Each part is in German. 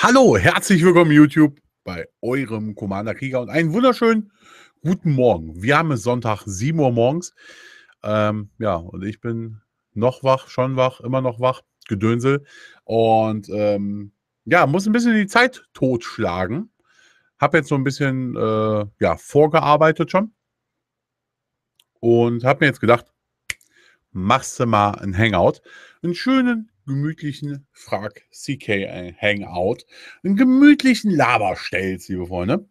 Hallo, herzlich willkommen YouTube bei eurem Commander Krieger und einen wunderschönen guten Morgen. Wir haben es Sonntag 7 Uhr morgens. Ähm, ja, und ich bin noch wach, schon wach, immer noch wach, Gedönsel. Und ähm, ja, muss ein bisschen die Zeit totschlagen. Hab jetzt so ein bisschen äh, ja, vorgearbeitet schon. Und hab mir jetzt gedacht, machst du mal ein Hangout. Einen schönen gemütlichen Frag CK äh, Hangout, einen gemütlichen Laberstell, liebe Freunde.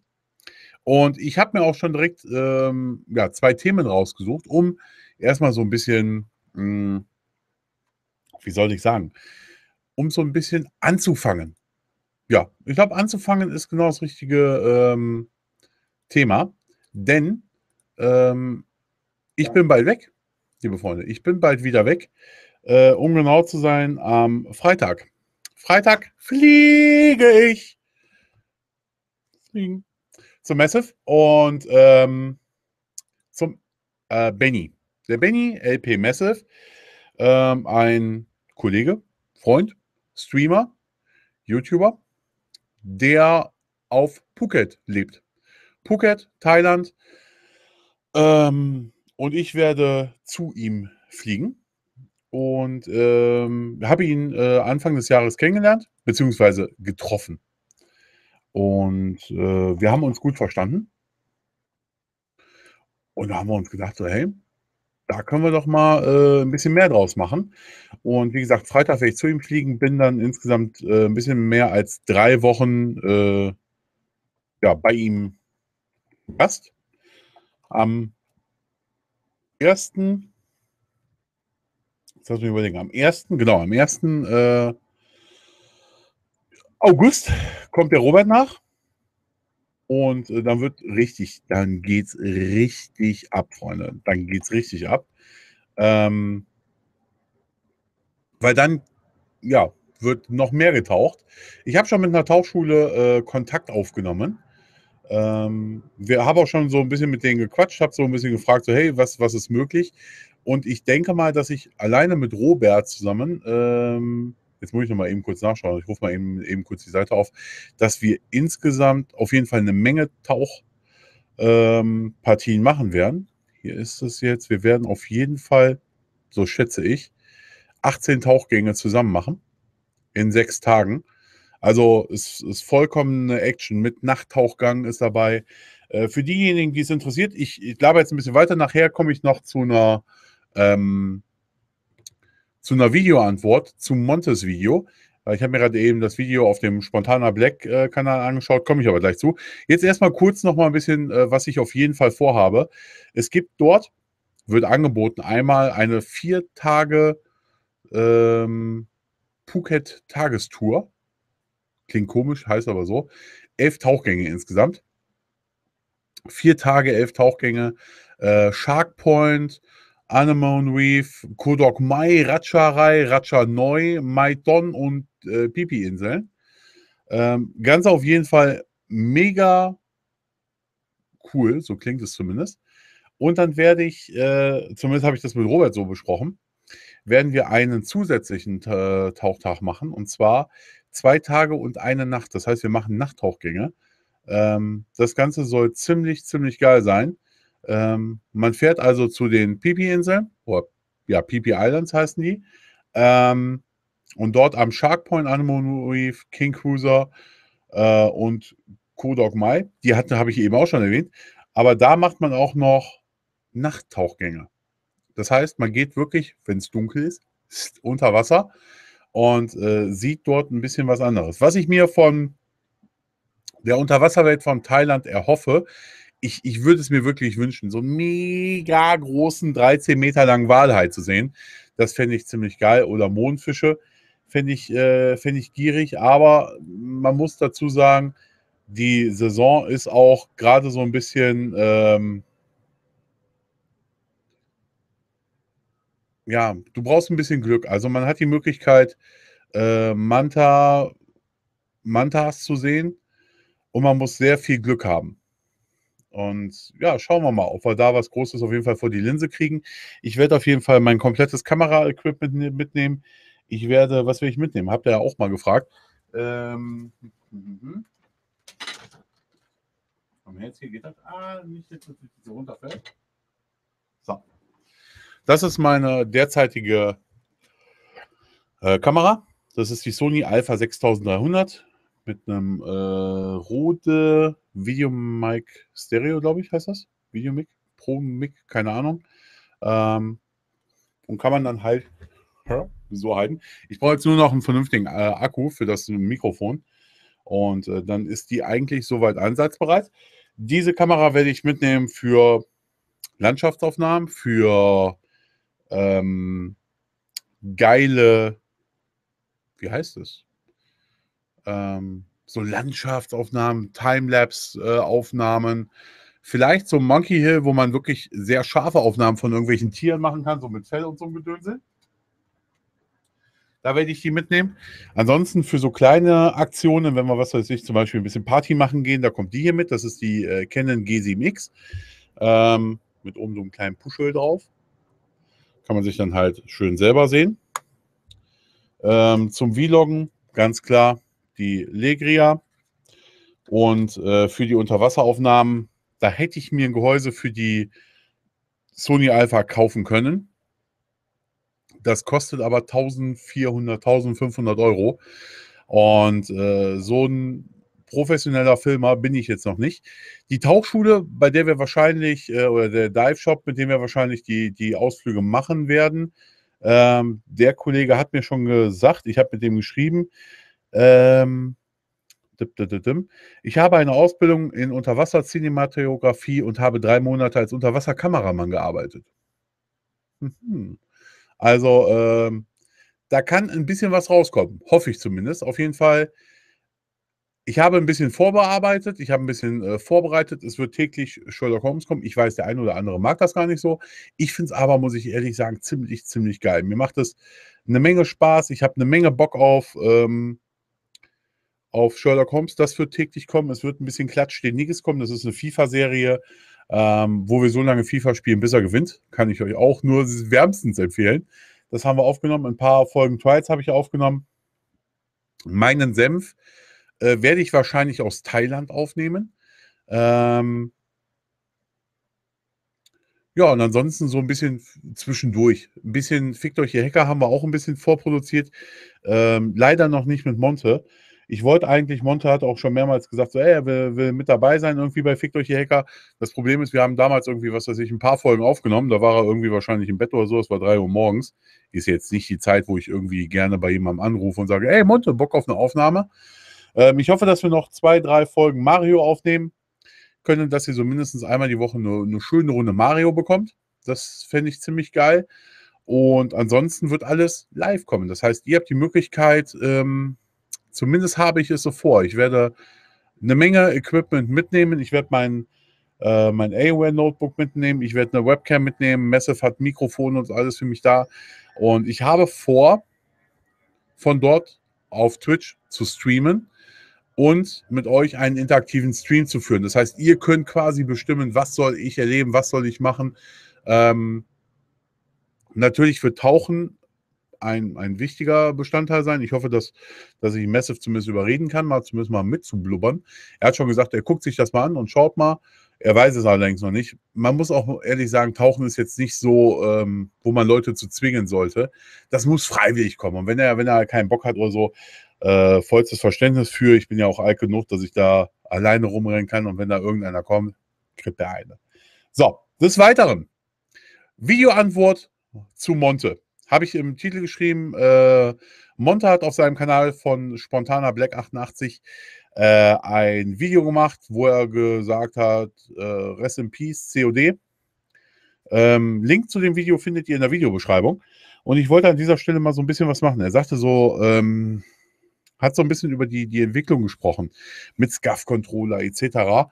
Und ich habe mir auch schon direkt ähm, ja, zwei Themen rausgesucht, um erstmal so ein bisschen, mh, hm, wie soll ich sagen, um so ein bisschen anzufangen. Ja, ich glaube, anzufangen ist genau das richtige ähm, Thema, denn ähm, ich bin bald weg, liebe Freunde. Ich bin bald wieder weg. Äh, um genau zu sein, am Freitag. Freitag fliege ich Fliegen. zum Massive und ähm, zum äh, Benny. Der Benny, LP Massive, ähm, ein Kollege, Freund, Streamer, YouTuber, der auf Phuket lebt. Phuket, Thailand. Ähm, und ich werde zu ihm fliegen und ähm, habe ihn äh, Anfang des Jahres kennengelernt, beziehungsweise getroffen. Und äh, wir haben uns gut verstanden. Und da haben wir uns gedacht, so, hey, da können wir doch mal äh, ein bisschen mehr draus machen. Und wie gesagt, Freitag werde ich zu ihm fliegen, bin dann insgesamt äh, ein bisschen mehr als drei Wochen äh, ja, bei ihm Gast. Am 1 lass mich überlegen, am 1., genau, am 1. Äh, August kommt der Robert nach. Und äh, dann wird richtig, dann geht's richtig ab, Freunde. Dann geht's richtig ab. Ähm, weil dann, ja, wird noch mehr getaucht. Ich habe schon mit einer Tauchschule äh, Kontakt aufgenommen. Ähm, wir haben auch schon so ein bisschen mit denen gequatscht, habe so ein bisschen gefragt, so hey, was, was ist möglich? Und ich denke mal, dass ich alleine mit Robert zusammen, ähm, jetzt muss ich nochmal eben kurz nachschauen, ich rufe mal eben, eben kurz die Seite auf, dass wir insgesamt auf jeden Fall eine Menge Tauchpartien ähm, machen werden. Hier ist es jetzt, wir werden auf jeden Fall, so schätze ich, 18 Tauchgänge zusammen machen in sechs Tagen. Also es ist vollkommen eine Action mit Nachttauchgang ist dabei. Äh, für diejenigen, die es interessiert, ich, ich glaube jetzt ein bisschen weiter. Nachher komme ich noch zu einer ähm, zu einer Videoantwort zu Montes Video. Äh, ich habe mir gerade eben das Video auf dem Spontaner Black-Kanal äh, angeschaut, komme ich aber gleich zu. Jetzt erstmal kurz nochmal ein bisschen, äh, was ich auf jeden Fall vorhabe. Es gibt dort, wird angeboten, einmal eine vier Tage ähm, Phuket-Tagestour. Klingt komisch, heißt aber so. Elf Tauchgänge insgesamt. Vier Tage, elf Tauchgänge. Äh, Shark Point, Anemone Reef, Kodok Mai, Ratcharai, Neu, Maiton und äh, Pipi-Inseln. Ähm, ganz auf jeden Fall mega cool, so klingt es zumindest. Und dann werde ich, äh, zumindest habe ich das mit Robert so besprochen, werden wir einen zusätzlichen äh, Tauchtag machen und zwar zwei Tage und eine Nacht. Das heißt, wir machen Nachttauchgänge. Ähm, das Ganze soll ziemlich, ziemlich geil sein. Ähm, man fährt also zu den Pipi-Inseln, oder ja, Pipi Islands heißen die. Ähm, und dort am Shark Point Anemone Reef, King Cruiser äh, und Kodok Mai, die habe ich eben auch schon erwähnt. Aber da macht man auch noch Nachttauchgänge. Das heißt, man geht wirklich, wenn es dunkel ist, unter Wasser und äh, sieht dort ein bisschen was anderes. Was ich mir von der Unterwasserwelt von Thailand erhoffe, ich, ich würde es mir wirklich wünschen, so einen mega großen, 13 Meter langen Walhai zu sehen. Das fände ich ziemlich geil. Oder Mondfische fände ich, äh, fänd ich gierig. Aber man muss dazu sagen, die Saison ist auch gerade so ein bisschen, ähm, ja, du brauchst ein bisschen Glück. Also man hat die Möglichkeit, äh, Manta, Mantas zu sehen und man muss sehr viel Glück haben. Und ja, schauen wir mal, ob wir da was Großes auf jeden Fall vor die Linse kriegen. Ich werde auf jeden Fall mein komplettes Kamera-Equipment mitnehmen. Ich werde, was will ich mitnehmen? Habt ihr ja auch mal gefragt. Ähm, mhm. Am Herz hier geht das. Ah, nicht jetzt, dass sie runterfällt. So. Das ist meine derzeitige äh, Kamera. Das ist die Sony Alpha 6300 mit einem äh, Rode Videomic Stereo, glaube ich, heißt das. Videomic, Pro Mic, keine Ahnung. Ähm, und kann man dann halt so halten. Ich brauche jetzt nur noch einen vernünftigen äh, Akku für das Mikrofon. Und äh, dann ist die eigentlich soweit einsatzbereit. Diese Kamera werde ich mitnehmen für Landschaftsaufnahmen, für ähm, geile, wie heißt es? ähm, so Landschaftsaufnahmen, Timelapse-Aufnahmen. Vielleicht so Monkey Hill, wo man wirklich sehr scharfe Aufnahmen von irgendwelchen Tieren machen kann, so mit Fell und so einem Gedönsel. Da werde ich die mitnehmen. Ansonsten für so kleine Aktionen, wenn wir was weiß ich, zum Beispiel ein bisschen Party machen gehen, da kommt die hier mit. Das ist die äh, Canon G7X ähm, mit oben so einem kleinen Puschel drauf. Kann man sich dann halt schön selber sehen. Ähm, zum Vloggen, ganz klar, die Legria. Und äh, für die Unterwasseraufnahmen, da hätte ich mir ein Gehäuse für die Sony Alpha kaufen können. Das kostet aber 1400, 1500 Euro. Und äh, so ein professioneller Filmer bin ich jetzt noch nicht. Die Tauchschule, bei der wir wahrscheinlich, äh, oder der Dive Shop, mit dem wir wahrscheinlich die, die Ausflüge machen werden, ähm, der Kollege hat mir schon gesagt, ich habe mit dem geschrieben, ähm, ich habe eine Ausbildung in Unterwasser-Cinematografie und habe drei Monate als Unterwasserkameramann gearbeitet. Mhm. Also ähm, da kann ein bisschen was rauskommen, hoffe ich zumindest. Auf jeden Fall, ich habe ein bisschen vorbearbeitet, ich habe ein bisschen äh, vorbereitet. Es wird täglich Sherlock Holmes kommen. Ich weiß, der ein oder andere mag das gar nicht so. Ich finde es aber, muss ich ehrlich sagen, ziemlich, ziemlich geil. Mir macht es eine Menge Spaß. Ich habe eine Menge Bock auf. Ähm, auf Sherlock Holmes. Das wird täglich kommen. Es wird ein bisschen klatsch Klatschständiges kommen. Das ist eine FIFA-Serie, ähm, wo wir so lange FIFA spielen, bis er gewinnt. Kann ich euch auch nur wärmstens empfehlen. Das haben wir aufgenommen. Ein paar Folgen Twilight habe ich aufgenommen. Meinen Senf äh, werde ich wahrscheinlich aus Thailand aufnehmen. Ähm, ja, und ansonsten so ein bisschen zwischendurch. Ein bisschen Fickt euch die Hacker haben wir auch ein bisschen vorproduziert. Ähm, leider noch nicht mit Monte. Ich wollte eigentlich, Monte hat auch schon mehrmals gesagt, so, ey, er will, will, mit dabei sein irgendwie bei Fickt euch ihr Hacker. Das Problem ist, wir haben damals irgendwie, was weiß ich, ein paar Folgen aufgenommen. Da war er irgendwie wahrscheinlich im Bett oder so. Es war drei Uhr morgens. Ist jetzt nicht die Zeit, wo ich irgendwie gerne bei jemandem anrufe und sage, ey, Monte, Bock auf eine Aufnahme. Ähm, ich hoffe, dass wir noch zwei, drei Folgen Mario aufnehmen können, dass ihr so mindestens einmal die Woche eine, eine schöne Runde Mario bekommt. Das fände ich ziemlich geil. Und ansonsten wird alles live kommen. Das heißt, ihr habt die Möglichkeit, ähm, Zumindest habe ich es so vor. Ich werde eine Menge Equipment mitnehmen. Ich werde mein, äh, mein AWare-Notebook mitnehmen. Ich werde eine Webcam mitnehmen. Massive hat Mikrofon und alles für mich da. Und ich habe vor, von dort auf Twitch zu streamen und mit euch einen interaktiven Stream zu führen. Das heißt, ihr könnt quasi bestimmen, was soll ich erleben, was soll ich machen. Ähm, natürlich für Tauchen ein, ein wichtiger Bestandteil sein. Ich hoffe, dass, dass ich Massive zumindest überreden kann, mal zumindest mal mitzublubbern. Er hat schon gesagt, er guckt sich das mal an und schaut mal. Er weiß es allerdings noch nicht. Man muss auch ehrlich sagen, Tauchen ist jetzt nicht so, ähm, wo man Leute zu zwingen sollte. Das muss freiwillig kommen. Und wenn er, wenn er keinen Bock hat oder so, äh, vollstes Verständnis für. Ich bin ja auch alt genug, dass ich da alleine rumrennen kann. Und wenn da irgendeiner kommt, kriegt der eine. So, des Weiteren. Videoantwort zu Monte habe ich im Titel geschrieben, äh, Monta hat auf seinem Kanal von Spontana Black 88 äh, ein Video gemacht, wo er gesagt hat, äh, Rest in Peace, COD. Ähm, Link zu dem Video findet ihr in der Videobeschreibung. Und ich wollte an dieser Stelle mal so ein bisschen was machen. Er sagte so, ähm, hat so ein bisschen über die, die Entwicklung gesprochen mit SCAF-Controller etc.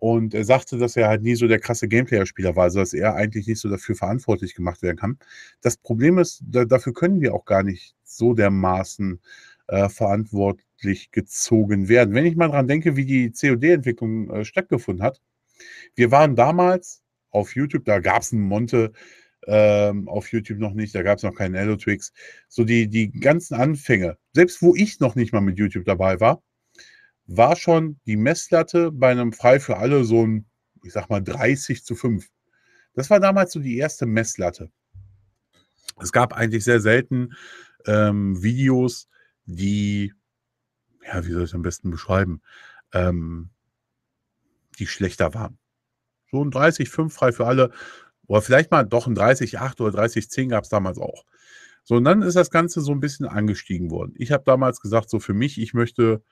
Und er sagte, dass er halt nie so der krasse Gameplayer-Spieler war, also dass er eigentlich nicht so dafür verantwortlich gemacht werden kann. Das Problem ist, da, dafür können wir auch gar nicht so dermaßen äh, verantwortlich gezogen werden. Wenn ich mal dran denke, wie die COD-Entwicklung äh, stattgefunden hat, wir waren damals auf YouTube, da gab es einen Monte ähm, auf YouTube noch nicht, da gab es noch keinen Elotwix. So die, die ganzen Anfänge, selbst wo ich noch nicht mal mit YouTube dabei war, war schon die Messlatte bei einem Frei für alle so ein, ich sag mal, 30 zu 5. Das war damals so die erste Messlatte. Es gab eigentlich sehr selten ähm, Videos, die, ja, wie soll ich es am besten beschreiben, ähm, die schlechter waren. So ein 30, 5 frei für alle. Oder vielleicht mal doch ein 30, 8 oder 30, 10 gab es damals auch. So, und dann ist das Ganze so ein bisschen angestiegen worden. Ich habe damals gesagt, so für mich, ich möchte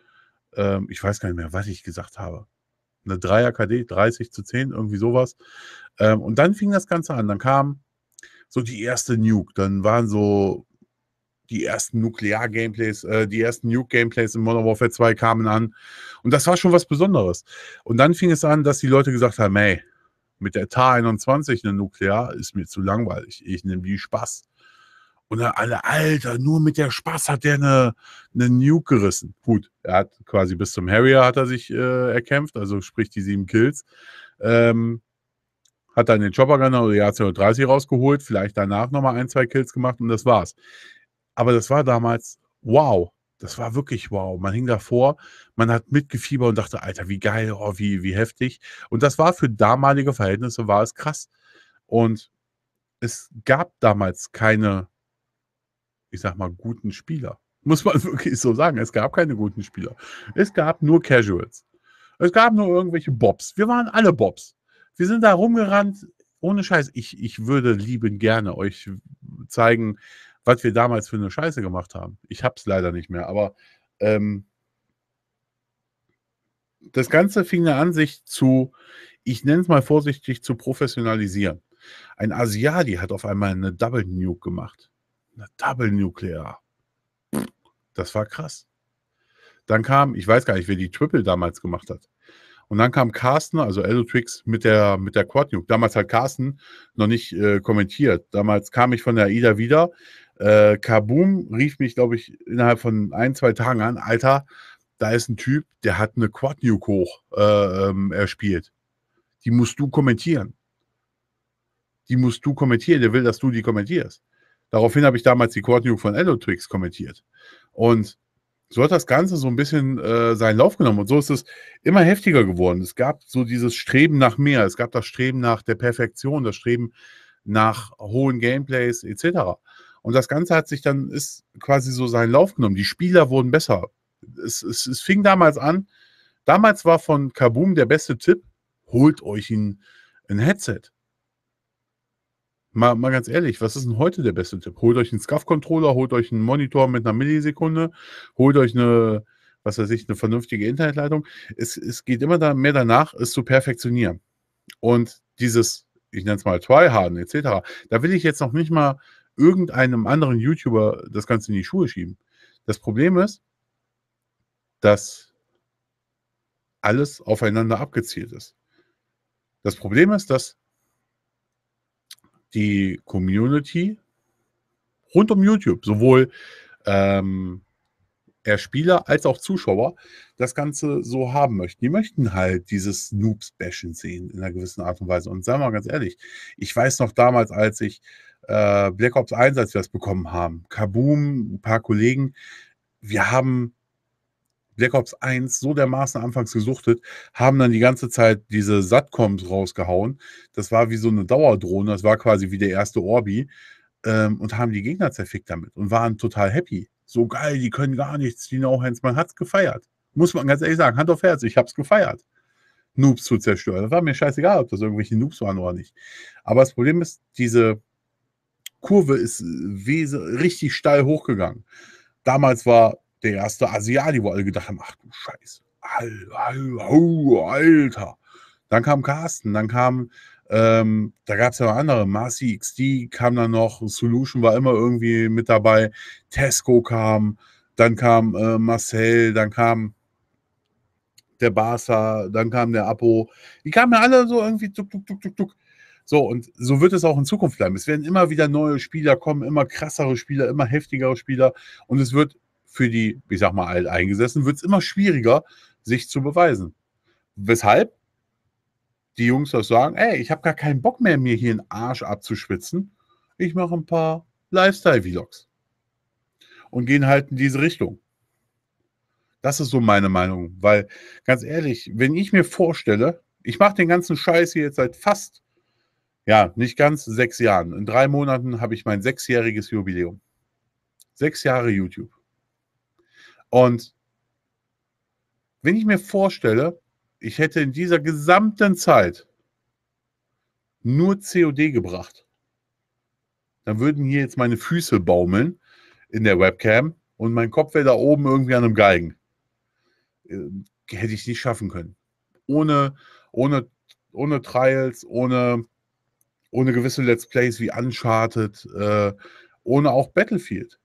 ähm, ich weiß gar nicht mehr, was ich gesagt habe. Eine Dreier-KD, 30 zu 10, irgendwie sowas. Ähm, und dann fing das Ganze an. Dann kam so die erste Nuke. Dann waren so die ersten Nuklear-Gameplays, äh, die ersten Nuke-Gameplays in Modern Warfare 2 kamen an. Und das war schon was Besonderes. Und dann fing es an, dass die Leute gesagt haben, hey, mit der TAR-21 eine Nuklear ist mir zu langweilig. Ich nehme die Spaß. Und alle, Alter, nur mit der Spaß hat der eine, eine Nuke gerissen. Gut, er hat quasi bis zum Harrier hat er sich äh, erkämpft, also sprich die sieben Kills. Ähm, hat dann den Chopper Gunner oder die AC-30 rausgeholt, vielleicht danach nochmal ein, zwei Kills gemacht und das war's. Aber das war damals wow. Das war wirklich wow. Man hing davor, man hat mitgefiebert und dachte, Alter, wie geil, oh, wie, wie heftig. Und das war für damalige Verhältnisse, war es krass. Und es gab damals keine ich sag mal, guten Spieler. Muss man wirklich so sagen. Es gab keine guten Spieler. Es gab nur Casuals. Es gab nur irgendwelche Bobs. Wir waren alle Bobs. Wir sind da rumgerannt. Ohne Scheiß. Ich, ich würde lieben gerne euch zeigen, was wir damals für eine Scheiße gemacht haben. Ich hab's leider nicht mehr, aber ähm, das Ganze fing da an, sich zu, ich nenne es mal vorsichtig, zu professionalisieren. Ein Asiadi hat auf einmal eine Double Nuke gemacht. Eine Double Nuclear. Das war krass. Dann kam, ich weiß gar nicht, wer die Triple damals gemacht hat. Und dann kam Carsten, also Elotrix, mit der, mit der Quad Nuke. Damals hat Carsten noch nicht äh, kommentiert. Damals kam ich von der AIDA wieder. Äh, Kaboom rief mich, glaube ich, innerhalb von ein, zwei Tagen an. Alter, da ist ein Typ, der hat eine Quad Nuke hoch äh, ähm, erspielt. Die musst du kommentieren. Die musst du kommentieren. Der will, dass du die kommentierst. Daraufhin habe ich damals die Court Nuke von Elotwix kommentiert. Und so hat das Ganze so ein bisschen äh, seinen Lauf genommen. Und so ist es immer heftiger geworden. Es gab so dieses Streben nach mehr. Es gab das Streben nach der Perfektion, das Streben nach hohen Gameplays etc. Und das Ganze hat sich dann, ist quasi so seinen Lauf genommen. Die Spieler wurden besser. Es, es, es fing damals an, damals war von Kaboom der beste Tipp, holt euch ein, ein Headset. Mal, mal ganz ehrlich, was ist denn heute der beste Tipp? Holt euch einen SCAF-Controller, holt euch einen Monitor mit einer Millisekunde, holt euch eine, was weiß ich, eine vernünftige Internetleitung. Es, es geht immer da mehr danach, es zu perfektionieren. Und dieses, ich nenne es mal Tryharden etc., da will ich jetzt noch nicht mal irgendeinem anderen YouTuber das Ganze in die Schuhe schieben. Das Problem ist, dass alles aufeinander abgezielt ist. Das Problem ist, dass die Community rund um YouTube, sowohl ähm, Spieler als auch Zuschauer das Ganze so haben möchten. Die möchten halt dieses noobs bashing sehen in einer gewissen Art und Weise. Und sagen wir mal ganz ehrlich, ich weiß noch damals, als ich äh, Black Ops 1, als wir das bekommen haben, Kaboom, ein paar Kollegen, wir haben Black Ops 1 so dermaßen anfangs gesuchtet, haben dann die ganze Zeit diese Satcoms rausgehauen. Das war wie so eine Dauerdrohne, das war quasi wie der erste Orbi ähm, und haben die Gegner zerfickt damit und waren total happy. So geil, die können gar nichts, die No-Hands, man hat es gefeiert. Muss man ganz ehrlich sagen, Hand auf Herz, ich habe es gefeiert. Noobs zu zerstören. Das war mir scheißegal, ob das irgendwelche Noobs waren oder nicht. Aber das Problem ist, diese Kurve ist äh, richtig steil hochgegangen. Damals war der erste Asiali, wo alle gedacht haben, ach du Scheiße, Alter. Dann kam Carsten, dann kam, ähm, da gab es ja noch andere, Marcy XD kam dann noch, Solution war immer irgendwie mit dabei, Tesco kam, dann kam äh, Marcel, dann kam der Barca, dann kam der Apo. Die kamen ja alle so irgendwie tuk, tuk, tuk, tuk, tuk. So, und so wird es auch in Zukunft bleiben. Es werden immer wieder neue Spieler kommen, immer krassere Spieler, immer heftigere Spieler. Und es wird für die, ich sag mal, Alteingesessen, wird es immer schwieriger, sich zu beweisen. Weshalb die Jungs das sagen, ey, ich habe gar keinen Bock mehr, mir hier einen Arsch abzuschwitzen. Ich mache ein paar Lifestyle-Vlogs und gehen halt in diese Richtung. Das ist so meine Meinung, weil ganz ehrlich, wenn ich mir vorstelle, ich mache den ganzen Scheiß hier jetzt seit fast, ja, nicht ganz sechs Jahren. In drei Monaten habe ich mein sechsjähriges Jubiläum. Sechs Jahre YouTube. Und wenn ich mir vorstelle, ich hätte in dieser gesamten Zeit nur COD gebracht, dann würden hier jetzt meine Füße baumeln in der Webcam und mein Kopf wäre da oben irgendwie an einem Geigen. Äh, hätte ich nicht schaffen können. Ohne, ohne, ohne Trials, ohne, ohne gewisse Let's Plays wie Uncharted, äh, ohne auch Battlefield.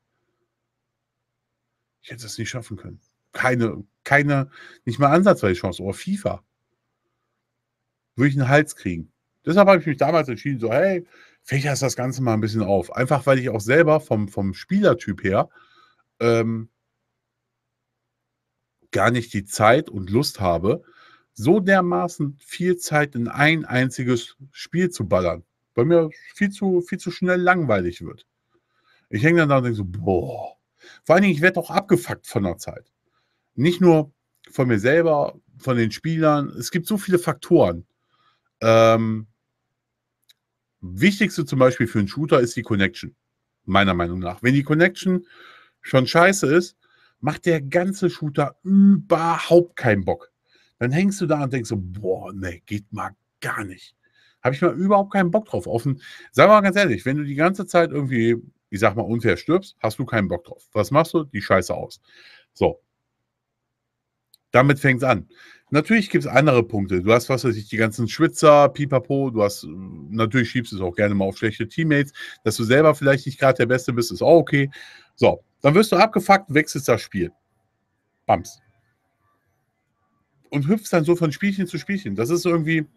Ich hätte es nicht schaffen können. Keine, keine, nicht mal ansatzweise Chance. Oder oh, FIFA. Würde ich einen Hals kriegen. Deshalb habe ich mich damals entschieden, so, hey, fächerst das Ganze mal ein bisschen auf. Einfach, weil ich auch selber vom, vom Spielertyp her ähm, gar nicht die Zeit und Lust habe, so dermaßen viel Zeit in ein einziges Spiel zu ballern. Weil mir viel zu, viel zu schnell langweilig wird. Ich hänge dann da und denke so, boah, vor allen Dingen, ich werde auch abgefuckt von der Zeit. Nicht nur von mir selber, von den Spielern. Es gibt so viele Faktoren. Ähm, wichtigste zum Beispiel für einen Shooter ist die Connection. Meiner Meinung nach. Wenn die Connection schon scheiße ist, macht der ganze Shooter überhaupt keinen Bock. Dann hängst du da und denkst so, boah, nee, geht mal gar nicht. Habe ich mal überhaupt keinen Bock drauf. Offen. Sag mal ganz ehrlich, wenn du die ganze Zeit irgendwie ich sag mal, unfair stirbst, hast du keinen Bock drauf. Was machst du? Die Scheiße aus. So. Damit fängt es an. Natürlich gibt es andere Punkte. Du hast, was weiß ich, die ganzen Schwitzer, Pipapo, du hast, äh, natürlich schiebst du es auch gerne mal auf schlechte Teammates, dass du selber vielleicht nicht gerade der Beste bist, ist auch okay. So, dann wirst du abgefuckt, wechselst das Spiel. Bams. Und hüpfst dann so von Spielchen zu Spielchen. Das ist irgendwie,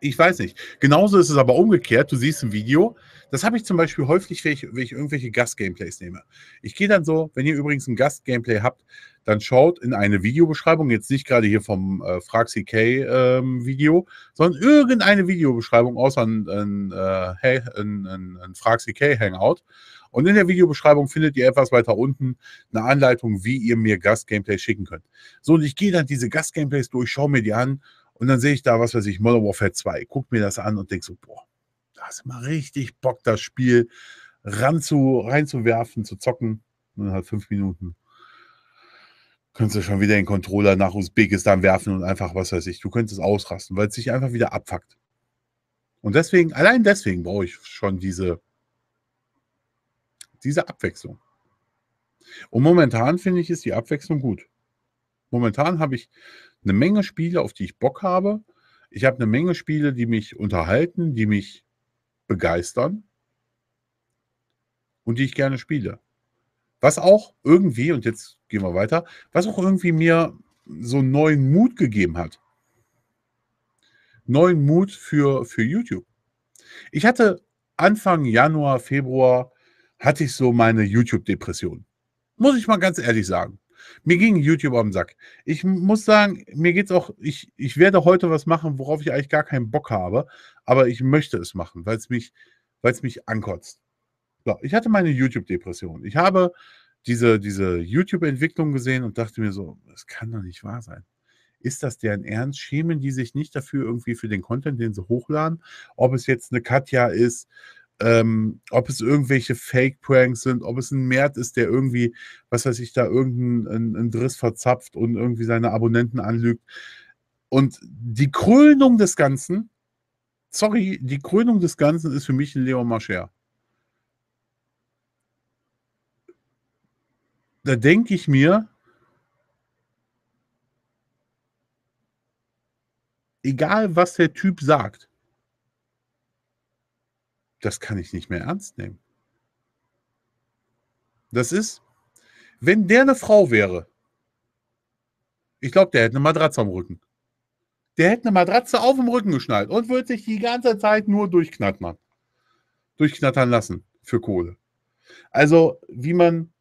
ich weiß nicht. Genauso ist es aber umgekehrt. Du siehst ein Video. Das habe ich zum Beispiel häufig, wenn ich, wenn ich irgendwelche Gast-Gameplays nehme. Ich gehe dann so, wenn ihr übrigens ein Gast-Gameplay habt, dann schaut in eine Videobeschreibung, jetzt nicht gerade hier vom äh, FragCK ähm, Video, sondern irgendeine Videobeschreibung, außer ein, ein, äh, hey, ein, ein, ein FragCK Hangout. Und in der Videobeschreibung findet ihr etwas weiter unten eine Anleitung, wie ihr mir Gast-Gameplays schicken könnt. So, und ich gehe dann diese Gast-Gameplays durch, schaue mir die an und dann sehe ich da, was weiß ich, Modern Warfare 2, guck mir das an und denke so, boah, da ist immer richtig Bock, das Spiel ran zu, reinzuwerfen, zu zocken. Und dann halt fünf Minuten könntest du schon wieder den Controller nach Usbekistan werfen und einfach, was weiß ich, du könntest ausrasten, weil es sich einfach wieder abfuckt. Und deswegen, allein deswegen brauche ich schon diese, diese Abwechslung. Und momentan finde ich, ist die Abwechslung gut. Momentan habe ich eine Menge Spiele, auf die ich Bock habe. Ich habe eine Menge Spiele, die mich unterhalten, die mich begeistern und die ich gerne spiele. Was auch irgendwie, und jetzt gehen wir weiter, was auch irgendwie mir so einen neuen Mut gegeben hat. Neuen Mut für, für YouTube. Ich hatte Anfang Januar, Februar, hatte ich so meine YouTube-Depression. Muss ich mal ganz ehrlich sagen. Mir ging YouTube den Sack. Ich muss sagen, mir geht's auch, ich, ich werde heute was machen, worauf ich eigentlich gar keinen Bock habe, aber ich möchte es machen, weil es mich, mich ankotzt. So, ich hatte meine YouTube-Depression. Ich habe diese, diese YouTube-Entwicklung gesehen und dachte mir so, das kann doch nicht wahr sein. Ist das deren Ernst? Schämen die sich nicht dafür irgendwie für den Content, den sie hochladen? Ob es jetzt eine Katja ist, ähm, ob es irgendwelche Fake-Pranks sind, ob es ein Mert ist, der irgendwie, was weiß ich, da irgendeinen Driss verzapft und irgendwie seine Abonnenten anlügt. Und die Krönung des Ganzen, sorry, die Krönung des Ganzen ist für mich ein Leon Mascher. Da denke ich mir, egal was der Typ sagt, das kann ich nicht mehr ernst nehmen. Das ist, wenn der eine Frau wäre, ich glaube, der hätte eine Matratze am Rücken. Der hätte eine Matratze auf dem Rücken geschnallt und würde sich die ganze Zeit nur durchknattern. Durchknattern lassen für Kohle. Also, wie man.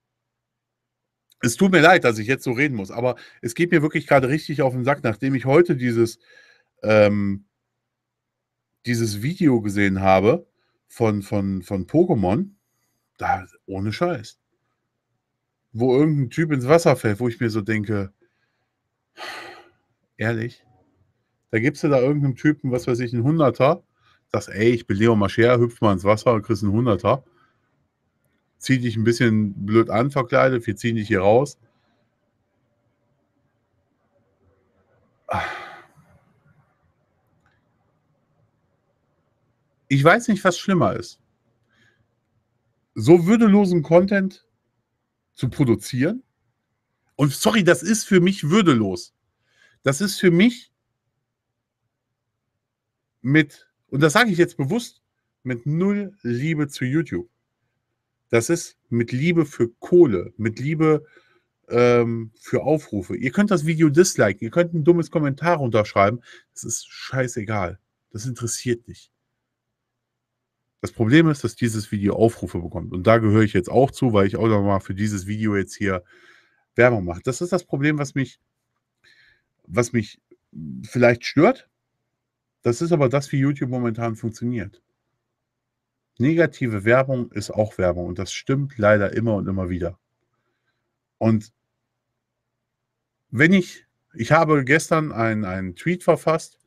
Es tut mir leid, dass ich jetzt so reden muss, aber es geht mir wirklich gerade richtig auf den Sack, nachdem ich heute dieses, ähm, dieses Video gesehen habe von, von, von Pokémon, da ohne Scheiß. Wo irgendein Typ ins Wasser fällt, wo ich mir so denke, ehrlich, da gibst du da irgendeinem Typen, was weiß ich, einen Hunderter, sagst, ey, ich bin Leo Mascher, hüpf mal ins Wasser und kriegst einen Hunderter. Zieh dich ein bisschen blöd an, verkleidet, wir ziehen dich hier raus. ich weiß nicht, was schlimmer ist. So würdelosen Content zu produzieren. Und sorry, das ist für mich würdelos. Das ist für mich mit, und das sage ich jetzt bewusst, mit null Liebe zu YouTube. Das ist mit Liebe für Kohle, mit Liebe ähm, für Aufrufe. Ihr könnt das Video disliken, ihr könnt ein dummes Kommentar runterschreiben. Das ist scheißegal. Das interessiert nicht. Das Problem ist, dass dieses Video Aufrufe bekommt. Und da gehöre ich jetzt auch zu, weil ich auch nochmal für dieses Video jetzt hier Werbung mache. Das ist das Problem, was mich, was mich vielleicht stört. Das ist aber das, wie YouTube momentan funktioniert. Negative Werbung ist auch Werbung und das stimmt leider immer und immer wieder. Und wenn ich, ich habe gestern einen Tweet verfasst,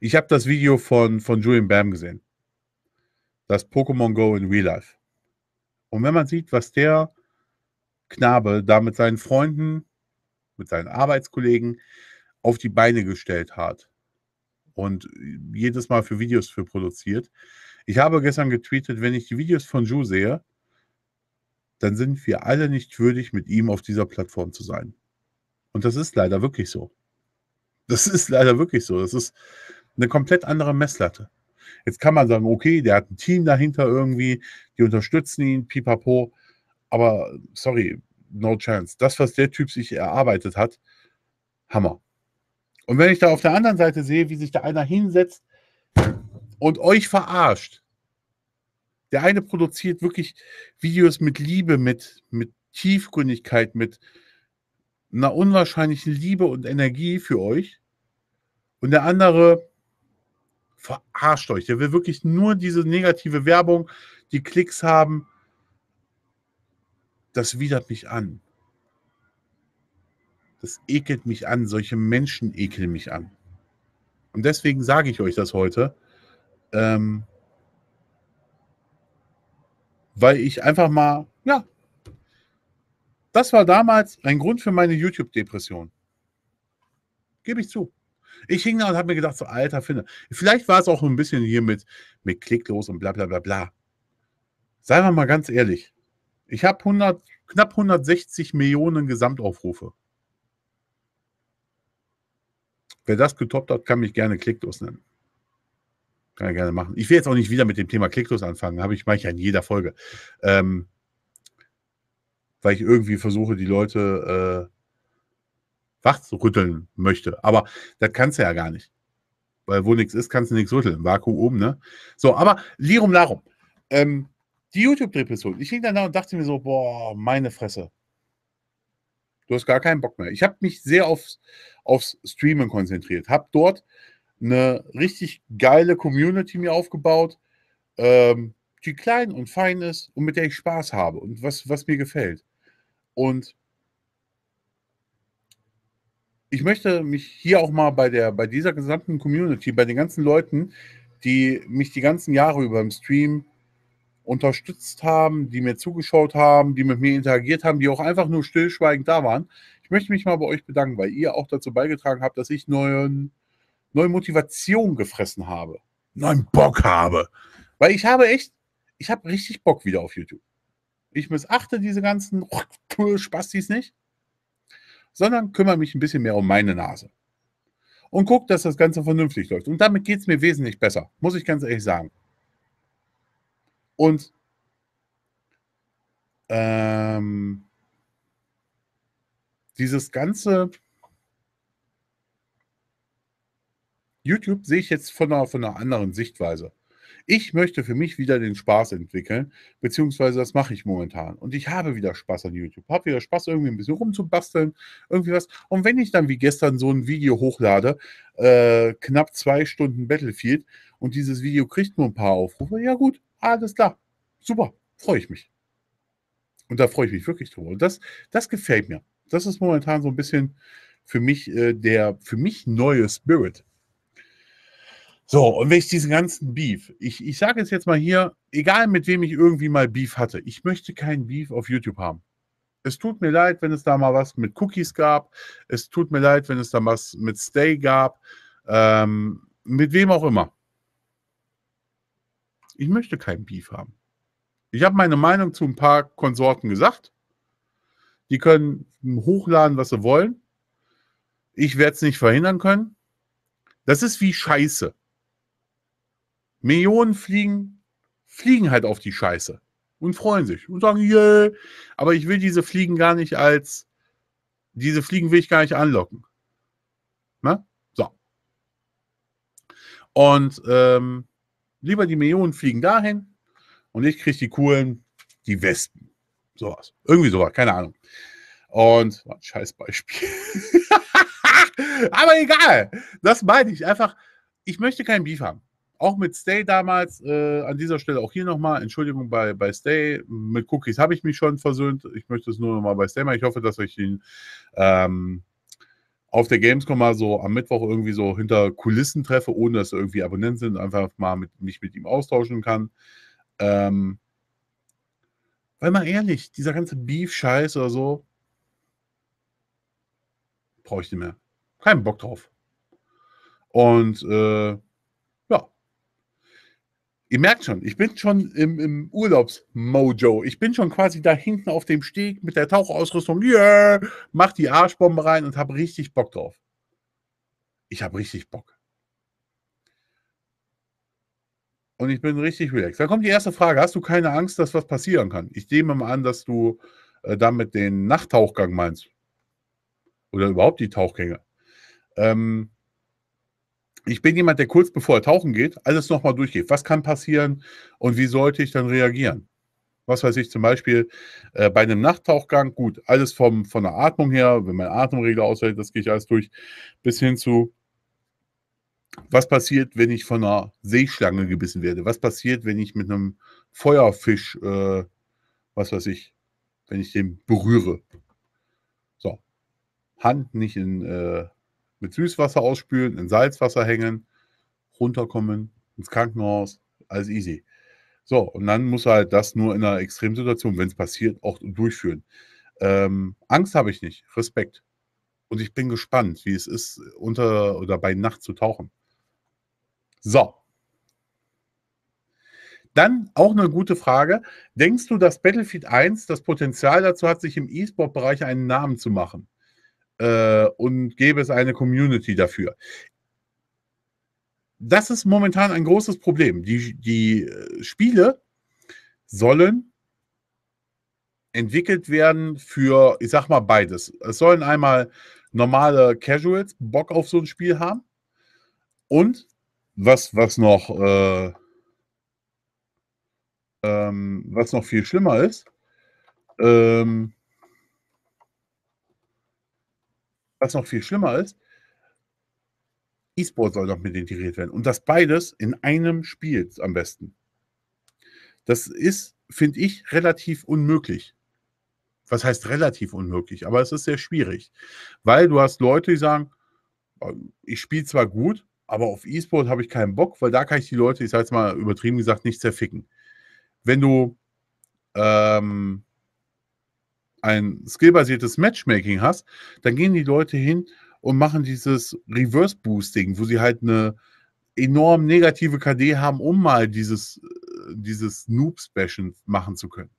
ich habe das Video von, von Julian Bam gesehen das Pokémon Go in Real Life. Und wenn man sieht, was der Knabe da mit seinen Freunden, mit seinen Arbeitskollegen auf die Beine gestellt hat und jedes Mal für Videos für produziert. Ich habe gestern getweetet, wenn ich die Videos von Ju sehe, dann sind wir alle nicht würdig, mit ihm auf dieser Plattform zu sein. Und das ist leider wirklich so. Das ist leider wirklich so. Das ist eine komplett andere Messlatte. Jetzt kann man sagen, okay, der hat ein Team dahinter irgendwie, die unterstützen ihn, pipapo. Aber sorry, no chance. Das, was der Typ sich erarbeitet hat, Hammer. Und wenn ich da auf der anderen Seite sehe, wie sich da einer hinsetzt und euch verarscht, der eine produziert wirklich Videos mit Liebe, mit, mit Tiefgründigkeit, mit einer unwahrscheinlichen Liebe und Energie für euch. Und der andere verarscht euch. Der will wirklich nur diese negative Werbung, die Klicks haben. Das widert mich an. Das ekelt mich an. Solche Menschen ekeln mich an. Und deswegen sage ich euch das heute, ähm, weil ich einfach mal, ja, das war damals ein Grund für meine YouTube-Depression. Gebe ich zu. Ich hing da und habe mir gedacht, so alter Finde, vielleicht war es auch ein bisschen hier mit, mit Klicklos und bla bla bla bla. Seien wir mal ganz ehrlich. Ich habe 100, knapp 160 Millionen Gesamtaufrufe. Wer das getoppt hat, kann mich gerne Klicklos nennen. Kann ich gerne machen. Ich will jetzt auch nicht wieder mit dem Thema Klicklos anfangen. Habe ich, mache ich ja in jeder Folge. Ähm, weil ich irgendwie versuche, die Leute äh, wachzurütteln möchte. Aber das kannst du ja gar nicht. Weil wo nichts ist, kannst du nichts rütteln. Vakuum oben, ne? So, aber Lirum Larum. Ähm, die YouTube-Depression. Ich hing dann da und dachte mir so, boah, meine Fresse. Du hast gar keinen Bock mehr. Ich habe mich sehr aufs, aufs Streamen konzentriert. Habe dort eine richtig geile Community mir aufgebaut, ähm, die klein und fein ist und mit der ich Spaß habe und was, was mir gefällt. Und ich möchte mich hier auch mal bei der, bei dieser gesamten Community, bei den ganzen Leuten, die mich die ganzen Jahre über im Stream unterstützt haben, die mir zugeschaut haben, die mit mir interagiert haben, die auch einfach nur stillschweigend da waren. Ich möchte mich mal bei euch bedanken, weil ihr auch dazu beigetragen habt, dass ich neuen, neue Motivation gefressen habe, neuen Bock habe. Weil ich habe echt, ich habe richtig Bock wieder auf YouTube. Ich missachte diese ganzen Spastis nicht sondern kümmere mich ein bisschen mehr um meine Nase. Und gucke, dass das Ganze vernünftig läuft. Und damit geht es mir wesentlich besser, muss ich ganz ehrlich sagen. Und ähm, dieses ganze YouTube sehe ich jetzt von einer, von einer anderen Sichtweise. Ich möchte für mich wieder den Spaß entwickeln, beziehungsweise das mache ich momentan. Und ich habe wieder Spaß an YouTube. Habe wieder Spaß, irgendwie ein bisschen rumzubasteln, irgendwie was. Und wenn ich dann wie gestern so ein Video hochlade, äh, knapp zwei Stunden Battlefield, und dieses Video kriegt nur ein paar Aufrufe, ja gut, alles klar. Super, freue ich mich. Und da freue ich mich wirklich drüber. Und das, das gefällt mir. Das ist momentan so ein bisschen für mich äh, der für mich neue Spirit so, und wenn ich diesen ganzen Beef, ich, ich sage es jetzt mal hier, egal mit wem ich irgendwie mal Beef hatte, ich möchte keinen Beef auf YouTube haben. Es tut mir leid, wenn es da mal was mit Cookies gab. Es tut mir leid, wenn es da was mit Stay gab. Ähm, mit wem auch immer. Ich möchte keinen Beef haben. Ich habe meine Meinung zu ein paar Konsorten gesagt. Die können hochladen, was sie wollen. Ich werde es nicht verhindern können. Das ist wie Scheiße. Millionen fliegen, fliegen halt auf die Scheiße und freuen sich und sagen, yeah. Aber ich will diese Fliegen gar nicht als, diese Fliegen will ich gar nicht anlocken. Ne? So. Und ähm, lieber die Millionen fliegen dahin und ich kriege die coolen, die Wespen. Sowas. Irgendwie sowas, keine Ahnung. Und war ein scheiß Beispiel. Aber egal. Das meine ich. Einfach, ich möchte keinen Beef haben auch mit Stay damals, äh, an dieser Stelle auch hier nochmal, Entschuldigung bei, bei Stay, mit Cookies habe ich mich schon versöhnt. Ich möchte es nur nochmal bei Stay machen. Ich hoffe, dass ich ihn ähm, auf der Gamescom mal so am Mittwoch irgendwie so hinter Kulissen treffe, ohne dass irgendwie Abonnenten sind, einfach mal mit, mich mit ihm austauschen kann. Ähm, weil mal ehrlich, dieser ganze Beef-Scheiß oder so, brauche ich nicht mehr. Keinen Bock drauf. Und äh, Ihr merkt schon, ich bin schon im, im Urlaubs-Mojo. Ich bin schon quasi da hinten auf dem Steg mit der Tauchausrüstung. Yeah, mach die Arschbombe rein und habe richtig Bock drauf. Ich habe richtig Bock. Und ich bin richtig relaxed. Dann kommt die erste Frage. Hast du keine Angst, dass was passieren kann? Ich nehme mal an, dass du äh, damit den Nachttauchgang meinst. Oder überhaupt die Tauchgänge. Ähm, ich bin jemand, der kurz bevor er tauchen geht, alles nochmal durchgeht. Was kann passieren und wie sollte ich dann reagieren? Was weiß ich zum Beispiel äh, bei einem Nachttauchgang, gut, alles vom, von der Atmung her, wenn mein Atemregler ausfällt, das gehe ich alles durch, bis hin zu, was passiert, wenn ich von einer Seeschlange gebissen werde? Was passiert, wenn ich mit einem Feuerfisch, äh, was weiß ich, wenn ich den berühre? So, Hand nicht in äh, mit Süßwasser ausspülen, in Salzwasser hängen, runterkommen, ins Krankenhaus, alles easy. So, und dann muss halt das nur in einer Extremsituation, wenn es passiert, auch durchführen. Ähm, Angst habe ich nicht, Respekt. Und ich bin gespannt, wie es ist, unter oder bei Nacht zu tauchen. So. Dann auch eine gute Frage. Denkst du, dass Battlefield 1 das Potenzial dazu hat, sich im E-Sport-Bereich einen Namen zu machen? äh, und gäbe es eine Community dafür. Das ist momentan ein großes Problem. Die, die äh, Spiele sollen entwickelt werden für, ich sag mal, beides. Es sollen einmal normale Casuals Bock auf so ein Spiel haben und was, was noch äh, ähm, was noch viel schlimmer ist, ähm, was noch viel schlimmer ist, E-Sport soll doch mit integriert werden. Und das beides in einem Spiel am besten. Das ist, finde ich, relativ unmöglich. Was heißt relativ unmöglich? Aber es ist sehr schwierig. Weil du hast Leute, die sagen, ich spiele zwar gut, aber auf E-Sport habe ich keinen Bock, weil da kann ich die Leute, ich sage es mal übertrieben gesagt, nicht zerficken. Wenn du ähm, ein skillbasiertes Matchmaking hast, dann gehen die Leute hin und machen dieses Reverse Boosting, wo sie halt eine enorm negative KD haben, um mal dieses, äh, dieses Noob-Special machen zu können.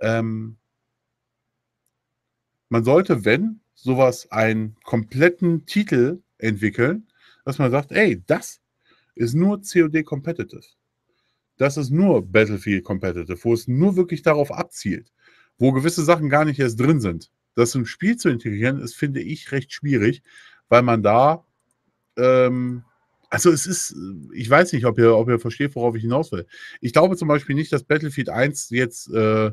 Ähm, man sollte, wenn sowas einen kompletten Titel entwickeln, dass man sagt, ey, das ist nur COD Competitive. Das ist nur Battlefield Competitive, wo es nur wirklich darauf abzielt wo gewisse Sachen gar nicht erst drin sind. Das im Spiel zu integrieren, ist, finde ich, recht schwierig, weil man da, ähm, also es ist, ich weiß nicht, ob ihr, ob ihr versteht, worauf ich hinaus will. Ich glaube zum Beispiel nicht, dass Battlefield 1 jetzt äh,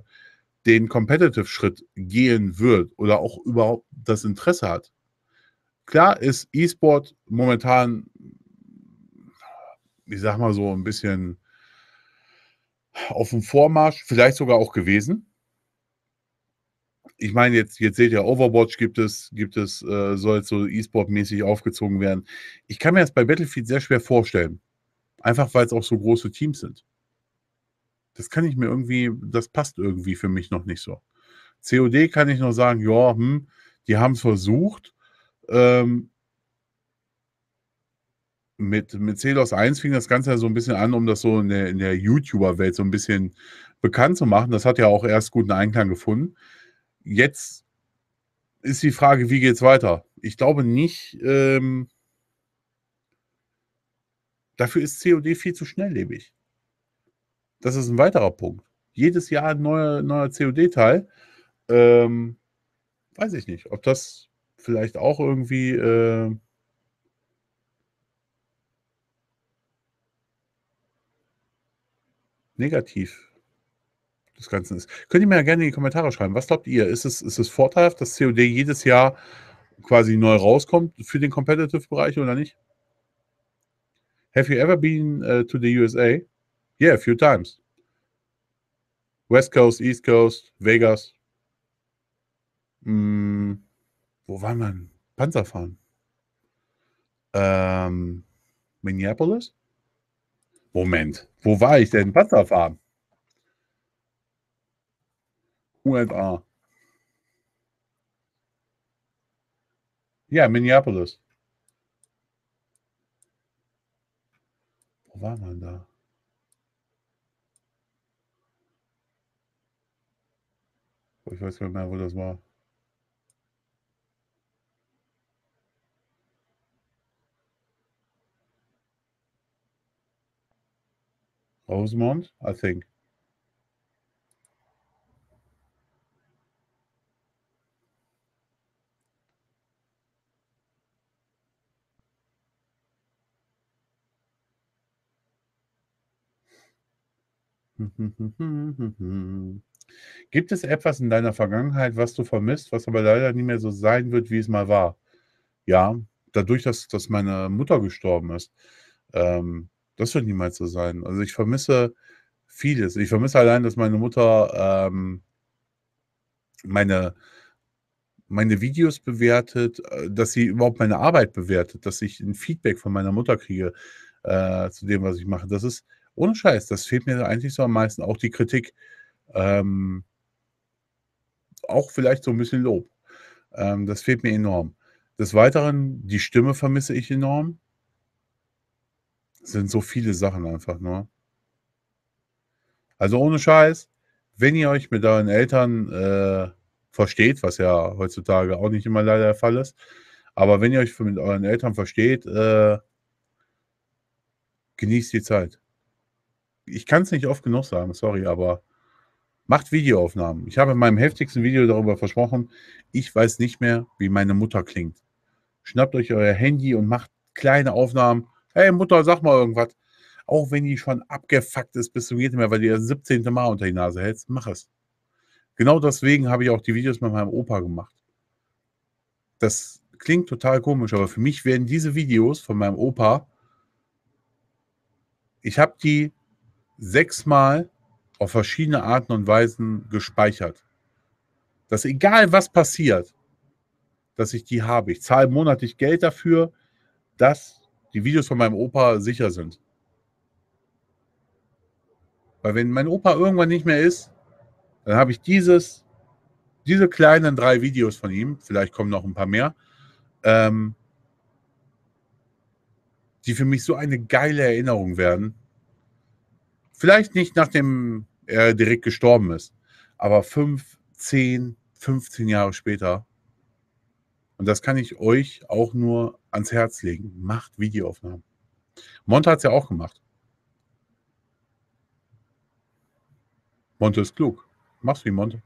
den Competitive-Schritt gehen wird oder auch überhaupt das Interesse hat. Klar ist E-Sport momentan, ich sag mal so, ein bisschen auf dem Vormarsch, vielleicht sogar auch gewesen ich meine, jetzt, jetzt seht ihr, Overwatch gibt es, gibt es, äh, soll jetzt so E-Sport-mäßig aufgezogen werden. Ich kann mir das bei Battlefield sehr schwer vorstellen. Einfach weil es auch so große Teams sind. Das kann ich mir irgendwie, das passt irgendwie für mich noch nicht so. COD kann ich noch sagen, ja, hm, die haben es versucht. Ähm, mit, mit CDOS 1 fing das Ganze ja so ein bisschen an, um das so in der, in der YouTuber-Welt so ein bisschen bekannt zu machen. Das hat ja auch erst guten Einklang gefunden. Jetzt ist die Frage, wie geht es weiter? Ich glaube nicht. Ähm, dafür ist COD viel zu schnelllebig. Das ist ein weiterer Punkt. Jedes Jahr ein neuer, neuer COD-Teil. Ähm, weiß ich nicht, ob das vielleicht auch irgendwie. Äh, negativ des Ganzen ist. Könnt ihr mir ja gerne in die Kommentare schreiben. Was glaubt ihr? Ist es, ist es vorteilhaft, dass COD jedes Jahr quasi neu rauskommt für den Competitive-Bereich oder nicht? Have you ever been uh, to the USA? Yeah, a few times. West Coast, East Coast, Vegas. Hm, wo war man? Panzerfahren. Ähm, Minneapolis? Moment, wo war ich denn? Panzerfahren? With uh, Yeah, Minneapolis. Wo was man da? Ich weiß gar nicht mehr, wo das Rosemont, I think. Gibt es etwas in deiner Vergangenheit, was du vermisst, was aber leider nicht mehr so sein wird, wie es mal war? Ja, dadurch, dass, dass meine Mutter gestorben ist. Ähm, das wird niemals so sein. Also ich vermisse vieles. Ich vermisse allein, dass meine Mutter ähm, meine, meine Videos bewertet, äh, dass sie überhaupt meine Arbeit bewertet, dass ich ein Feedback von meiner Mutter kriege äh, zu dem, was ich mache. Das ist, ohne Scheiß, das fehlt mir eigentlich so am meisten. Auch die Kritik. Ähm, auch vielleicht so ein bisschen Lob. Ähm, das fehlt mir enorm. Des Weiteren, die Stimme vermisse ich enorm. Das sind so viele Sachen einfach nur. Ne? Also ohne Scheiß, wenn ihr euch mit euren Eltern äh, versteht, was ja heutzutage auch nicht immer leider der Fall ist, aber wenn ihr euch mit euren Eltern versteht, äh, genießt die Zeit ich kann es nicht oft genug sagen, sorry, aber macht Videoaufnahmen. Ich habe in meinem heftigsten Video darüber versprochen, ich weiß nicht mehr, wie meine Mutter klingt. Schnappt euch euer Handy und macht kleine Aufnahmen. Hey Mutter, sag mal irgendwas. Auch wenn die schon abgefuckt ist bis zum geht mehr, weil die das 17. Mal unter die Nase hältst, mach es. Genau deswegen habe ich auch die Videos mit meinem Opa gemacht. Das klingt total komisch, aber für mich werden diese Videos von meinem Opa, ich habe die sechsmal auf verschiedene Arten und Weisen gespeichert. Dass egal was passiert, dass ich die habe. Ich zahle monatlich Geld dafür, dass die Videos von meinem Opa sicher sind. Weil wenn mein Opa irgendwann nicht mehr ist, dann habe ich dieses, diese kleinen drei Videos von ihm, vielleicht kommen noch ein paar mehr, ähm, die für mich so eine geile Erinnerung werden, Vielleicht nicht nachdem er direkt gestorben ist, aber fünf, zehn, 15 Jahre später. Und das kann ich euch auch nur ans Herz legen. Macht Videoaufnahmen. Monte hat es ja auch gemacht. Monte ist klug. Mach's wie Monte.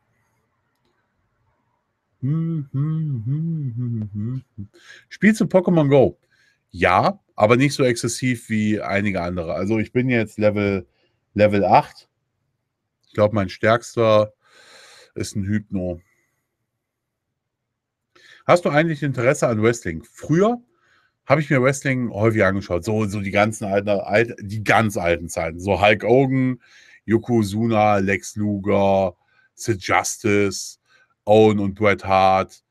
Spielst du Pokémon Go? Ja, aber nicht so exzessiv wie einige andere. Also ich bin jetzt Level Level 8. Ich glaube, mein stärkster ist ein Hypno. Hast du eigentlich Interesse an Wrestling? Früher habe ich mir Wrestling häufig angeschaut, so, so die ganzen alten, alt, die ganz alten Zeiten. So Hulk Hogan, Yokozuna, Lex Luger, Sid Justice, Owen und Bret Hart,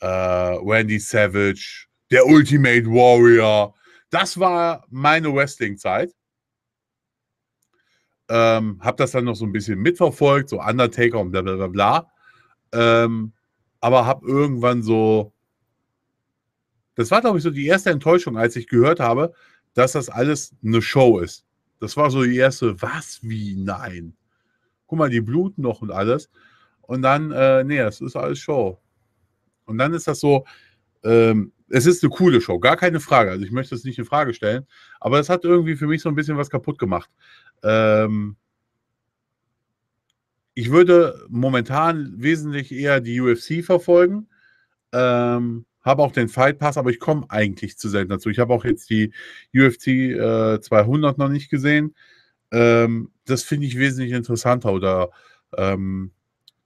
äh, Randy Savage, der Ultimate Warrior. Das war meine Wrestling-Zeit. Ähm, habe das dann noch so ein bisschen mitverfolgt, so Undertaker und bla bla bla bla. Ähm, aber habe irgendwann so, das war glaube ich so die erste Enttäuschung, als ich gehört habe, dass das alles eine Show ist. Das war so die erste, was, wie, nein. Guck mal, die bluten noch und alles. Und dann, äh, nee, es ist alles Show. Und dann ist das so, ähm, es ist eine coole Show, gar keine Frage. Also ich möchte es nicht in Frage stellen, aber es hat irgendwie für mich so ein bisschen was kaputt gemacht. Ähm, ich würde momentan wesentlich eher die UFC verfolgen. Ähm, habe auch den Fight Pass, aber ich komme eigentlich zu selten dazu. Ich habe auch jetzt die UFC äh, 200 noch nicht gesehen. Ähm, das finde ich wesentlich interessanter. Oder ähm,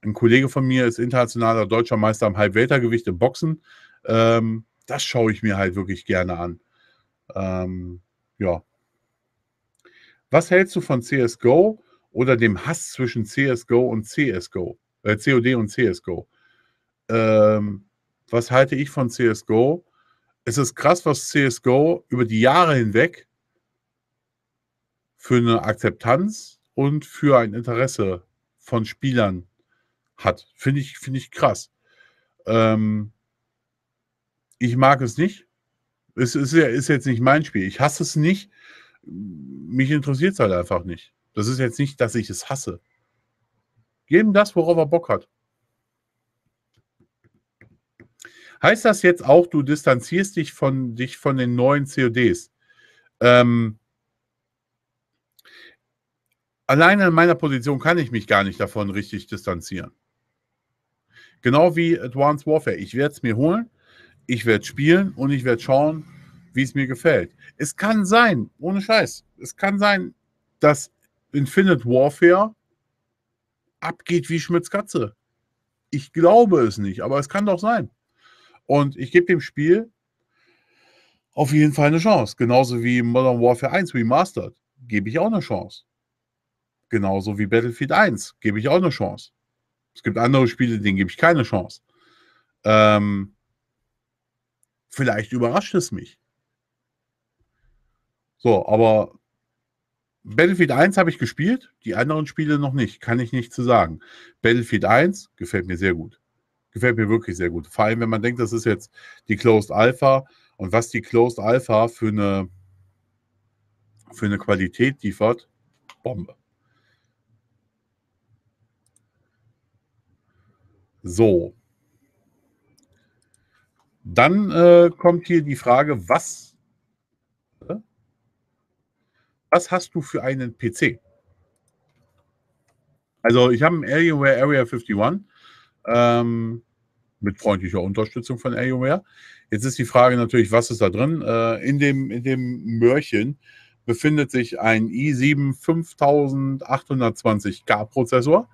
ein Kollege von mir ist internationaler deutscher Meister im Halbweltergewicht im Boxen. Ähm, das schaue ich mir halt wirklich gerne an. Ähm, ja, was hältst du von CSGO oder dem Hass zwischen CSGO und CSGO? Äh, COD und CSGO. Ähm, was halte ich von CSGO? Es ist krass, was CSGO über die Jahre hinweg für eine Akzeptanz und für ein Interesse von Spielern hat. Finde ich, find ich krass. Ähm, ich mag es nicht. Es ist, ist jetzt nicht mein Spiel. Ich hasse es nicht mich interessiert es halt einfach nicht. Das ist jetzt nicht, dass ich es hasse. Geben das, worauf er Bock hat. Heißt das jetzt auch, du distanzierst dich von, dich von den neuen CODs? Ähm, alleine in meiner Position kann ich mich gar nicht davon richtig distanzieren. Genau wie Advanced Warfare. Ich werde es mir holen, ich werde spielen und ich werde schauen, wie es mir gefällt. Es kann sein, ohne Scheiß, es kann sein, dass Infinite Warfare abgeht wie Schmitz Katze. Ich glaube es nicht, aber es kann doch sein. Und ich gebe dem Spiel auf jeden Fall eine Chance. Genauso wie Modern Warfare 1 Remastered gebe ich auch eine Chance. Genauso wie Battlefield 1 gebe ich auch eine Chance. Es gibt andere Spiele, denen gebe ich keine Chance. Ähm, vielleicht überrascht es mich. So, aber Battlefield 1 habe ich gespielt, die anderen Spiele noch nicht, kann ich nicht zu sagen. Battlefield 1 gefällt mir sehr gut. Gefällt mir wirklich sehr gut. Vor allem, wenn man denkt, das ist jetzt die Closed Alpha und was die Closed Alpha für eine, für eine Qualität liefert, Bombe. So. Dann äh, kommt hier die Frage, was was hast du für einen PC? Also ich habe einen Alienware Area 51 ähm, mit freundlicher Unterstützung von Alienware. Jetzt ist die Frage natürlich, was ist da drin? Äh, in, dem, in dem Möhrchen befindet sich ein i7 5820K Prozessor,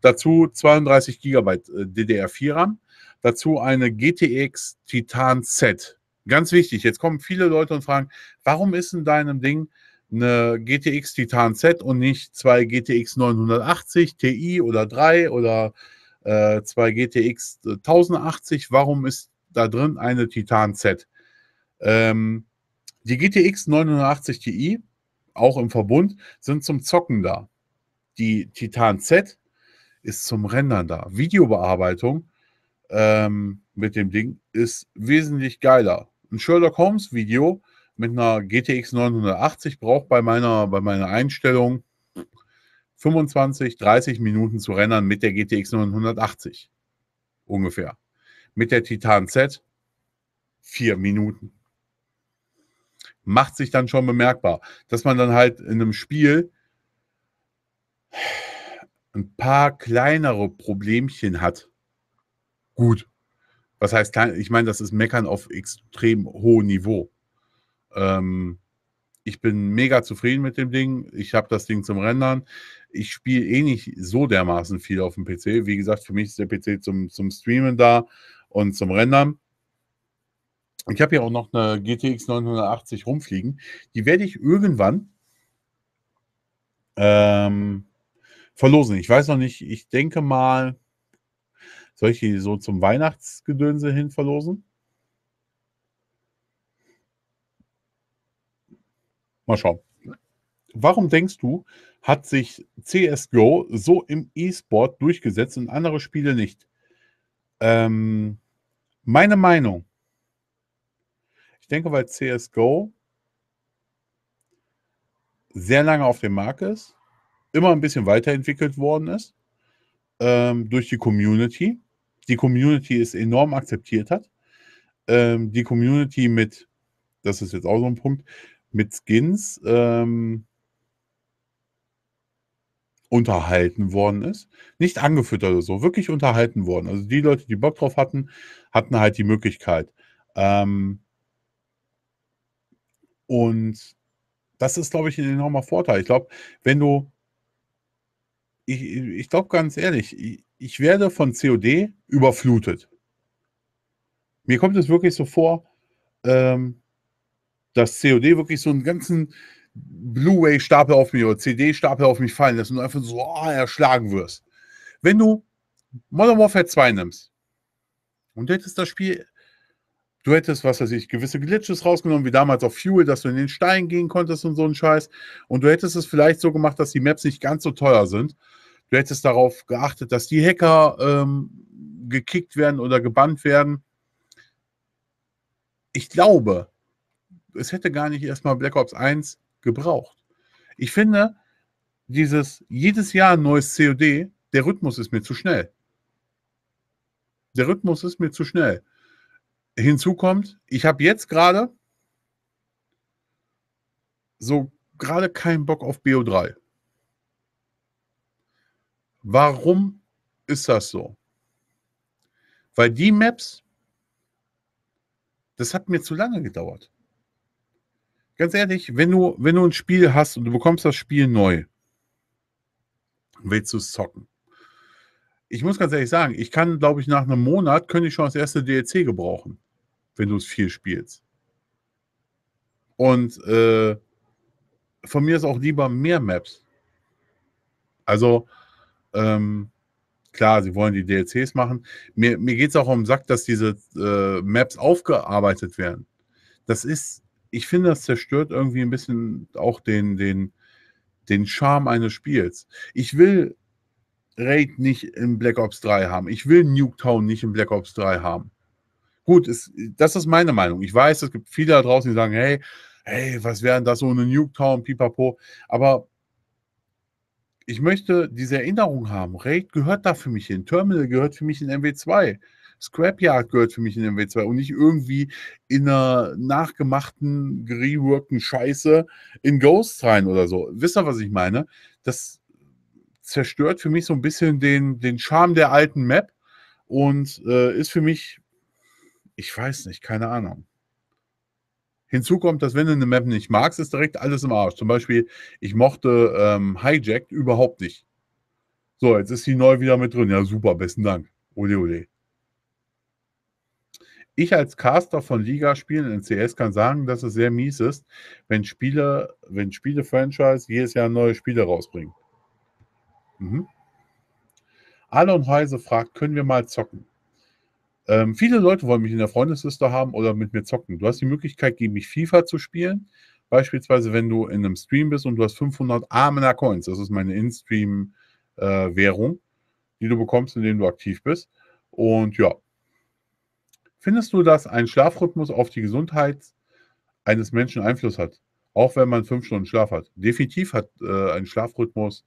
dazu 32 GB DDR4 RAM, dazu eine GTX Titan Z. Ganz wichtig, jetzt kommen viele Leute und fragen, warum ist in deinem Ding eine GTX Titan Z und nicht zwei GTX 980 Ti oder drei oder äh, zwei GTX 1080. Warum ist da drin eine Titan Z? Ähm, die GTX 980 Ti, auch im Verbund, sind zum Zocken da. Die Titan Z ist zum Rendern da. Videobearbeitung ähm, mit dem Ding ist wesentlich geiler. Ein Sherlock Holmes Video mit einer GTX 980 braucht bei meiner, bei meiner Einstellung 25, 30 Minuten zu rendern mit der GTX 980. Ungefähr. Mit der Titan Z 4 Minuten. Macht sich dann schon bemerkbar, dass man dann halt in einem Spiel ein paar kleinere Problemchen hat. Gut. Was heißt klein? Ich meine, das ist Meckern auf extrem hohem Niveau. Ähm, ich bin mega zufrieden mit dem Ding. Ich habe das Ding zum Rendern. Ich spiele eh nicht so dermaßen viel auf dem PC. Wie gesagt, für mich ist der PC zum, zum Streamen da und zum Rendern. Ich habe ja auch noch eine GTX 980 rumfliegen. Die werde ich irgendwann ähm, verlosen. Ich weiß noch nicht, ich denke mal, soll ich die so zum Weihnachtsgedönse hin verlosen? Mal schauen. Warum denkst du, hat sich CSGO so im E-Sport durchgesetzt und andere Spiele nicht? Ähm, meine Meinung. Ich denke, weil CSGO sehr lange auf dem Markt ist, immer ein bisschen weiterentwickelt worden ist ähm, durch die Community. Die Community ist enorm akzeptiert hat. Ähm, die Community mit, das ist jetzt auch so ein Punkt, mit Skins ähm, unterhalten worden ist. Nicht angefüttert oder so, wirklich unterhalten worden. Also die Leute, die Bock drauf hatten, hatten halt die Möglichkeit. Ähm, und das ist, glaube ich, ein enormer Vorteil. Ich glaube, wenn du, ich, ich glaube ganz ehrlich, ich, ich werde von COD überflutet. Mir kommt es wirklich so vor, ähm, dass COD wirklich so einen ganzen Blu-ray-Stapel auf mich oder CD-Stapel auf mich fallen lässt und einfach so oh, erschlagen wirst. Wenn du Modern Warfare 2 nimmst und du hättest das Spiel, du hättest, was weiß ich, gewisse Glitches rausgenommen, wie damals auf Fuel, dass du in den Stein gehen konntest und so einen Scheiß. Und du hättest es vielleicht so gemacht, dass die Maps nicht ganz so teuer sind. Du hättest darauf geachtet, dass die Hacker ähm, gekickt werden oder gebannt werden. Ich glaube, es hätte gar nicht erstmal Black Ops 1 gebraucht. Ich finde, dieses jedes Jahr ein neues COD, der Rhythmus ist mir zu schnell. Der Rhythmus ist mir zu schnell. Hinzu kommt, ich habe jetzt gerade so gerade keinen Bock auf BO3. Warum ist das so? Weil die Maps, das hat mir zu lange gedauert ganz ehrlich, wenn du, wenn du ein Spiel hast und du bekommst das Spiel neu, willst du es zocken. Ich muss ganz ehrlich sagen, ich kann, glaube ich, nach einem Monat könnte ich schon das erste DLC gebrauchen, wenn du es viel spielst. Und äh, von mir ist auch lieber mehr Maps. Also, ähm, klar, sie wollen die DLCs machen. Mir, mir geht es auch um den Sack, dass diese äh, Maps aufgearbeitet werden. Das ist ich finde, das zerstört irgendwie ein bisschen auch den, den, den Charme eines Spiels. Ich will Raid nicht in Black Ops 3 haben. Ich will Nuketown nicht in Black Ops 3 haben. Gut, es, das ist meine Meinung. Ich weiß, es gibt viele da draußen, die sagen, hey, hey, was wäre denn das ohne Nuketown, pipapo. Aber ich möchte diese Erinnerung haben. Raid gehört da für mich hin. Terminal gehört für mich in MW2. Scrapyard gehört für mich in den W2 und nicht irgendwie in einer nachgemachten, gereworkten Scheiße in Ghost rein oder so. Wisst ihr, was ich meine? Das zerstört für mich so ein bisschen den, den Charme der alten Map und äh, ist für mich, ich weiß nicht, keine Ahnung. Hinzu kommt, dass wenn du eine Map nicht magst, ist direkt alles im Arsch. Zum Beispiel, ich mochte ähm, Hijacked überhaupt nicht. So, jetzt ist sie neu wieder mit drin. Ja, super, besten Dank. Ole, ole ich als Caster von Liga-Spielen in CS kann sagen, dass es sehr mies ist, wenn Spiele, wenn Spiele-Franchise jedes Jahr neue Spiele rausbringen. Mhm. Alon Heise fragt, können wir mal zocken? Ähm, viele Leute wollen mich in der Freundesliste haben oder mit mir zocken. Du hast die Möglichkeit, gegen mich FIFA zu spielen. Beispielsweise, wenn du in einem Stream bist und du hast 500 Amena Coins. Das ist meine In-Stream-Währung, äh, die du bekommst, indem du aktiv bist. Und ja, Findest du, dass ein Schlafrhythmus auf die Gesundheit eines Menschen Einfluss hat? Auch wenn man fünf Stunden Schlaf hat. Definitiv hat äh, ein Schlafrhythmus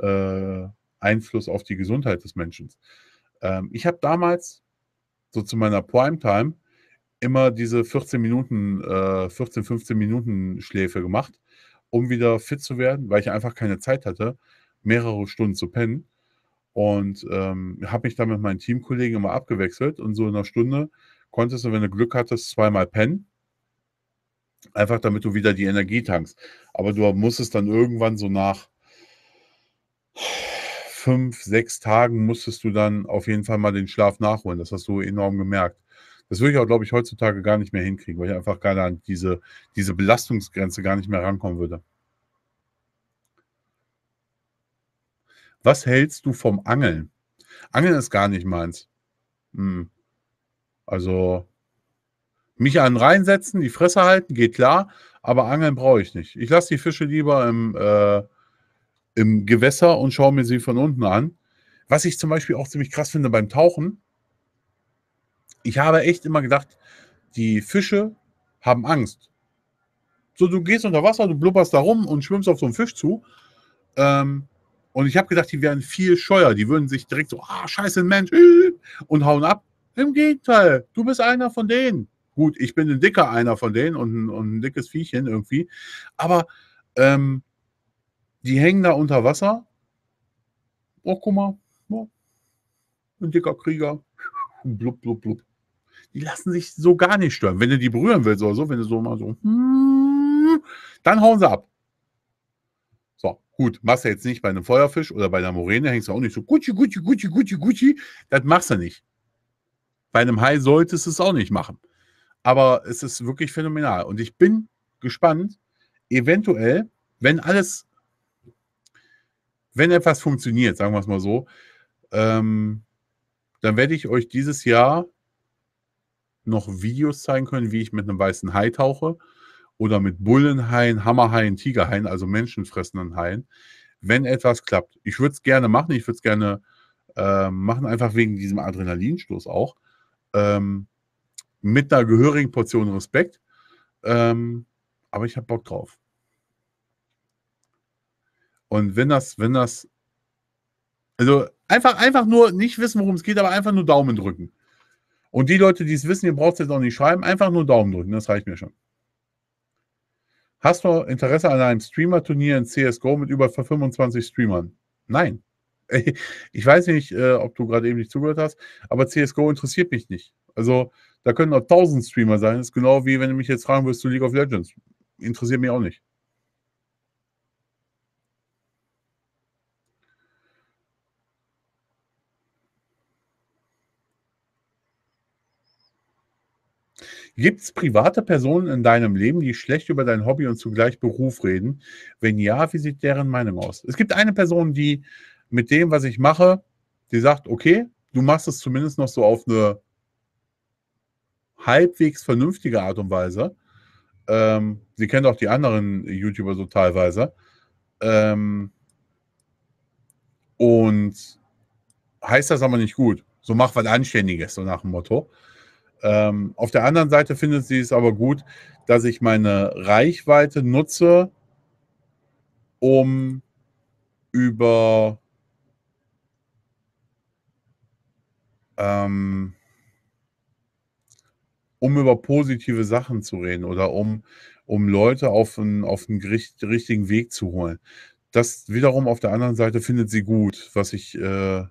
äh, Einfluss auf die Gesundheit des Menschen. Ähm, ich habe damals, so zu meiner Primetime, immer diese 14 Minuten, äh, 14, 15 Minuten Schläfe gemacht, um wieder fit zu werden, weil ich einfach keine Zeit hatte, mehrere Stunden zu pennen. Und ähm, habe mich dann mit meinen Teamkollegen immer abgewechselt und so in einer Stunde konntest du, wenn du Glück hattest, zweimal pennen. Einfach damit du wieder die Energie tankst. Aber du musstest dann irgendwann so nach fünf, sechs Tagen musstest du dann auf jeden Fall mal den Schlaf nachholen. Das hast du enorm gemerkt. Das würde ich auch, glaube ich, heutzutage gar nicht mehr hinkriegen, weil ich einfach gerade an diese, diese Belastungsgrenze gar nicht mehr rankommen würde. Was hältst du vom Angeln? Angeln ist gar nicht meins. Hm. Also mich an reinsetzen, die Fresse halten, geht klar, aber angeln brauche ich nicht. Ich lasse die Fische lieber im, äh, im Gewässer und schaue mir sie von unten an. Was ich zum Beispiel auch ziemlich krass finde beim Tauchen, ich habe echt immer gedacht, die Fische haben Angst. So, du gehst unter Wasser, du blubberst da rum und schwimmst auf so einen Fisch zu. Ähm, und ich habe gedacht, die wären viel scheuer. Die würden sich direkt so, ah, scheiße, Mensch, und hauen ab. Im Gegenteil, du bist einer von denen. Gut, ich bin ein dicker einer von denen und ein, und ein dickes Viechchen irgendwie. Aber ähm, die hängen da unter Wasser. Oh, guck mal. Oh, ein dicker Krieger. Blub, blub, blub. Die lassen sich so gar nicht stören. Wenn du die berühren willst oder so, wenn du so mal so, dann hauen sie ab. So, gut, machst du jetzt nicht bei einem Feuerfisch oder bei einer Morene, hängst du auch nicht so Gucci, Gucci, Gucci, Gucci, Gucci. Das machst du nicht. Bei einem Hai solltest du es auch nicht machen. Aber es ist wirklich phänomenal. Und ich bin gespannt, eventuell, wenn alles, wenn etwas funktioniert, sagen wir es mal so, ähm, dann werde ich euch dieses Jahr noch Videos zeigen können, wie ich mit einem weißen Hai tauche oder mit Bullenhaien, Hammerhaien, Tigerhaien, also menschenfressenden Haien, wenn etwas klappt. Ich würde es gerne machen, ich würde es gerne äh, machen, einfach wegen diesem Adrenalinstoß auch ähm, mit einer gehörigen Portion Respekt. Ähm, aber ich habe Bock drauf. Und wenn das, wenn das, also einfach, einfach nur nicht wissen, worum es geht, aber einfach nur Daumen drücken. Und die Leute, die es wissen, ihr braucht es jetzt auch nicht schreiben, einfach nur Daumen drücken, das reicht mir schon. Hast du Interesse an einem Streamer-Turnier in CSGO mit über 25 Streamern? Nein. ich weiß nicht, äh, ob du gerade eben nicht zugehört hast, aber CSGO interessiert mich nicht. Also da können auch tausend Streamer sein. Das ist genau wie wenn du mich jetzt fragen würdest zu League of Legends. Interessiert mich auch nicht. Gibt es private Personen in deinem Leben, die schlecht über dein Hobby und zugleich Beruf reden? Wenn ja, wie sieht deren Meinung aus? Es gibt eine Person, die mit dem, was ich mache, die sagt, okay, du machst es zumindest noch so auf eine halbwegs vernünftige Art und Weise. Ähm, sie kennt auch die anderen YouTuber so teilweise. Ähm, und heißt das aber nicht gut. So mach was Anständiges, so nach dem Motto. Ähm, auf der anderen Seite findet sie es aber gut, dass ich meine Reichweite nutze, um über ähm, um über positive Sachen zu reden oder um, um Leute auf den auf richtigen Weg zu holen. Das wiederum auf der anderen Seite findet sie gut, was ich, äh,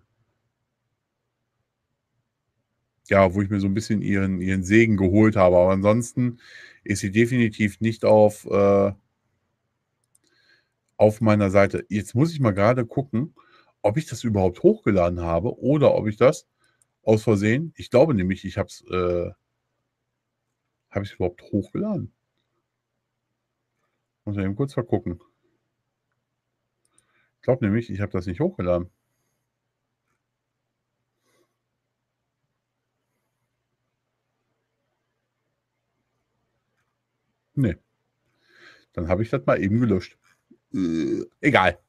ja, wo ich mir so ein bisschen ihren, ihren Segen geholt habe. Aber ansonsten ist sie definitiv nicht auf, äh, auf meiner Seite. Jetzt muss ich mal gerade gucken, ob ich das überhaupt hochgeladen habe oder ob ich das aus Versehen. Ich glaube nämlich, ich habe es. Äh, habe ich überhaupt hochgeladen? Muss ich eben kurz mal gucken. Ich glaube nämlich, ich habe das nicht hochgeladen. Nee. Dann habe ich das mal eben gelöscht. Äh, egal.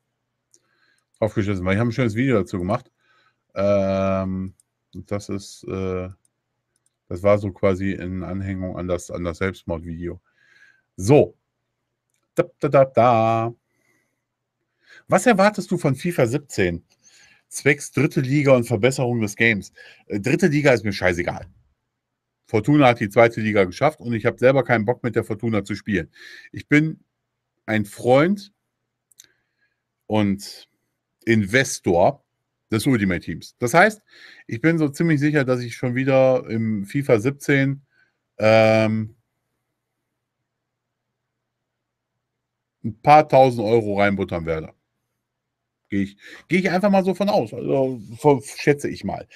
Aufgeschlossen, weil ich habe ein schönes Video dazu gemacht. Ähm, das ist, äh, das war so quasi in Anhängung an das, an das Selbstmordvideo. So. Da, da, da, da. Was erwartest du von FIFA 17? Zwecks dritte Liga und Verbesserung des Games. Äh, dritte Liga ist mir scheißegal. Fortuna hat die zweite Liga geschafft und ich habe selber keinen Bock mit der Fortuna zu spielen. Ich bin ein Freund und Investor des Ultimate Teams. Das heißt, ich bin so ziemlich sicher, dass ich schon wieder im FIFA 17 ähm, ein paar tausend Euro reinbuttern werde. Gehe ich, geh ich einfach mal so von aus. Also, schätze ich mal.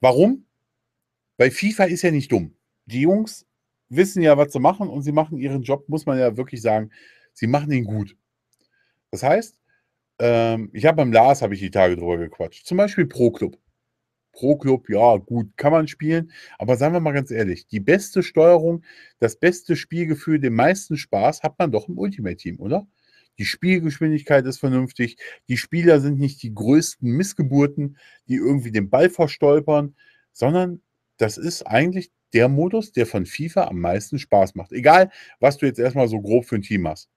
Warum? Weil FIFA ist ja nicht dumm. Die Jungs wissen ja, was sie machen und sie machen ihren Job, muss man ja wirklich sagen, sie machen ihn gut. Das heißt, ähm, ich habe beim Lars, habe ich die Tage drüber gequatscht. Zum Beispiel Pro Club. Pro Club, ja, gut, kann man spielen. Aber seien wir mal ganz ehrlich, die beste Steuerung, das beste Spielgefühl, den meisten Spaß hat man doch im Ultimate Team, oder? Die Spielgeschwindigkeit ist vernünftig. Die Spieler sind nicht die größten Missgeburten, die irgendwie den Ball verstolpern, sondern das ist eigentlich der Modus, der von FIFA am meisten Spaß macht. Egal, was du jetzt erstmal so grob für ein Team hast.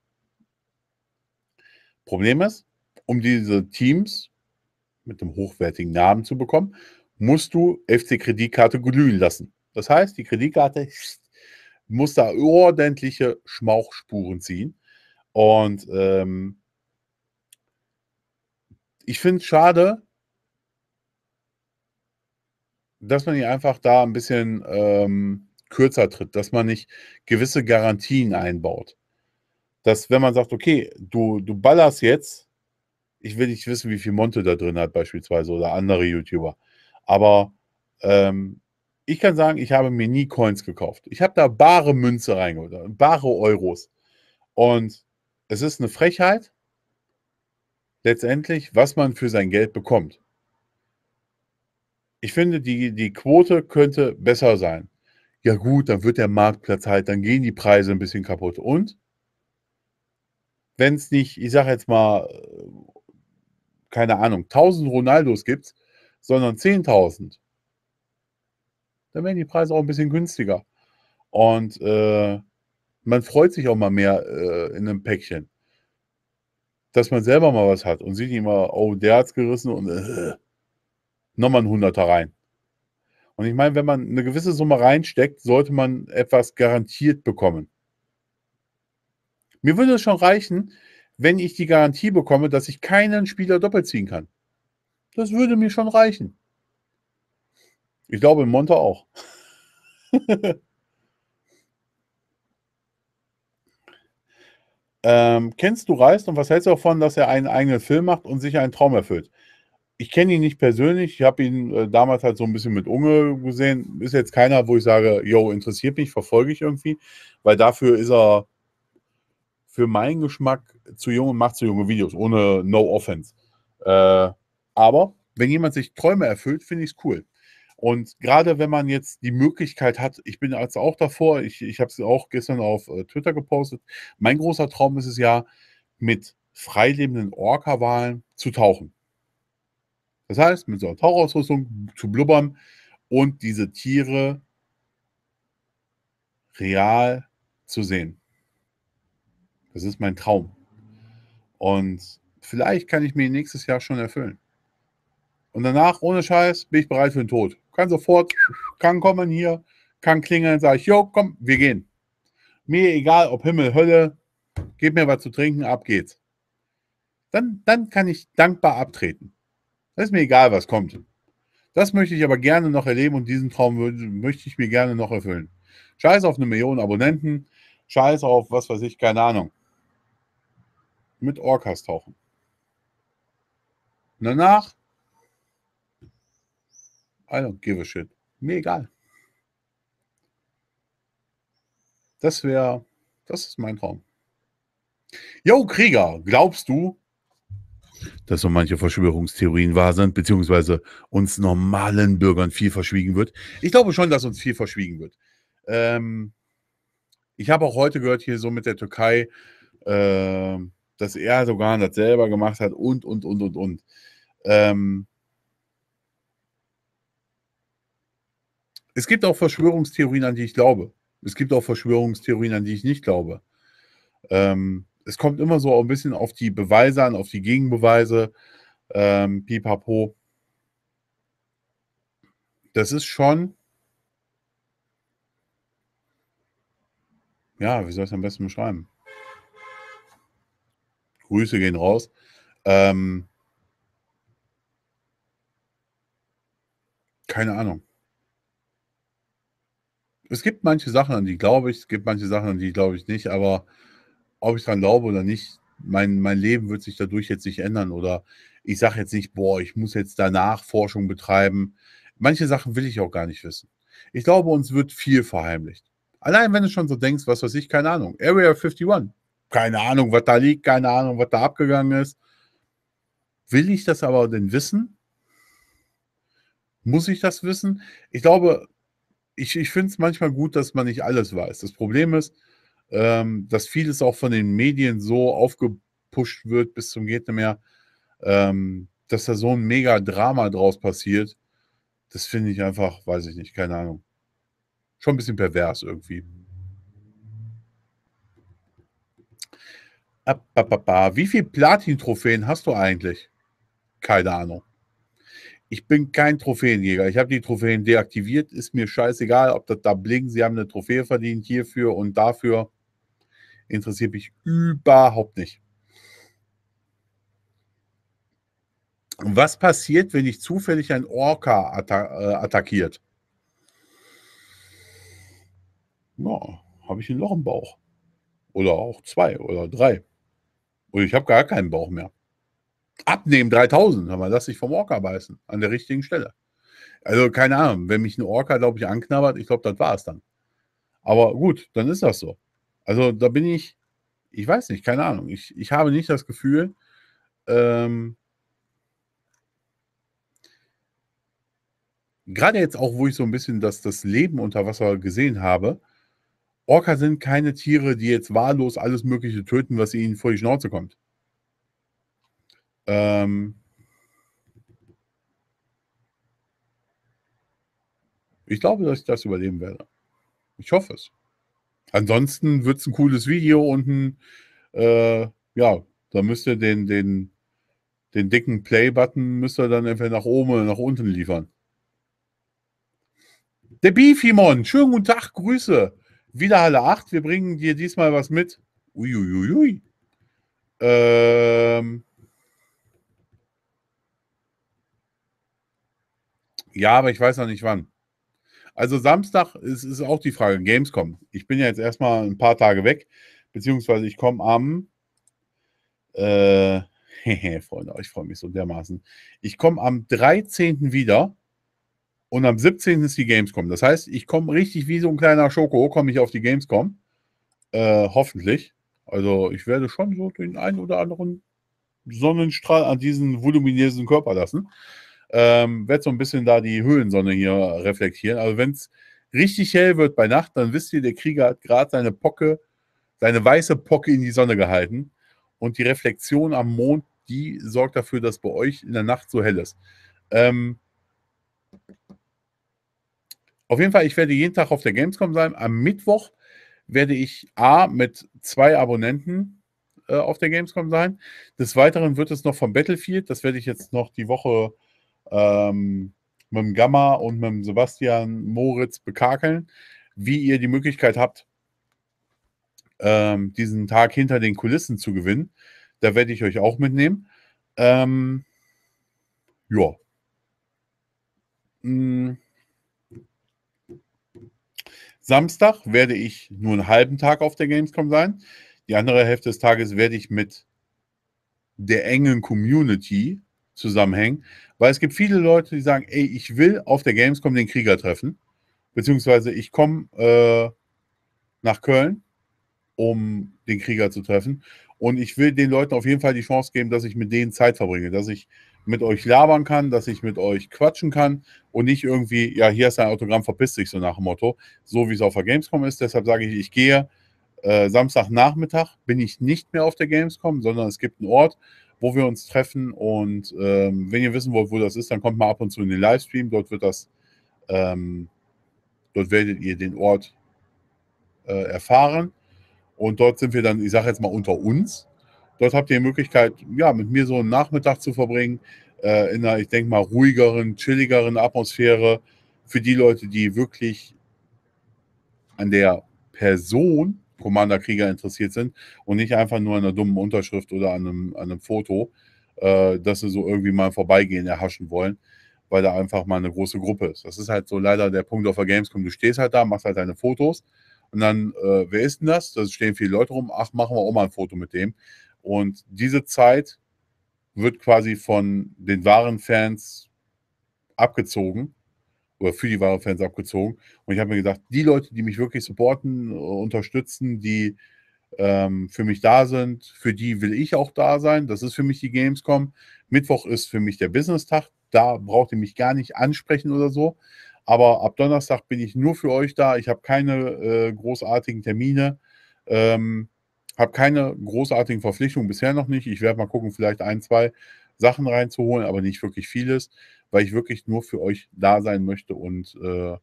Problem ist, um diese Teams mit einem hochwertigen Namen zu bekommen, musst du FC-Kreditkarte glühen lassen. Das heißt, die Kreditkarte muss da ordentliche Schmauchspuren ziehen. Und ähm, ich finde es schade, dass man hier einfach da ein bisschen ähm, kürzer tritt, dass man nicht gewisse Garantien einbaut. Dass wenn man sagt, okay, du, du ballerst jetzt ich will nicht wissen, wie viel Monte da drin hat, beispielsweise, oder andere YouTuber. Aber ähm, ich kann sagen, ich habe mir nie Coins gekauft. Ich habe da bare Münze reingeholt, bare Euros. Und es ist eine Frechheit, letztendlich, was man für sein Geld bekommt. Ich finde, die, die Quote könnte besser sein. Ja gut, dann wird der Marktplatz halt, dann gehen die Preise ein bisschen kaputt. Und wenn es nicht, ich sage jetzt mal, keine Ahnung, 1000 Ronaldos gibt, sondern 10.000, dann werden die Preise auch ein bisschen günstiger. Und äh, man freut sich auch mal mehr äh, in einem Päckchen, dass man selber mal was hat und sieht immer, oh, der hat es gerissen und äh, nochmal ein Hunderter rein. Und ich meine, wenn man eine gewisse Summe reinsteckt, sollte man etwas garantiert bekommen. Mir würde es schon reichen, wenn ich die Garantie bekomme, dass ich keinen Spieler doppelt ziehen kann. Das würde mir schon reichen. Ich glaube, in Monta auch. ähm, kennst du Reist und was hältst du davon, dass er einen eigenen Film macht und sich einen Traum erfüllt? Ich kenne ihn nicht persönlich. Ich habe ihn äh, damals halt so ein bisschen mit Unge gesehen. Ist jetzt keiner, wo ich sage, yo, interessiert mich, verfolge ich irgendwie, weil dafür ist er für meinen Geschmack zu jung und macht zu junge Videos, ohne No Offense. Äh, aber wenn jemand sich Träume erfüllt, finde ich es cool. Und gerade wenn man jetzt die Möglichkeit hat, ich bin also auch davor, ich, ich habe es auch gestern auf äh, Twitter gepostet, mein großer Traum ist es ja, mit freilebenden Orca-Wahlen zu tauchen. Das heißt, mit so einer Tauchausrüstung zu blubbern und diese Tiere real zu sehen. Das ist mein Traum. Und vielleicht kann ich mir nächstes Jahr schon erfüllen. Und danach, ohne Scheiß, bin ich bereit für den Tod. Kann sofort, kann kommen hier, kann klingeln, sage ich, jo, komm, wir gehen. Mir egal, ob Himmel, Hölle, gib mir was zu trinken, ab geht's. Dann, dann kann ich dankbar abtreten. Das ist mir egal, was kommt. Das möchte ich aber gerne noch erleben und diesen Traum möchte ich mir gerne noch erfüllen. Scheiß auf eine Million Abonnenten, scheiß auf was weiß ich, keine Ahnung mit Orcas tauchen. Danach, I don't give a shit. Mir egal. Das wäre, das ist mein Traum. Jo, Krieger, glaubst du, dass so manche Verschwörungstheorien wahr sind, beziehungsweise uns normalen Bürgern viel verschwiegen wird? Ich glaube schon, dass uns viel verschwiegen wird. Ähm, ich habe auch heute gehört, hier so mit der Türkei, äh, dass er sogar das selber gemacht hat und, und, und, und, und. Ähm, es gibt auch Verschwörungstheorien, an die ich glaube. Es gibt auch Verschwörungstheorien, an die ich nicht glaube. Ähm, es kommt immer so ein bisschen auf die Beweise an, auf die Gegenbeweise, ähm, pipapo. Das ist schon, ja, wie soll ich es am besten beschreiben? Grüße gehen raus. Ähm, keine Ahnung. Es gibt manche Sachen, an die glaube ich, es gibt manche Sachen, an die glaube ich nicht, aber ob ich daran glaube oder nicht, mein, mein Leben wird sich dadurch jetzt nicht ändern oder ich sage jetzt nicht, boah, ich muss jetzt danach Forschung betreiben. Manche Sachen will ich auch gar nicht wissen. Ich glaube, uns wird viel verheimlicht. Allein wenn du schon so denkst, was weiß ich, keine Ahnung. Area 51 keine Ahnung, was da liegt, keine Ahnung, was da abgegangen ist. Will ich das aber denn wissen? Muss ich das wissen? Ich glaube, ich, ich finde es manchmal gut, dass man nicht alles weiß. Das Problem ist, ähm, dass vieles auch von den Medien so aufgepusht wird bis zum Geht mehr, ähm, dass da so ein mega Drama draus passiert. Das finde ich einfach, weiß ich nicht, keine Ahnung. Schon ein bisschen pervers irgendwie. Wie viele Platin-Trophäen hast du eigentlich? Keine Ahnung. Ich bin kein Trophäenjäger. Ich habe die Trophäen deaktiviert. Ist mir scheißegal, ob das da blinkt. Sie haben eine Trophäe verdient hierfür und dafür. Interessiert mich überhaupt nicht. Was passiert, wenn ich zufällig ein Orca atta äh, attackiert? Ja, habe ich ein Loch im Bauch. Oder auch zwei oder drei. Und ich habe gar keinen Bauch mehr. Abnehmen 3000, aber lass dich vom Orca beißen, an der richtigen Stelle. Also keine Ahnung, wenn mich ein Orca, glaube ich, anknabbert, ich glaube, das war es dann. Aber gut, dann ist das so. Also da bin ich, ich weiß nicht, keine Ahnung. Ich, ich habe nicht das Gefühl, ähm, gerade jetzt auch, wo ich so ein bisschen das, das Leben unter Wasser gesehen habe, Orca sind keine Tiere, die jetzt wahllos alles Mögliche töten, was ihnen vor die Schnauze kommt. Ähm ich glaube, dass ich das überleben werde. Ich hoffe es. Ansonsten wird es ein cooles Video unten. äh, ja, da müsst ihr den, den, den dicken Play-Button müsst ihr dann entweder nach oben oder nach unten liefern. Der Beefimon, schönen guten Tag, Grüße. Wieder Halle 8, wir bringen dir diesmal was mit. Uiuiui. Ähm ja, aber ich weiß noch nicht wann. Also Samstag ist, ist auch die Frage, Gamescom. Ich bin ja jetzt erstmal ein paar Tage weg, beziehungsweise ich komme am, äh, Freunde, ich freue mich so dermaßen. Ich komme am 13. wieder und am 17. ist die Gamescom. Das heißt, ich komme richtig wie so ein kleiner Schoko, komme ich auf die Gamescom. Äh, hoffentlich. Also ich werde schon so den einen oder anderen Sonnenstrahl an diesen voluminösen Körper lassen. Ähm, werde so ein bisschen da die Höhlensonne hier reflektieren. Also wenn es richtig hell wird bei Nacht, dann wisst ihr, der Krieger hat gerade seine Pocke, seine weiße Pocke in die Sonne gehalten. Und die Reflexion am Mond, die sorgt dafür, dass bei euch in der Nacht so hell ist. Ähm, auf jeden Fall, ich werde jeden Tag auf der Gamescom sein. Am Mittwoch werde ich A mit zwei Abonnenten äh, auf der Gamescom sein. Des Weiteren wird es noch vom Battlefield, das werde ich jetzt noch die Woche ähm, mit dem Gamma und mit dem Sebastian Moritz bekakeln, wie ihr die Möglichkeit habt, ähm, diesen Tag hinter den Kulissen zu gewinnen. Da werde ich euch auch mitnehmen. Ähm, ja. Hm. Samstag werde ich nur einen halben Tag auf der Gamescom sein. Die andere Hälfte des Tages werde ich mit der engen Community zusammenhängen, weil es gibt viele Leute, die sagen, ey, ich will auf der Gamescom den Krieger treffen, beziehungsweise ich komme äh, nach Köln, um den Krieger zu treffen und ich will den Leuten auf jeden Fall die Chance geben, dass ich mit denen Zeit verbringe, dass ich mit euch labern kann, dass ich mit euch quatschen kann und nicht irgendwie, ja, hier ist ein Autogramm, verpiss dich so nach dem Motto, so wie es auf der Gamescom ist. Deshalb sage ich, ich gehe äh, Samstagnachmittag, bin ich nicht mehr auf der Gamescom, sondern es gibt einen Ort, wo wir uns treffen und ähm, wenn ihr wissen wollt, wo das ist, dann kommt mal ab und zu in den Livestream, dort wird das, ähm, dort werdet ihr den Ort äh, erfahren und dort sind wir dann, ich sage jetzt mal unter uns, Dort habt ihr die Möglichkeit, ja, mit mir so einen Nachmittag zu verbringen, äh, in einer, ich denke mal, ruhigeren, chilligeren Atmosphäre. Für die Leute, die wirklich an der Person Commander Krieger interessiert sind und nicht einfach nur an einer dummen Unterschrift oder an einem, an einem Foto, äh, dass sie so irgendwie mal vorbeigehen, erhaschen wollen, weil da einfach mal eine große Gruppe ist. Das ist halt so leider der Punkt auf der Gamescom. Du stehst halt da, machst halt deine Fotos und dann, äh, wer ist denn das? Da stehen viele Leute rum. Ach, machen wir auch mal ein Foto mit dem. Und diese Zeit wird quasi von den wahren Fans abgezogen oder für die wahren Fans abgezogen. Und ich habe mir gedacht, die Leute, die mich wirklich supporten, äh, unterstützen, die ähm, für mich da sind, für die will ich auch da sein. Das ist für mich die Gamescom. Mittwoch ist für mich der Business-Tag. Da braucht ihr mich gar nicht ansprechen oder so. Aber ab Donnerstag bin ich nur für euch da. Ich habe keine äh, großartigen Termine. Ähm, habe keine großartigen Verpflichtungen bisher noch nicht. Ich werde mal gucken, vielleicht ein, zwei Sachen reinzuholen, aber nicht wirklich vieles, weil ich wirklich nur für euch da sein möchte und äh,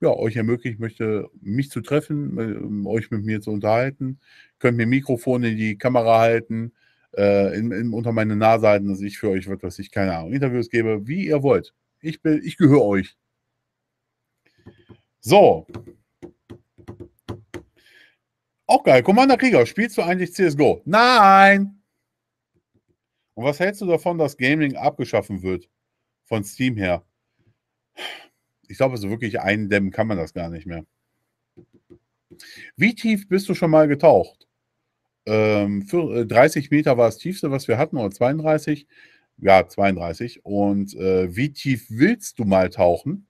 ja, euch ermöglichen möchte, mich zu treffen, äh, euch mit mir zu unterhalten. Könnt mir Mikrofone in die Kamera halten, äh, in, in, unter meine Nase halten, dass ich für euch, was ich keine Ahnung, Interviews gebe, wie ihr wollt. Ich, ich gehöre euch. So, auch geil. Commander Krieger, spielst du eigentlich CSGO? Nein! Und was hältst du davon, dass Gaming abgeschaffen wird? Von Steam her? Ich glaube, so wirklich eindämmen kann man das gar nicht mehr. Wie tief bist du schon mal getaucht? Ähm, für, äh, 30 Meter war das tiefste, was wir hatten, oder 32? Ja, 32. Und äh, wie tief willst du mal tauchen?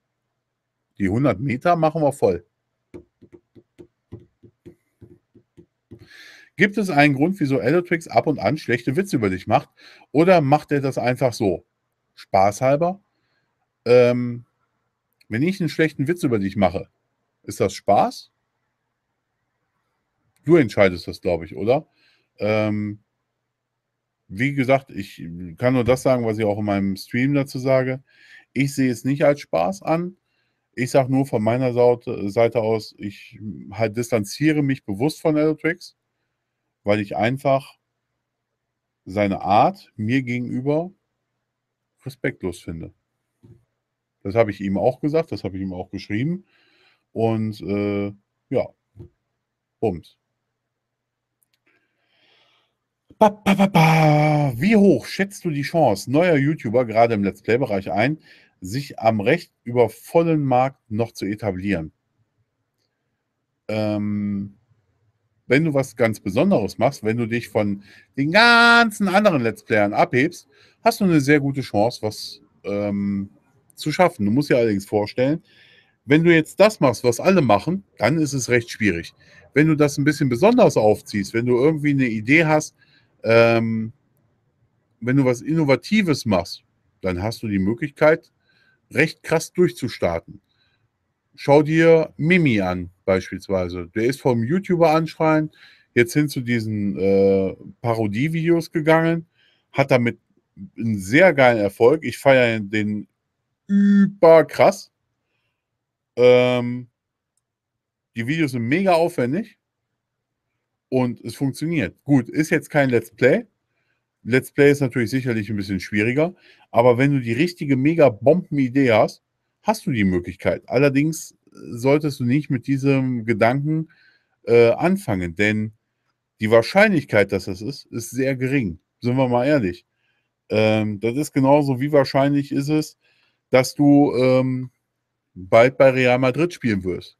Die 100 Meter machen wir voll. Gibt es einen Grund, wieso Elotrix ab und an schlechte Witze über dich macht? Oder macht er das einfach so? Spaßhalber? Ähm, wenn ich einen schlechten Witz über dich mache, ist das Spaß? Du entscheidest das, glaube ich, oder? Ähm, wie gesagt, ich kann nur das sagen, was ich auch in meinem Stream dazu sage. Ich sehe es nicht als Spaß an. Ich sage nur von meiner Seite aus, ich halt distanziere mich bewusst von Elotrix weil ich einfach seine Art mir gegenüber respektlos finde. Das habe ich ihm auch gesagt, das habe ich ihm auch geschrieben. Und äh, ja, bums. Ba, ba, ba, Wie hoch schätzt du die Chance neuer YouTuber, gerade im Let's Play-Bereich ein, sich am recht über vollen Markt noch zu etablieren? Ähm, wenn du was ganz Besonderes machst, wenn du dich von den ganzen anderen Let's Playern abhebst, hast du eine sehr gute Chance, was ähm, zu schaffen. Du musst dir allerdings vorstellen, wenn du jetzt das machst, was alle machen, dann ist es recht schwierig. Wenn du das ein bisschen besonders aufziehst, wenn du irgendwie eine Idee hast, ähm, wenn du was Innovatives machst, dann hast du die Möglichkeit, recht krass durchzustarten. Schau dir Mimi an beispielsweise. Der ist vom YouTuber anschreien, jetzt hin zu diesen äh, Parodie-Videos gegangen, hat damit einen sehr geilen Erfolg. Ich feiere den über krass. Ähm, die Videos sind mega aufwendig und es funktioniert. Gut, ist jetzt kein Let's Play. Let's Play ist natürlich sicherlich ein bisschen schwieriger, aber wenn du die richtige mega Bomben-Idee hast, hast du die Möglichkeit. Allerdings solltest du nicht mit diesem Gedanken äh, anfangen, denn die Wahrscheinlichkeit, dass das ist, ist sehr gering. Sind wir mal ehrlich. Ähm, das ist genauso, wie wahrscheinlich ist es, dass du ähm, bald bei Real Madrid spielen wirst.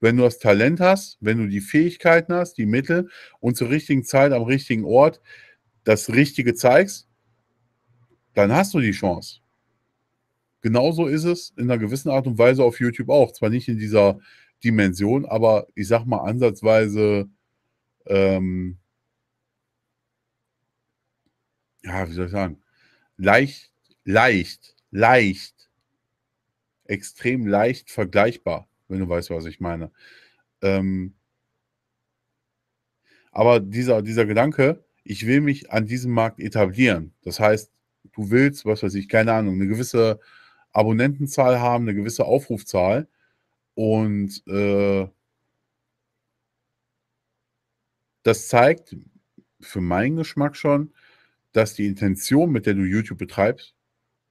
Wenn du das Talent hast, wenn du die Fähigkeiten hast, die Mittel und zur richtigen Zeit am richtigen Ort das Richtige zeigst, dann hast du die Chance genauso ist es in einer gewissen Art und Weise auf YouTube auch. Zwar nicht in dieser Dimension, aber ich sag mal ansatzweise, ähm, ja, wie soll ich sagen, leicht, leicht, leicht, extrem leicht vergleichbar, wenn du weißt, was ich meine. Ähm, aber dieser, dieser Gedanke, ich will mich an diesem Markt etablieren. Das heißt, du willst, was weiß ich, keine Ahnung, eine gewisse Abonnentenzahl haben, eine gewisse Aufrufzahl. Und äh, das zeigt für meinen Geschmack schon, dass die Intention, mit der du YouTube betreibst,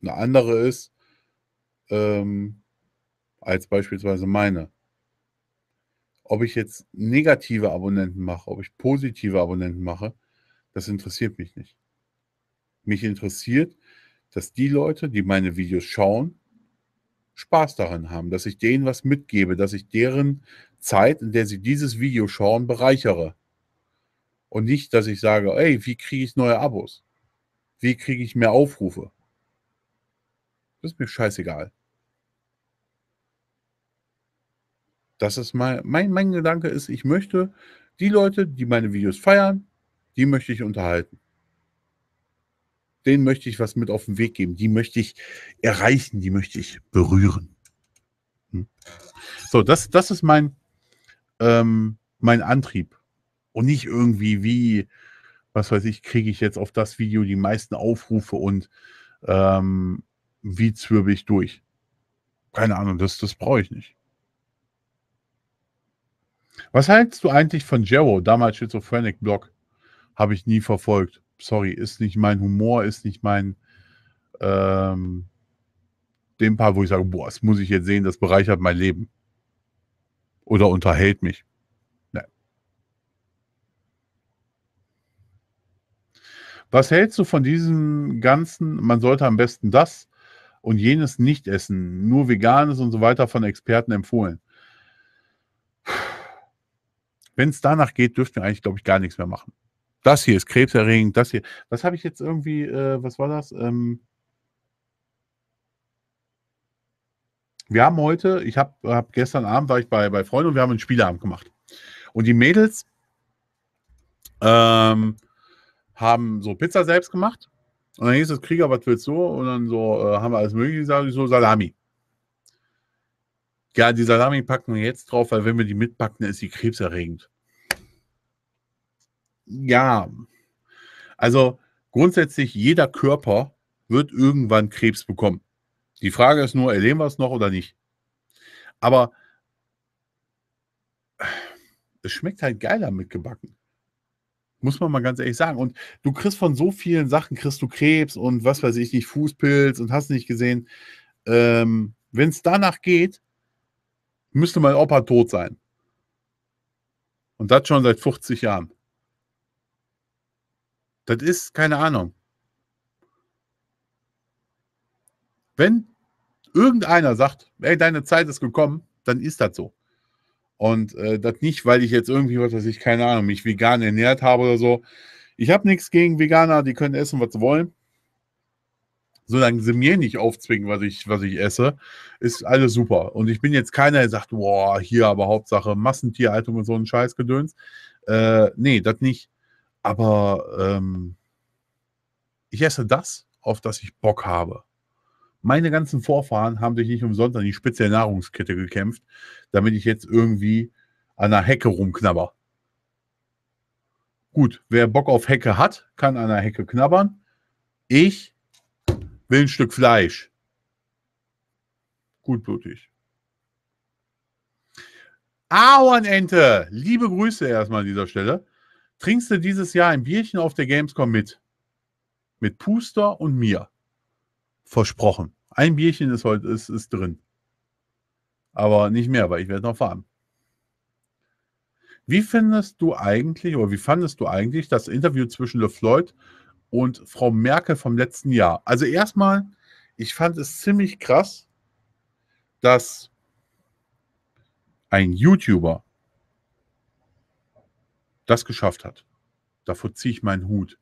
eine andere ist ähm, als beispielsweise meine. Ob ich jetzt negative Abonnenten mache, ob ich positive Abonnenten mache, das interessiert mich nicht. Mich interessiert, dass die Leute, die meine Videos schauen, Spaß daran haben, dass ich denen was mitgebe, dass ich deren Zeit, in der sie dieses Video schauen, bereichere. Und nicht, dass ich sage, ey, wie kriege ich neue Abos? Wie kriege ich mehr Aufrufe? Das ist mir scheißegal. Das ist mein, mein, mein Gedanke ist, ich möchte die Leute, die meine Videos feiern, die möchte ich unterhalten denen möchte ich was mit auf den Weg geben. Die möchte ich erreichen, die möchte ich berühren. Hm? So, das, das ist mein, ähm, mein Antrieb. Und nicht irgendwie wie, was weiß ich, kriege ich jetzt auf das Video die meisten Aufrufe und ähm, wie zwirbe ich durch. Keine Ahnung, das, das brauche ich nicht. Was hältst du eigentlich von Jero, damals Schizophrenic Blog? Habe ich nie verfolgt sorry, ist nicht mein Humor, ist nicht mein, ähm, dem Paar, wo ich sage, boah, das muss ich jetzt sehen, das bereichert mein Leben. Oder unterhält mich. Nee. Was hältst du von diesem Ganzen? Man sollte am besten das und jenes nicht essen, nur veganes und so weiter von Experten empfohlen. Wenn es danach geht, dürften wir eigentlich, glaube ich, gar nichts mehr machen das hier ist krebserregend, das hier. Was habe ich jetzt irgendwie, äh, was war das? Ähm, wir haben heute, ich habe hab gestern Abend, war ich bei, bei Freunden und wir haben einen Spieleabend gemacht. Und die Mädels ähm, haben so Pizza selbst gemacht. Und dann hieß es, Krieger, was willst du? Und dann so, äh, haben wir alles mögliche gesagt, so Salami. Ja, die Salami packen wir jetzt drauf, weil wenn wir die mitpacken, ist sie krebserregend ja, also grundsätzlich jeder Körper wird irgendwann Krebs bekommen. Die Frage ist nur, erleben wir es noch oder nicht? Aber es schmeckt halt geiler mitgebacken. Muss man mal ganz ehrlich sagen. Und du kriegst von so vielen Sachen, kriegst du Krebs und was weiß ich nicht, Fußpilz und hast nicht gesehen. Ähm, Wenn es danach geht, müsste mein Opa tot sein. Und das schon seit 50 Jahren. Das ist keine Ahnung. Wenn irgendeiner sagt, ey, deine Zeit ist gekommen, dann ist das so. Und äh, das nicht, weil ich jetzt irgendwie, was weiß ich, keine Ahnung, mich vegan ernährt habe oder so. Ich habe nichts gegen Veganer, die können essen, was sie wollen. Solange sie mir nicht aufzwingen, was ich, was ich esse, ist alles super. Und ich bin jetzt keiner, der sagt, boah, hier aber Hauptsache Massentierhaltung und so ein Scheißgedöns. Äh, nee, das nicht. Aber ähm, ich esse das, auf das ich Bock habe. Meine ganzen Vorfahren haben sich nicht umsonst an die Spitze der Nahrungskette gekämpft, damit ich jetzt irgendwie an einer Hecke rumknabber. Gut, wer Bock auf Hecke hat, kann an einer Hecke knabbern. Ich will ein Stück Fleisch. Gutblutig. Ahornente! Liebe Grüße erstmal an dieser Stelle trinkst du dieses Jahr ein Bierchen auf der Gamescom mit. Mit Puster und mir. Versprochen. Ein Bierchen ist heute ist, ist drin. Aber nicht mehr, weil ich werde noch fahren. Wie findest du eigentlich oder wie fandest du eigentlich das Interview zwischen LeFloid und Frau Merkel vom letzten Jahr? Also erstmal, ich fand es ziemlich krass, dass ein YouTuber das geschafft hat. Davor ziehe ich meinen Hut.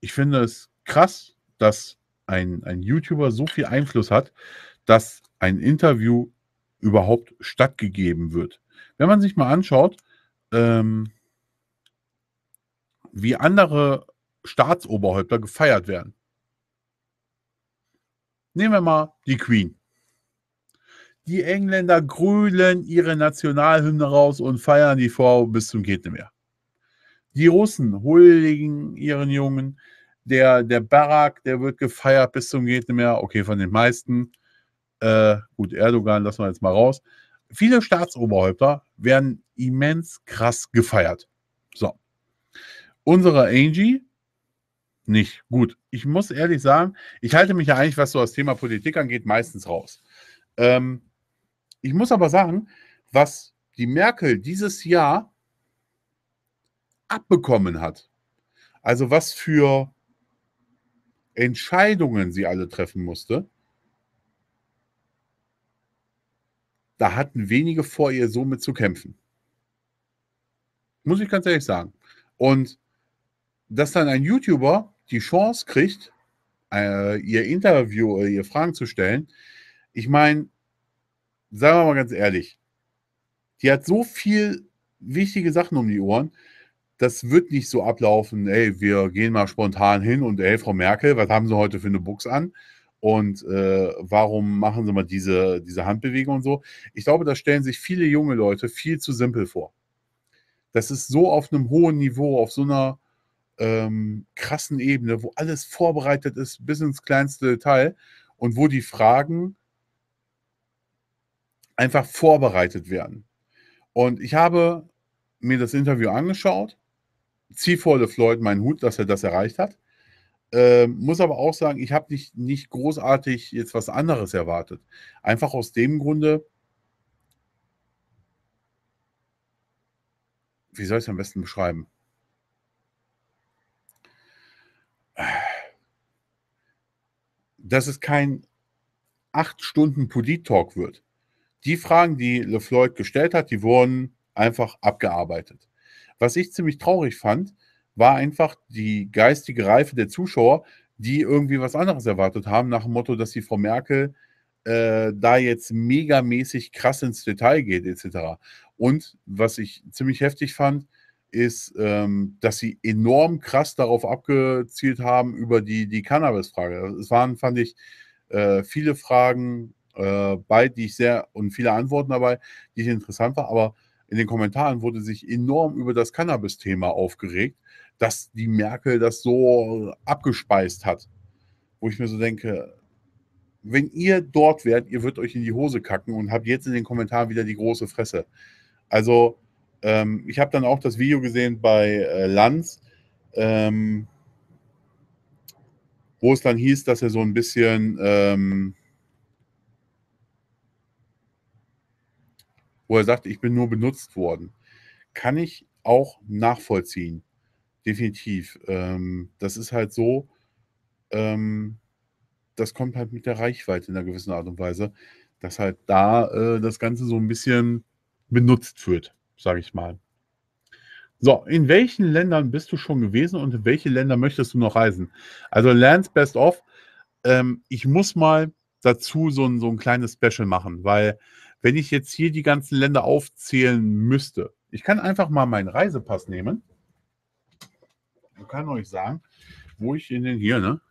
Ich finde es krass, dass ein, ein YouTuber so viel Einfluss hat, dass ein Interview überhaupt stattgegeben wird. Wenn man sich mal anschaut, ähm, wie andere Staatsoberhäupter gefeiert werden. Nehmen wir mal die Queen. Die Engländer grölen ihre Nationalhymne raus und feiern die Frau bis zum geht mehr. Die Russen huldigen ihren Jungen. Der, der Barak, der wird gefeiert bis zum geht mehr. Okay, von den meisten. Äh, gut, Erdogan lassen wir jetzt mal raus. Viele Staatsoberhäupter werden immens krass gefeiert. So. Unsere Angie nicht. Gut, ich muss ehrlich sagen, ich halte mich ja eigentlich, was so das Thema Politik angeht, meistens raus. Ähm, ich muss aber sagen, was die Merkel dieses Jahr abbekommen hat, also was für Entscheidungen sie alle treffen musste, da hatten wenige vor ihr so mit zu kämpfen. Muss ich ganz ehrlich sagen. Und dass dann ein YouTuber die Chance kriegt, äh, ihr Interview oder ihr Fragen zu stellen, ich meine, sagen wir mal ganz ehrlich, die hat so viel wichtige Sachen um die Ohren. Das wird nicht so ablaufen, ey, wir gehen mal spontan hin und ey, Frau Merkel, was haben Sie heute für eine Buchs an? Und äh, warum machen Sie mal diese, diese Handbewegung und so? Ich glaube, da stellen sich viele junge Leute viel zu simpel vor. Das ist so auf einem hohen Niveau, auf so einer ähm, krassen Ebene, wo alles vorbereitet ist bis ins kleinste Detail und wo die Fragen einfach vorbereitet werden. Und ich habe mir das Interview angeschaut, ziehe vor LeFloid meinen Hut, dass er das erreicht hat. Äh, muss aber auch sagen, ich habe nicht, nicht großartig jetzt was anderes erwartet. Einfach aus dem Grunde, wie soll ich es am besten beschreiben? Dass es kein 8 Stunden Polit-Talk wird die Fragen, die LeFloid gestellt hat, die wurden einfach abgearbeitet. Was ich ziemlich traurig fand, war einfach die geistige Reife der Zuschauer, die irgendwie was anderes erwartet haben, nach dem Motto, dass die Frau Merkel äh, da jetzt megamäßig krass ins Detail geht, etc. Und was ich ziemlich heftig fand, ist, ähm, dass sie enorm krass darauf abgezielt haben über die, die Cannabis-Frage. Es waren, fand ich, äh, viele Fragen äh, bei, die ich sehr und viele Antworten dabei, die ich interessant war, aber in den Kommentaren wurde sich enorm über das Cannabis-Thema aufgeregt, dass die Merkel das so abgespeist hat. Wo ich mir so denke, wenn ihr dort wärt, ihr würdet euch in die Hose kacken und habt jetzt in den Kommentaren wieder die große Fresse. Also, ähm, ich habe dann auch das Video gesehen bei äh, Lanz, ähm, wo es dann hieß, dass er so ein bisschen. Ähm, wo er sagt, ich bin nur benutzt worden, kann ich auch nachvollziehen. Definitiv. Ähm, das ist halt so, ähm, das kommt halt mit der Reichweite in einer gewissen Art und Weise, dass halt da äh, das Ganze so ein bisschen benutzt wird, sage ich mal. So, in welchen Ländern bist du schon gewesen und in welche Länder möchtest du noch reisen? Also Lands Best of. Ähm, ich muss mal dazu so ein, so ein kleines Special machen, weil wenn ich jetzt hier die ganzen Länder aufzählen müsste, ich kann einfach mal meinen Reisepass nehmen und kann euch sagen, wo ich in den hier, ne,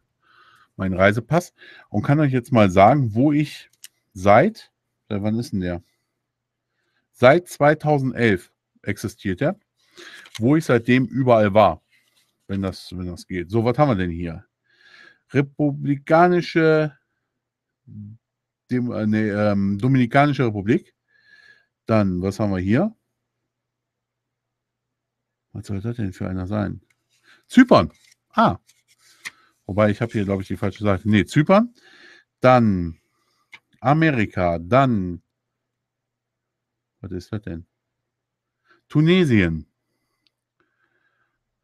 meinen Reisepass und kann euch jetzt mal sagen, wo ich seit, äh, wann ist denn der? Seit 2011 existiert er, wo ich seitdem überall war, wenn das, wenn das geht. So, was haben wir denn hier? Republikanische dem, äh, ähm, Dominikanische Republik. Dann, was haben wir hier? Was soll das denn für einer sein? Zypern. Ah. Wobei, ich habe hier, glaube ich, die falsche Seite. Nee, Zypern. Dann Amerika. Dann. Was ist das denn? Tunesien.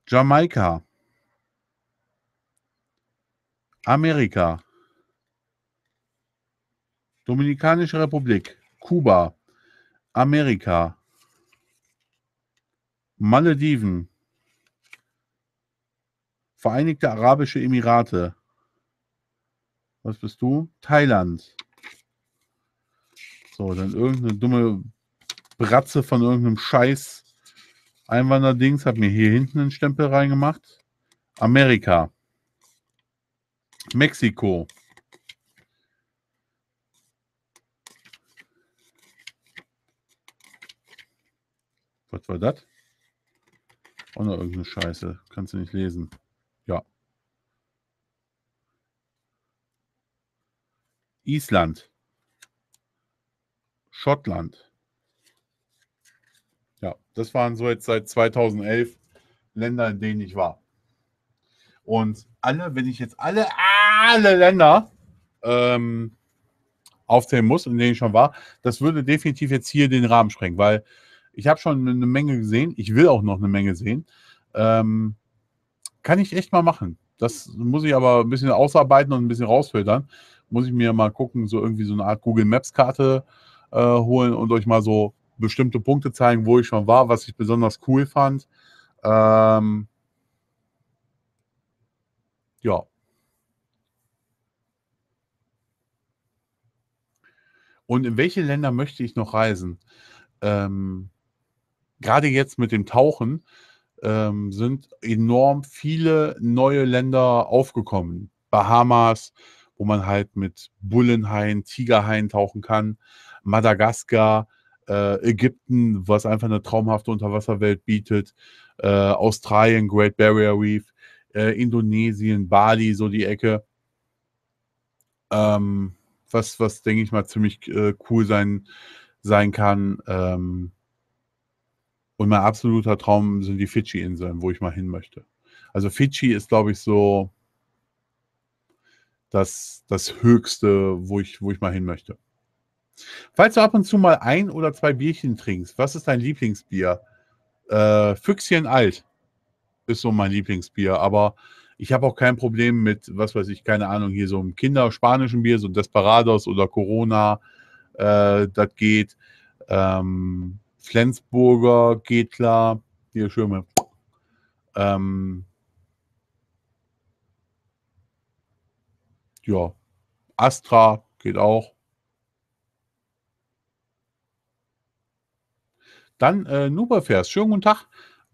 Jamaika. Amerika. Dominikanische Republik, Kuba, Amerika, Malediven, Vereinigte Arabische Emirate. Was bist du? Thailand. So, dann irgendeine dumme Bratze von irgendeinem Scheiß. Einwanderdings hat mir hier hinten einen Stempel reingemacht. Amerika. Mexiko. Was war das? Auch noch irgendeine Scheiße. Kannst du nicht lesen. Ja. Island. Schottland. Ja, das waren so jetzt seit 2011 Länder, in denen ich war. Und alle, wenn ich jetzt alle, alle Länder ähm, aufzählen muss, in denen ich schon war, das würde definitiv jetzt hier den Rahmen sprengen, weil ich habe schon eine Menge gesehen. Ich will auch noch eine Menge sehen. Ähm, kann ich echt mal machen. Das muss ich aber ein bisschen ausarbeiten und ein bisschen rausfiltern. Muss ich mir mal gucken, so irgendwie so eine Art Google Maps-Karte äh, holen und euch mal so bestimmte Punkte zeigen, wo ich schon war, was ich besonders cool fand. Ähm, ja. Und in welche Länder möchte ich noch reisen? Ähm, gerade jetzt mit dem Tauchen ähm, sind enorm viele neue Länder aufgekommen. Bahamas, wo man halt mit Bullenhain, Tigerhain tauchen kann, Madagaskar, äh, Ägypten, was einfach eine traumhafte Unterwasserwelt bietet, äh, Australien, Great Barrier Reef, äh, Indonesien, Bali, so die Ecke. Ähm, was, was denke ich mal, ziemlich äh, cool sein, sein kann. Ähm, und mein absoluter Traum sind die Fidschi-Inseln, wo ich mal hin möchte. Also Fidschi ist, glaube ich, so das, das Höchste, wo ich, wo ich mal hin möchte. Falls du ab und zu mal ein oder zwei Bierchen trinkst, was ist dein Lieblingsbier? Äh, Füchschen alt ist so mein Lieblingsbier, aber ich habe auch kein Problem mit, was weiß ich, keine Ahnung, hier so einem kinderspanischen Bier, so Desperados oder Corona, äh, das geht. Ähm, Flensburger, Getler, hier Schirme. Ähm, ja, Astra geht auch. Dann äh, Nuberfers, schönen guten Tag.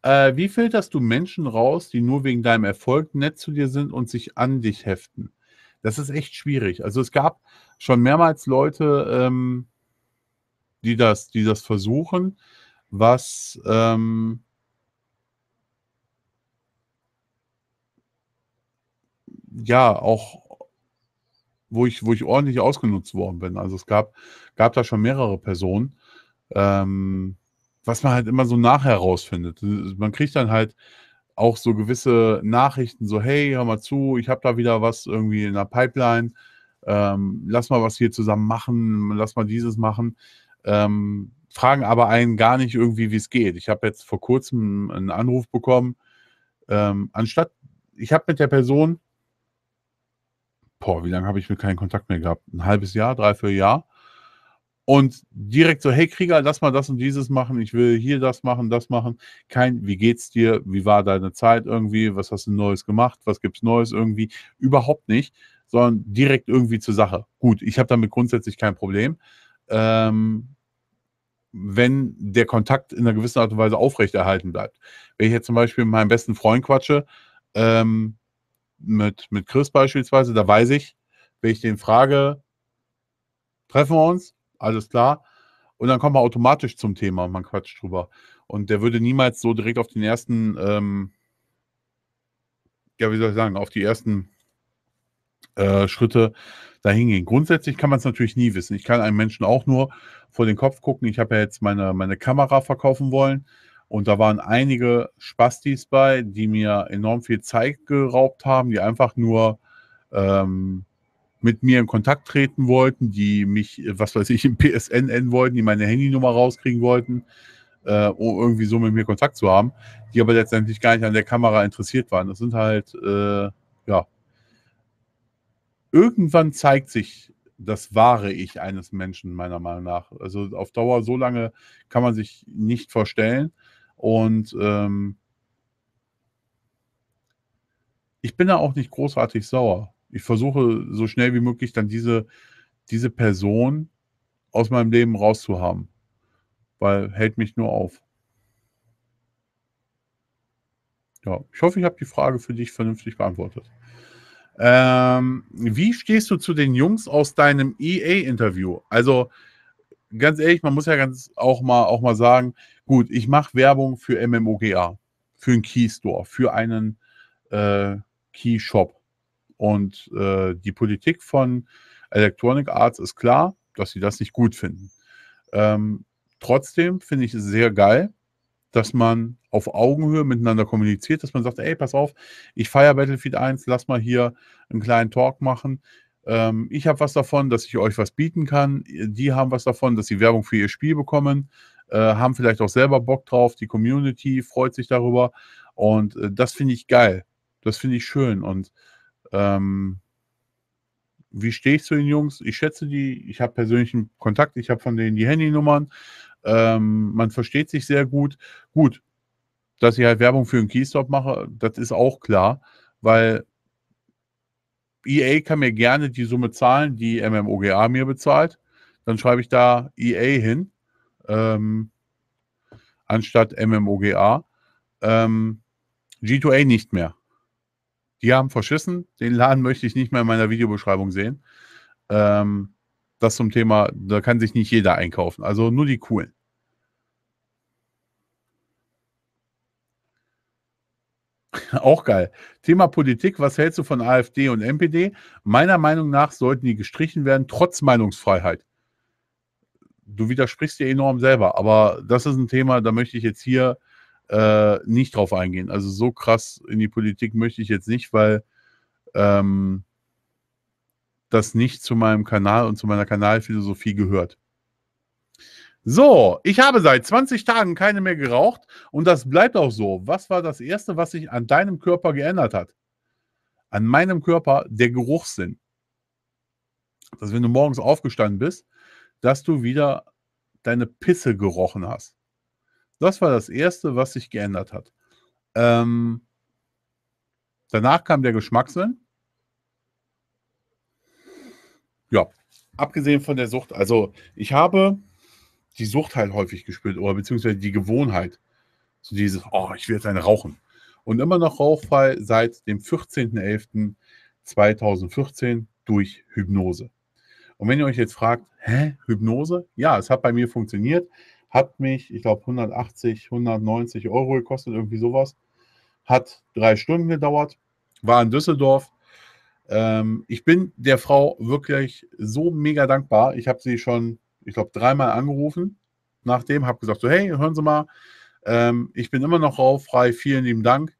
Äh, wie filterst du Menschen raus, die nur wegen deinem Erfolg nett zu dir sind und sich an dich heften? Das ist echt schwierig. Also es gab schon mehrmals Leute, ähm, die das, die das versuchen, was ähm, ja auch, wo ich, wo ich ordentlich ausgenutzt worden bin. Also es gab, gab da schon mehrere Personen, ähm, was man halt immer so nachher rausfindet. Äh, man kriegt dann halt auch so gewisse Nachrichten, so hey, hör mal zu, ich habe da wieder was irgendwie in der Pipeline, ähm, lass mal was hier zusammen machen, lass mal dieses machen ähm, fragen aber einen gar nicht irgendwie, wie es geht. Ich habe jetzt vor kurzem einen Anruf bekommen, ähm, anstatt, ich habe mit der Person, boah, wie lange habe ich mir keinen Kontakt mehr gehabt? Ein halbes Jahr, drei, vier Jahr. Und direkt so, hey Krieger, lass mal das und dieses machen, ich will hier das machen, das machen. Kein, wie geht's dir? Wie war deine Zeit irgendwie? Was hast du Neues gemacht? Was gibt's Neues irgendwie? Überhaupt nicht, sondern direkt irgendwie zur Sache. Gut, ich habe damit grundsätzlich kein Problem. Ähm, wenn der Kontakt in einer gewissen Art und Weise aufrechterhalten bleibt. Wenn ich jetzt zum Beispiel mit meinem besten Freund quatsche, ähm, mit, mit Chris beispielsweise, da weiß ich, wenn ich den frage, treffen wir uns, alles klar, und dann kommen wir automatisch zum Thema und man quatscht drüber. Und der würde niemals so direkt auf den ersten, ähm, ja, wie soll ich sagen, auf die ersten äh, Schritte dahin gehen. Grundsätzlich kann man es natürlich nie wissen. Ich kann einem Menschen auch nur vor den Kopf gucken. Ich habe ja jetzt meine, meine Kamera verkaufen wollen und da waren einige Spastis bei, die mir enorm viel Zeit geraubt haben, die einfach nur ähm, mit mir in Kontakt treten wollten, die mich, was weiß ich, im PSN nennen wollten, die meine Handynummer rauskriegen wollten, äh, um irgendwie so mit mir Kontakt zu haben, die aber letztendlich gar nicht an der Kamera interessiert waren. Das sind halt, äh, ja, irgendwann zeigt sich das wahre Ich eines Menschen, meiner Meinung nach. Also auf Dauer so lange kann man sich nicht vorstellen. Und ähm, ich bin da auch nicht großartig sauer. Ich versuche so schnell wie möglich dann diese, diese Person aus meinem Leben rauszuhaben, weil hält mich nur auf. Ja, ich hoffe, ich habe die Frage für dich vernünftig beantwortet. Ähm, wie stehst du zu den Jungs aus deinem EA-Interview? Also ganz ehrlich, man muss ja ganz auch mal auch mal sagen, gut, ich mache Werbung für MMOGA, für einen Keystore, für einen äh, Keyshop. Und äh, die Politik von Electronic Arts ist klar, dass sie das nicht gut finden. Ähm, trotzdem finde ich es sehr geil, dass man auf Augenhöhe miteinander kommuniziert, dass man sagt, ey, pass auf, ich feiere Battlefield 1, lass mal hier einen kleinen Talk machen. Ähm, ich habe was davon, dass ich euch was bieten kann. Die haben was davon, dass sie Werbung für ihr Spiel bekommen, äh, haben vielleicht auch selber Bock drauf. Die Community freut sich darüber. Und äh, das finde ich geil. Das finde ich schön. Und ähm, wie stehe ich zu den Jungs? Ich schätze die, ich habe persönlichen Kontakt, ich habe von denen die Handynummern. Ähm, man versteht sich sehr gut. Gut, dass ich halt Werbung für einen Keystop mache, das ist auch klar, weil EA kann mir gerne die Summe zahlen, die MMOGA mir bezahlt. Dann schreibe ich da EA hin, ähm, anstatt MMOGA. Ähm, G2A nicht mehr. Die haben verschissen. Den Laden möchte ich nicht mehr in meiner Videobeschreibung sehen. Ähm, das zum Thema, da kann sich nicht jeder einkaufen. Also nur die coolen. Auch geil. Thema Politik. Was hältst du von AfD und NPD? Meiner Meinung nach sollten die gestrichen werden, trotz Meinungsfreiheit. Du widersprichst dir enorm selber, aber das ist ein Thema, da möchte ich jetzt hier äh, nicht drauf eingehen. Also so krass in die Politik möchte ich jetzt nicht, weil ähm, das nicht zu meinem Kanal und zu meiner Kanalphilosophie gehört. So, ich habe seit 20 Tagen keine mehr geraucht und das bleibt auch so. Was war das Erste, was sich an deinem Körper geändert hat? An meinem Körper der Geruchssinn. Dass also, wenn du morgens aufgestanden bist, dass du wieder deine Pisse gerochen hast. Das war das Erste, was sich geändert hat. Ähm, danach kam der Geschmackssinn. Ja, abgesehen von der Sucht. Also ich habe die Sucht halt häufig gespürt oder beziehungsweise die Gewohnheit. So dieses, oh, ich will jetzt eine rauchen. Und immer noch Rauchfall seit dem 14.11.2014 durch Hypnose. Und wenn ihr euch jetzt fragt, hä, Hypnose? Ja, es hat bei mir funktioniert. Hat mich, ich glaube, 180, 190 Euro gekostet, irgendwie sowas. Hat drei Stunden gedauert, war in Düsseldorf. Ähm, ich bin der Frau wirklich so mega dankbar. Ich habe sie schon ich glaube, dreimal angerufen nachdem, dem, habe gesagt, so, hey, hören Sie mal, ähm, ich bin immer noch rauffrei, vielen lieben Dank,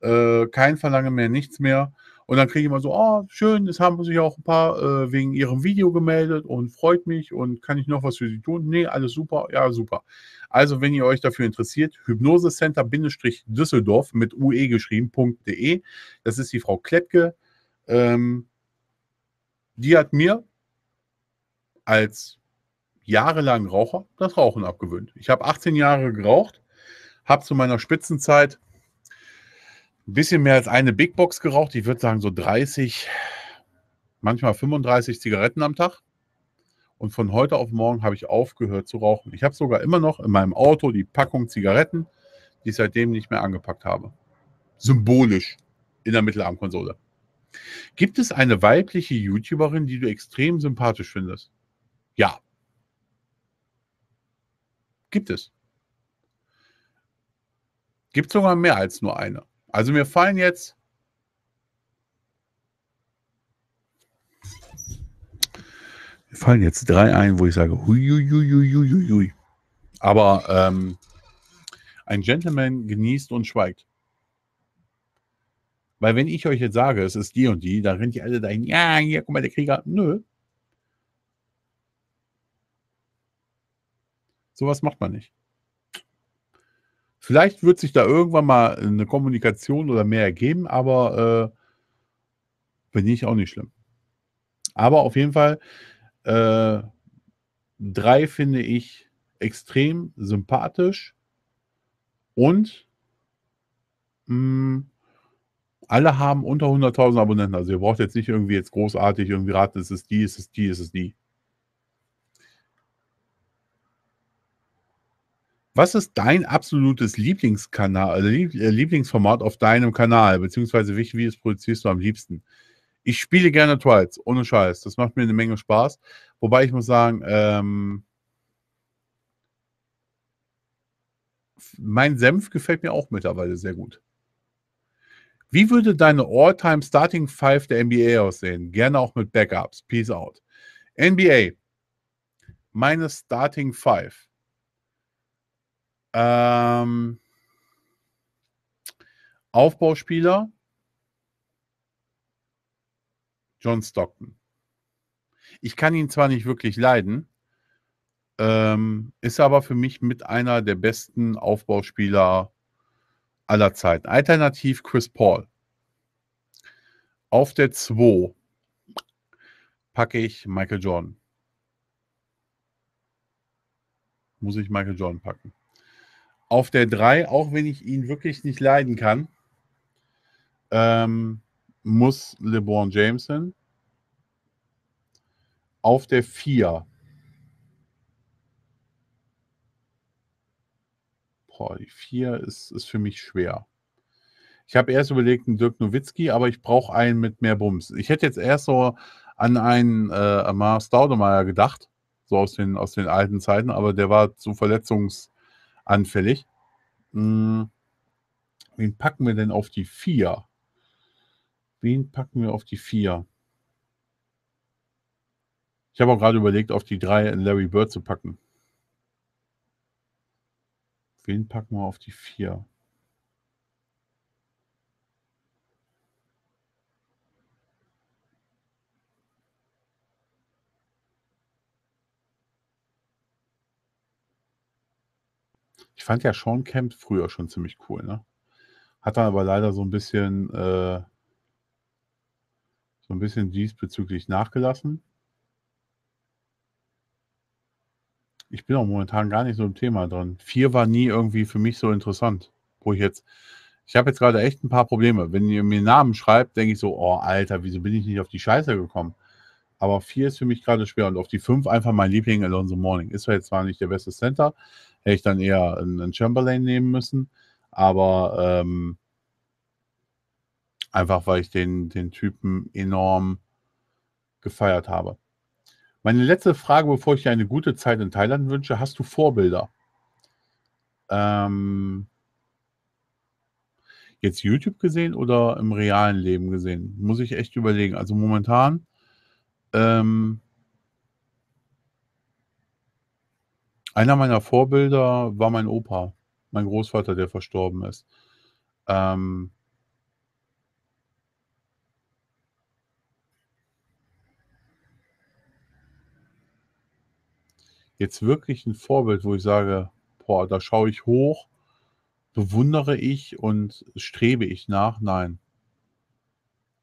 äh, kein Verlangen mehr, nichts mehr. Und dann kriege ich immer so, oh, schön, es haben sich auch ein paar äh, wegen Ihrem Video gemeldet und freut mich und kann ich noch was für Sie tun? Nee, alles super, ja, super. Also, wenn ihr euch dafür interessiert, hypnosecenter-düsseldorf mit ue geschrieben.de, das ist die Frau Klettke, ähm, die hat mir als jahrelang Raucher das Rauchen abgewöhnt. Ich habe 18 Jahre geraucht, habe zu meiner Spitzenzeit ein bisschen mehr als eine Big Box geraucht. Ich würde sagen so 30, manchmal 35 Zigaretten am Tag. Und von heute auf morgen habe ich aufgehört zu rauchen. Ich habe sogar immer noch in meinem Auto die Packung Zigaretten, die ich seitdem nicht mehr angepackt habe. Symbolisch in der Mittelarmkonsole. Gibt es eine weibliche YouTuberin, die du extrem sympathisch findest? Ja. Gibt es. Gibt sogar mehr als nur eine. Also mir fallen jetzt mir fallen jetzt drei ein, wo ich sage, huiuiuiuiuiui. Aber ähm, ein Gentleman genießt und schweigt. Weil wenn ich euch jetzt sage, es ist die und die, dann rennt ihr alle dahin, ja, hier, guck mal, der Krieger. Nö, Sowas macht man nicht. Vielleicht wird sich da irgendwann mal eine Kommunikation oder mehr ergeben, aber äh, bin ich auch nicht schlimm. Aber auf jeden Fall, äh, drei finde ich extrem sympathisch und mh, hm, alle haben unter 100.000 Abonnenten. Also ihr braucht jetzt nicht irgendwie jetzt großartig irgendwie raten, es ist die, es ist die, es ist die. Was ist dein absolutes Lieblingskanal, also äh, Lieblingsformat auf deinem Kanal? Beziehungsweise wie, wie produzierst du am liebsten? Ich spiele gerne Twilights, ohne Scheiß. Das macht mir eine Menge Spaß. Wobei ich muss sagen, ähm, mein Senf gefällt mir auch mittlerweile sehr gut. Wie würde deine All-Time Starting Five der NBA aussehen? Gerne auch mit Backups. Peace out. NBA. Meine Starting Five ähm, Aufbauspieler John Stockton. Ich kann ihn zwar nicht wirklich leiden, ähm, ist aber für mich mit einer der besten Aufbauspieler aller Zeiten. Alternativ Chris Paul. Auf der 2 packe ich Michael Jordan. Muss ich Michael Jordan packen? auf der 3, auch wenn ich ihn wirklich nicht leiden kann, ähm, muss LeBron James hin. Auf der 4. Boah, die 4 ist, ist für mich schwer. Ich habe erst überlegt, einen Dirk Nowitzki, aber ich brauche einen mit mehr Bums. Ich hätte jetzt erst so an einen äh, Amar Staudemeyer gedacht, so aus den, aus den alten Zeiten, aber der war zu verletzungs anfällig. Hm, wen packen wir denn auf die 4? Wen packen wir auf die 4? Ich habe auch gerade überlegt, auf die 3 Larry Bird zu packen. Wen packen wir auf die 4? fand ja Sean Kemp früher schon ziemlich cool, ne? Hat dann aber leider so ein bisschen, äh, so ein bisschen diesbezüglich nachgelassen. Ich bin auch momentan gar nicht so im Thema drin. Vier war nie irgendwie für mich so interessant, wo ich jetzt, ich habe jetzt gerade echt ein paar Probleme. Wenn ihr mir Namen schreibt, denke ich so, oh Alter, wieso bin ich nicht auf die Scheiße gekommen? Aber vier ist für mich gerade schwer und auf die fünf einfach mein Liebling Alonso Morning. Ist zwar jetzt zwar nicht der beste Center, hätte ich dann eher einen Chamberlain nehmen müssen. Aber ähm, einfach weil ich den, den Typen enorm gefeiert habe. Meine letzte Frage, bevor ich dir eine gute Zeit in Thailand wünsche, hast du Vorbilder? Ähm, jetzt YouTube gesehen oder im realen Leben gesehen? Muss ich echt überlegen. Also momentan ähm, Einer meiner Vorbilder war mein Opa, mein Großvater, der verstorben ist. Ähm jetzt wirklich ein Vorbild, wo ich sage: „Boah, da schaue ich hoch, bewundere ich und strebe ich nach?“ Nein.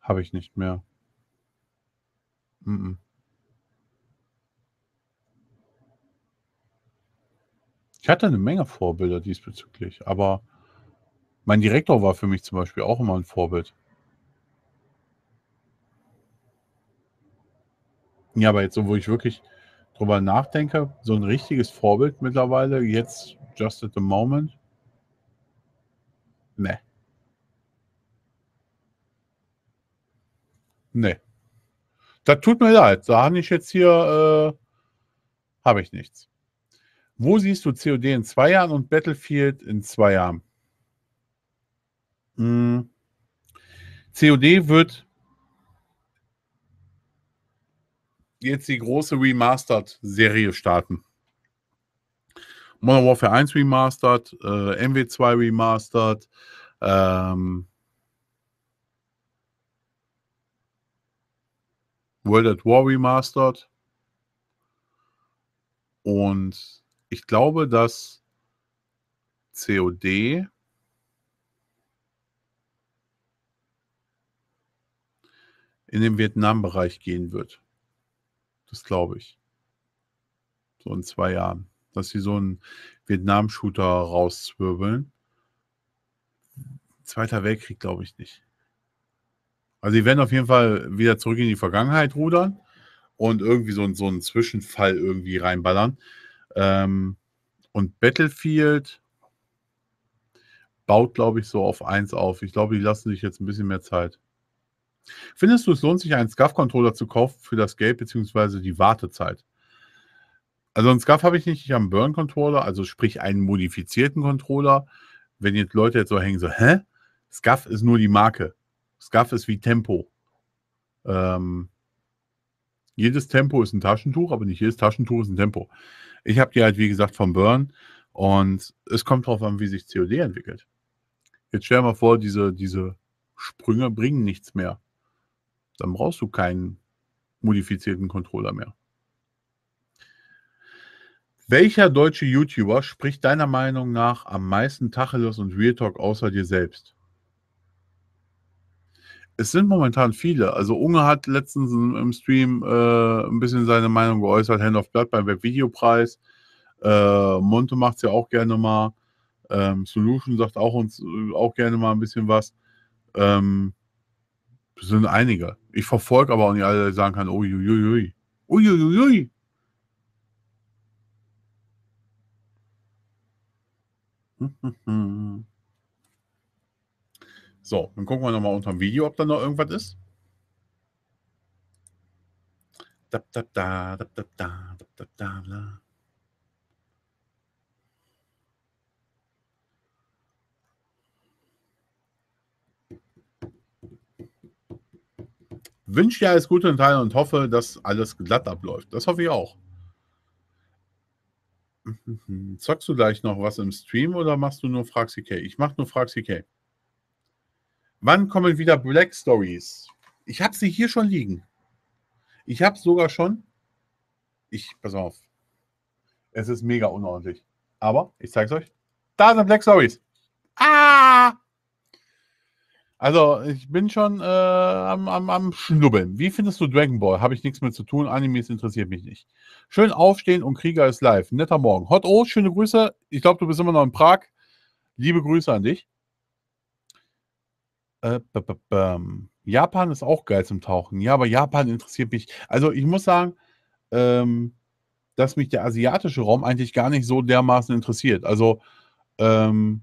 Habe ich nicht mehr. Mm-mm. Ich hatte eine Menge Vorbilder diesbezüglich, aber mein Direktor war für mich zum Beispiel auch immer ein Vorbild. Ja, aber jetzt, wo ich wirklich drüber nachdenke, so ein richtiges Vorbild mittlerweile, jetzt, just at the moment, ne. Ne. Das tut mir leid. Da habe ich jetzt hier, äh, habe ich nichts. Wo siehst du COD in zwei Jahren und Battlefield in zwei Jahren? Hm. COD wird jetzt die große Remastered-Serie starten. Modern Warfare 1 Remastered, äh, MW2 Remastered, ähm, World at War Remastered und ich glaube, dass COD in den Vietnam-Bereich gehen wird. Das glaube ich. So in zwei Jahren. Dass sie so einen Vietnam-Shooter rauszwirbeln. Zweiter Weltkrieg glaube ich nicht. Also sie werden auf jeden Fall wieder zurück in die Vergangenheit rudern und irgendwie so, so einen Zwischenfall irgendwie reinballern. Ähm, und Battlefield baut, glaube ich, so auf 1 auf. Ich glaube, die lassen sich jetzt ein bisschen mehr Zeit. Findest du, es lohnt sich, einen SCAF-Controller zu kaufen für das Geld bzw. die Wartezeit? Also einen SCAF habe ich nicht, ich habe einen Burn-Controller, also sprich einen modifizierten Controller. Wenn jetzt Leute jetzt so hängen, so, hä? SCAF ist nur die Marke. SCAF ist wie Tempo. Ähm, jedes Tempo ist ein Taschentuch, aber nicht jedes Taschentuch ist ein Tempo. Ich habe die halt, wie gesagt, vom Burn und es kommt darauf an, wie sich COD entwickelt. Jetzt stell dir mal vor, diese, diese Sprünge bringen nichts mehr. Dann brauchst du keinen modifizierten Controller mehr. Welcher deutsche YouTuber spricht deiner Meinung nach am meisten Tacheles und Real Talk außer dir selbst? Es sind momentan viele. Also Unge hat letztens im Stream äh, ein bisschen seine Meinung geäußert, Hand of Blood beim Webvideopreis. Äh, Monte macht es ja auch gerne mal. Ähm, Solution sagt auch uns äh, auch gerne mal ein bisschen was. Ähm, sind einige. Ich verfolge aber auch nicht alle, die sagen kann, uiuiui. Uiuiui. Hm, hm, hm. hm. So, dann gucken wir nochmal unter dem Video, ob da noch irgendwas ist. Da, da, da, da, da, da, da, da, da. Wünsche dir alles Gute und Teil und hoffe, dass alles glatt abläuft. Das hoffe ich auch. Zockst du gleich noch was im Stream oder machst du nur FragCK? Ich mache nur FragCK. Wann kommen wieder Black Stories? Ich habe sie hier schon liegen. Ich habe sogar schon. Ich, pass auf. Es ist mega unordentlich. Aber ich zeige es euch. Da sind Black Stories. Ah! Also, ich bin schon äh, am, am, am Schnubbeln. Wie findest du Dragon Ball? Habe ich nichts mehr zu tun. Animes interessiert mich nicht. Schön aufstehen und Krieger ist live. Netter Morgen. Hot O, schöne Grüße. Ich glaube, du bist immer noch in Prag. Liebe Grüße an dich. Äh, b -b -b ähm, Japan ist auch geil zum Tauchen. Ja, aber Japan interessiert mich. Also ich muss sagen, ähm, dass mich der asiatische Raum eigentlich gar nicht so dermaßen interessiert. Also ähm,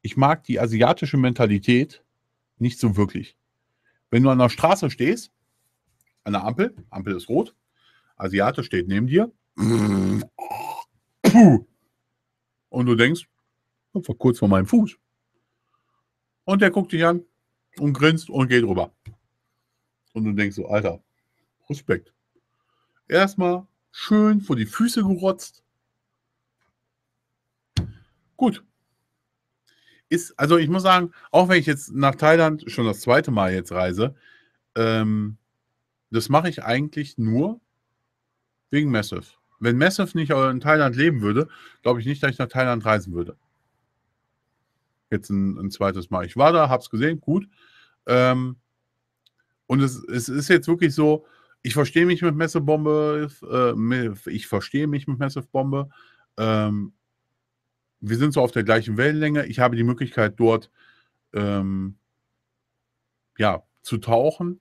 ich mag die asiatische Mentalität nicht so wirklich. Wenn du an der Straße stehst, an der Ampel, Ampel ist rot, Asiate steht neben dir und du denkst, vor kurz vor meinem Fuß. Und der guckt dich an und grinst und geht rüber. Und du denkst so, Alter, Respekt. Erstmal schön vor die Füße gerotzt. Gut. Ist, also ich muss sagen, auch wenn ich jetzt nach Thailand schon das zweite Mal jetzt reise, ähm, das mache ich eigentlich nur wegen Massive. Wenn Massive nicht in Thailand leben würde, glaube ich nicht, dass ich nach Thailand reisen würde jetzt ein, ein zweites Mal. Ich war da, hab's gesehen, gut. Ähm, und es, es ist jetzt wirklich so, ich verstehe mich mit Messebombe, äh, ich verstehe mich mit Massive Bombe. Ähm, wir sind so auf der gleichen Wellenlänge. Ich habe die Möglichkeit, dort ähm, ja, zu tauchen,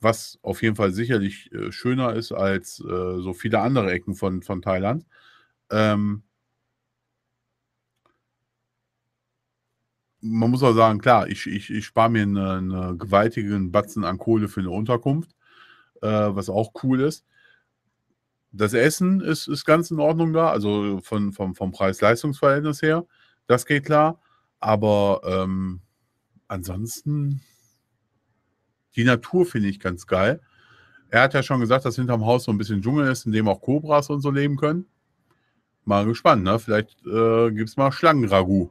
was auf jeden Fall sicherlich äh, schöner ist als äh, so viele andere Ecken von, von Thailand. Ähm, man muss auch sagen, klar, ich, ich, ich spare mir einen, einen gewaltigen Batzen an Kohle für eine Unterkunft, äh, was auch cool ist. Das Essen ist, ist ganz in Ordnung da, also von, vom, vom Preis-Leistungs-Verhältnis her, das geht klar. Aber ähm, ansonsten, die Natur finde ich ganz geil. Er hat ja schon gesagt, dass hinterm Haus so ein bisschen Dschungel ist, in dem auch Kobras und so leben können. Mal gespannt, ne? Vielleicht äh, gibt es mal Schlangenragout.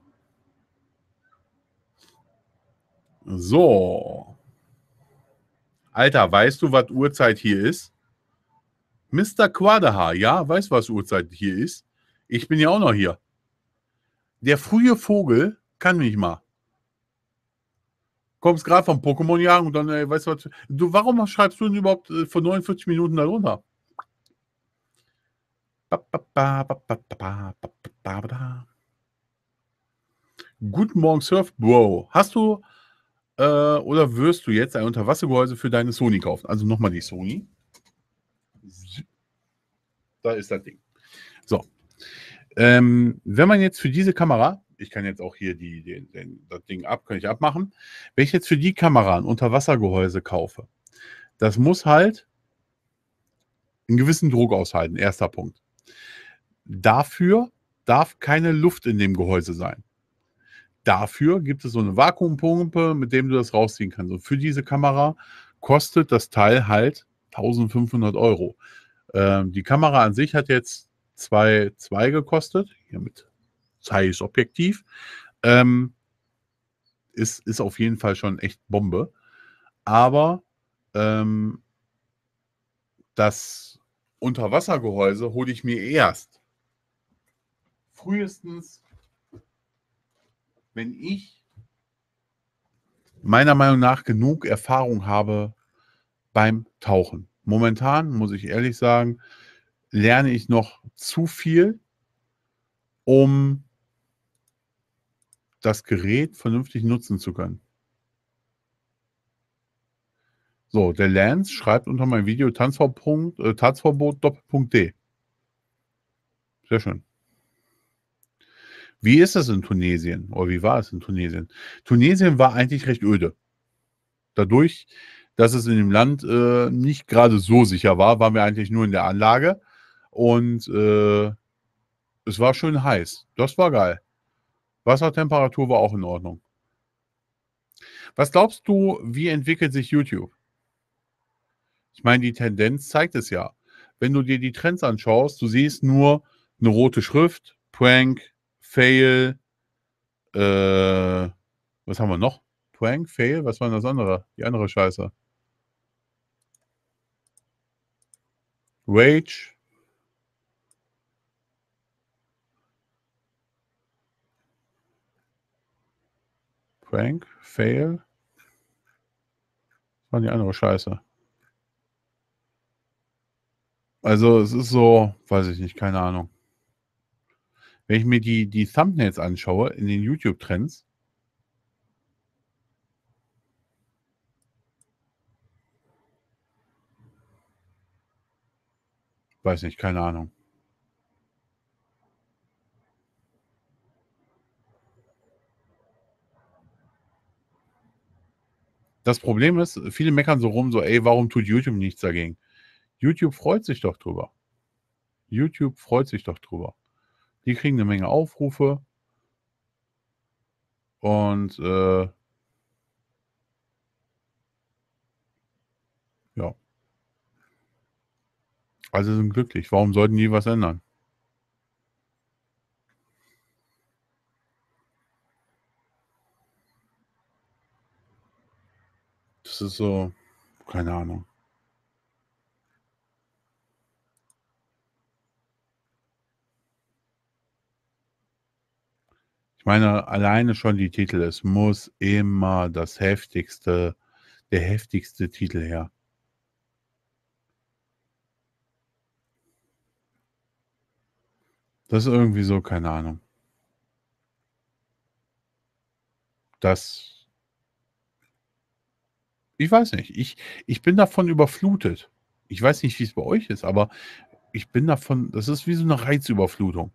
So. Alter, weißt du, was Uhrzeit hier ist? Mr. Quadaha, ja, weißt du, was Uhrzeit hier ist. Ich bin ja auch noch hier. Der frühe Vogel kann mich mal. Kommst gerade vom Pokémon jagen und dann, ey, weißt du was? Du, warum schreibst du denn überhaupt äh, vor 49 Minuten darunter? Guten Morgen, Surf Bro. Hast du äh, oder wirst du jetzt ein Unterwassergehäuse für deine Sony kaufen? Also nochmal die Sony. Da ist das Ding. So. Ähm, wenn man jetzt für diese Kamera, ich kann jetzt auch hier die, den, den, das Ding ab, kann ich abmachen. Wenn ich jetzt für die Kamera ein Unterwassergehäuse kaufe, das muss halt einen gewissen Druck aushalten. Erster Punkt. Dafür darf keine Luft in dem Gehäuse sein dafür gibt es so eine Vakuumpumpe, mit dem du das rausziehen kannst. Und für diese Kamera kostet das Teil halt 1500 Euro. Ähm, die Kamera an sich hat jetzt 2,2 gekostet. Hier mit Zeiss Objektiv. Ähm, ist, ist auf jeden Fall schon echt Bombe. Aber ähm, das Unterwassergehäuse hole ich mir erst frühestens wenn ich meiner Meinung nach genug Erfahrung habe beim Tauchen. Momentan, muss ich ehrlich sagen, lerne ich noch zu viel, um das Gerät vernünftig nutzen zu können. So, der Lance schreibt unter meinem Video Tanzverbot, äh, Tanzverbot Doppelpunkt D. Sehr schön. Wie ist es in Tunesien? Oder wie war es in Tunesien? Tunesien war eigentlich recht öde. Dadurch, dass es in dem Land äh, nicht gerade so sicher war, waren wir eigentlich nur in der Anlage. Und äh, es war schön heiß. Das war geil. Wassertemperatur war auch in Ordnung. Was glaubst du, wie entwickelt sich YouTube? Ich meine, die Tendenz zeigt es ja. Wenn du dir die Trends anschaust, du siehst nur eine rote Schrift, Prank, Fail, äh, was haben wir noch? Prank, Fail, was war denn das andere? Die andere Scheiße. Rage. Prank, Fail. Das war die andere Scheiße. Also es ist so, weiß ich nicht, keine Ahnung. Wenn ich mir die, die Thumbnails anschaue in den YouTube-Trends, weiß nicht, keine Ahnung. Das Problem ist, viele meckern so rum, so, ey, warum tut YouTube nichts dagegen? YouTube freut sich doch drüber. YouTube freut sich doch drüber. Die kriegen eine Menge Aufrufe. Und äh, ja. Also sind glücklich. Warum sollten die was ändern? Das ist so, keine Ahnung. meine, alleine schon die Titel, es muss immer das heftigste, der heftigste Titel her. Das ist irgendwie so, keine Ahnung. Das. Ich weiß nicht. Ich, ich bin davon überflutet. Ich weiß nicht, wie es bei euch ist, aber ich bin davon, das ist wie so eine Reizüberflutung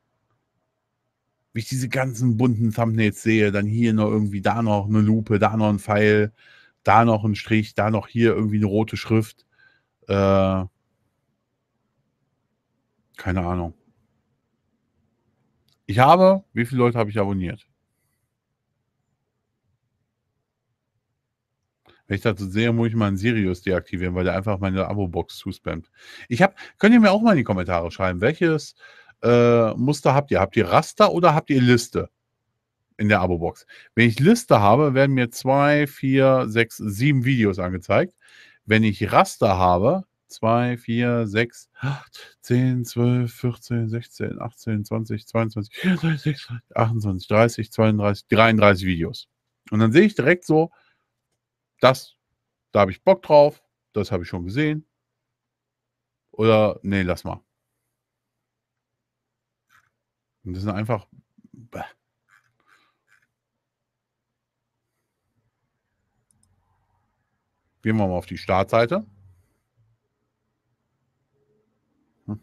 wie ich diese ganzen bunten Thumbnails sehe, dann hier noch irgendwie da noch eine Lupe, da noch ein Pfeil, da noch ein Strich, da noch hier irgendwie eine rote Schrift. Äh, keine Ahnung. Ich habe, wie viele Leute habe ich abonniert? Wenn ich das so sehe, muss ich mal einen Sirius deaktivieren, weil der einfach meine Abo-Box zuspammt. Ich habe, könnt ihr mir auch mal in die Kommentare schreiben, welches äh, Muster habt ihr? Habt ihr Raster oder habt ihr Liste in der Abo-Box? Wenn ich Liste habe, werden mir zwei, vier, sechs, sieben Videos angezeigt. Wenn ich Raster habe, 2, 4, 6, 8, 10, 12, 14, 16, 18, 20, 22, 24, 28, 30, 32, 33 Videos. Und dann sehe ich direkt so, das, da habe ich Bock drauf, das habe ich schon gesehen. Oder, nee, lass mal. Und das sind einfach. Bäh. Gehen wir mal auf die Startseite.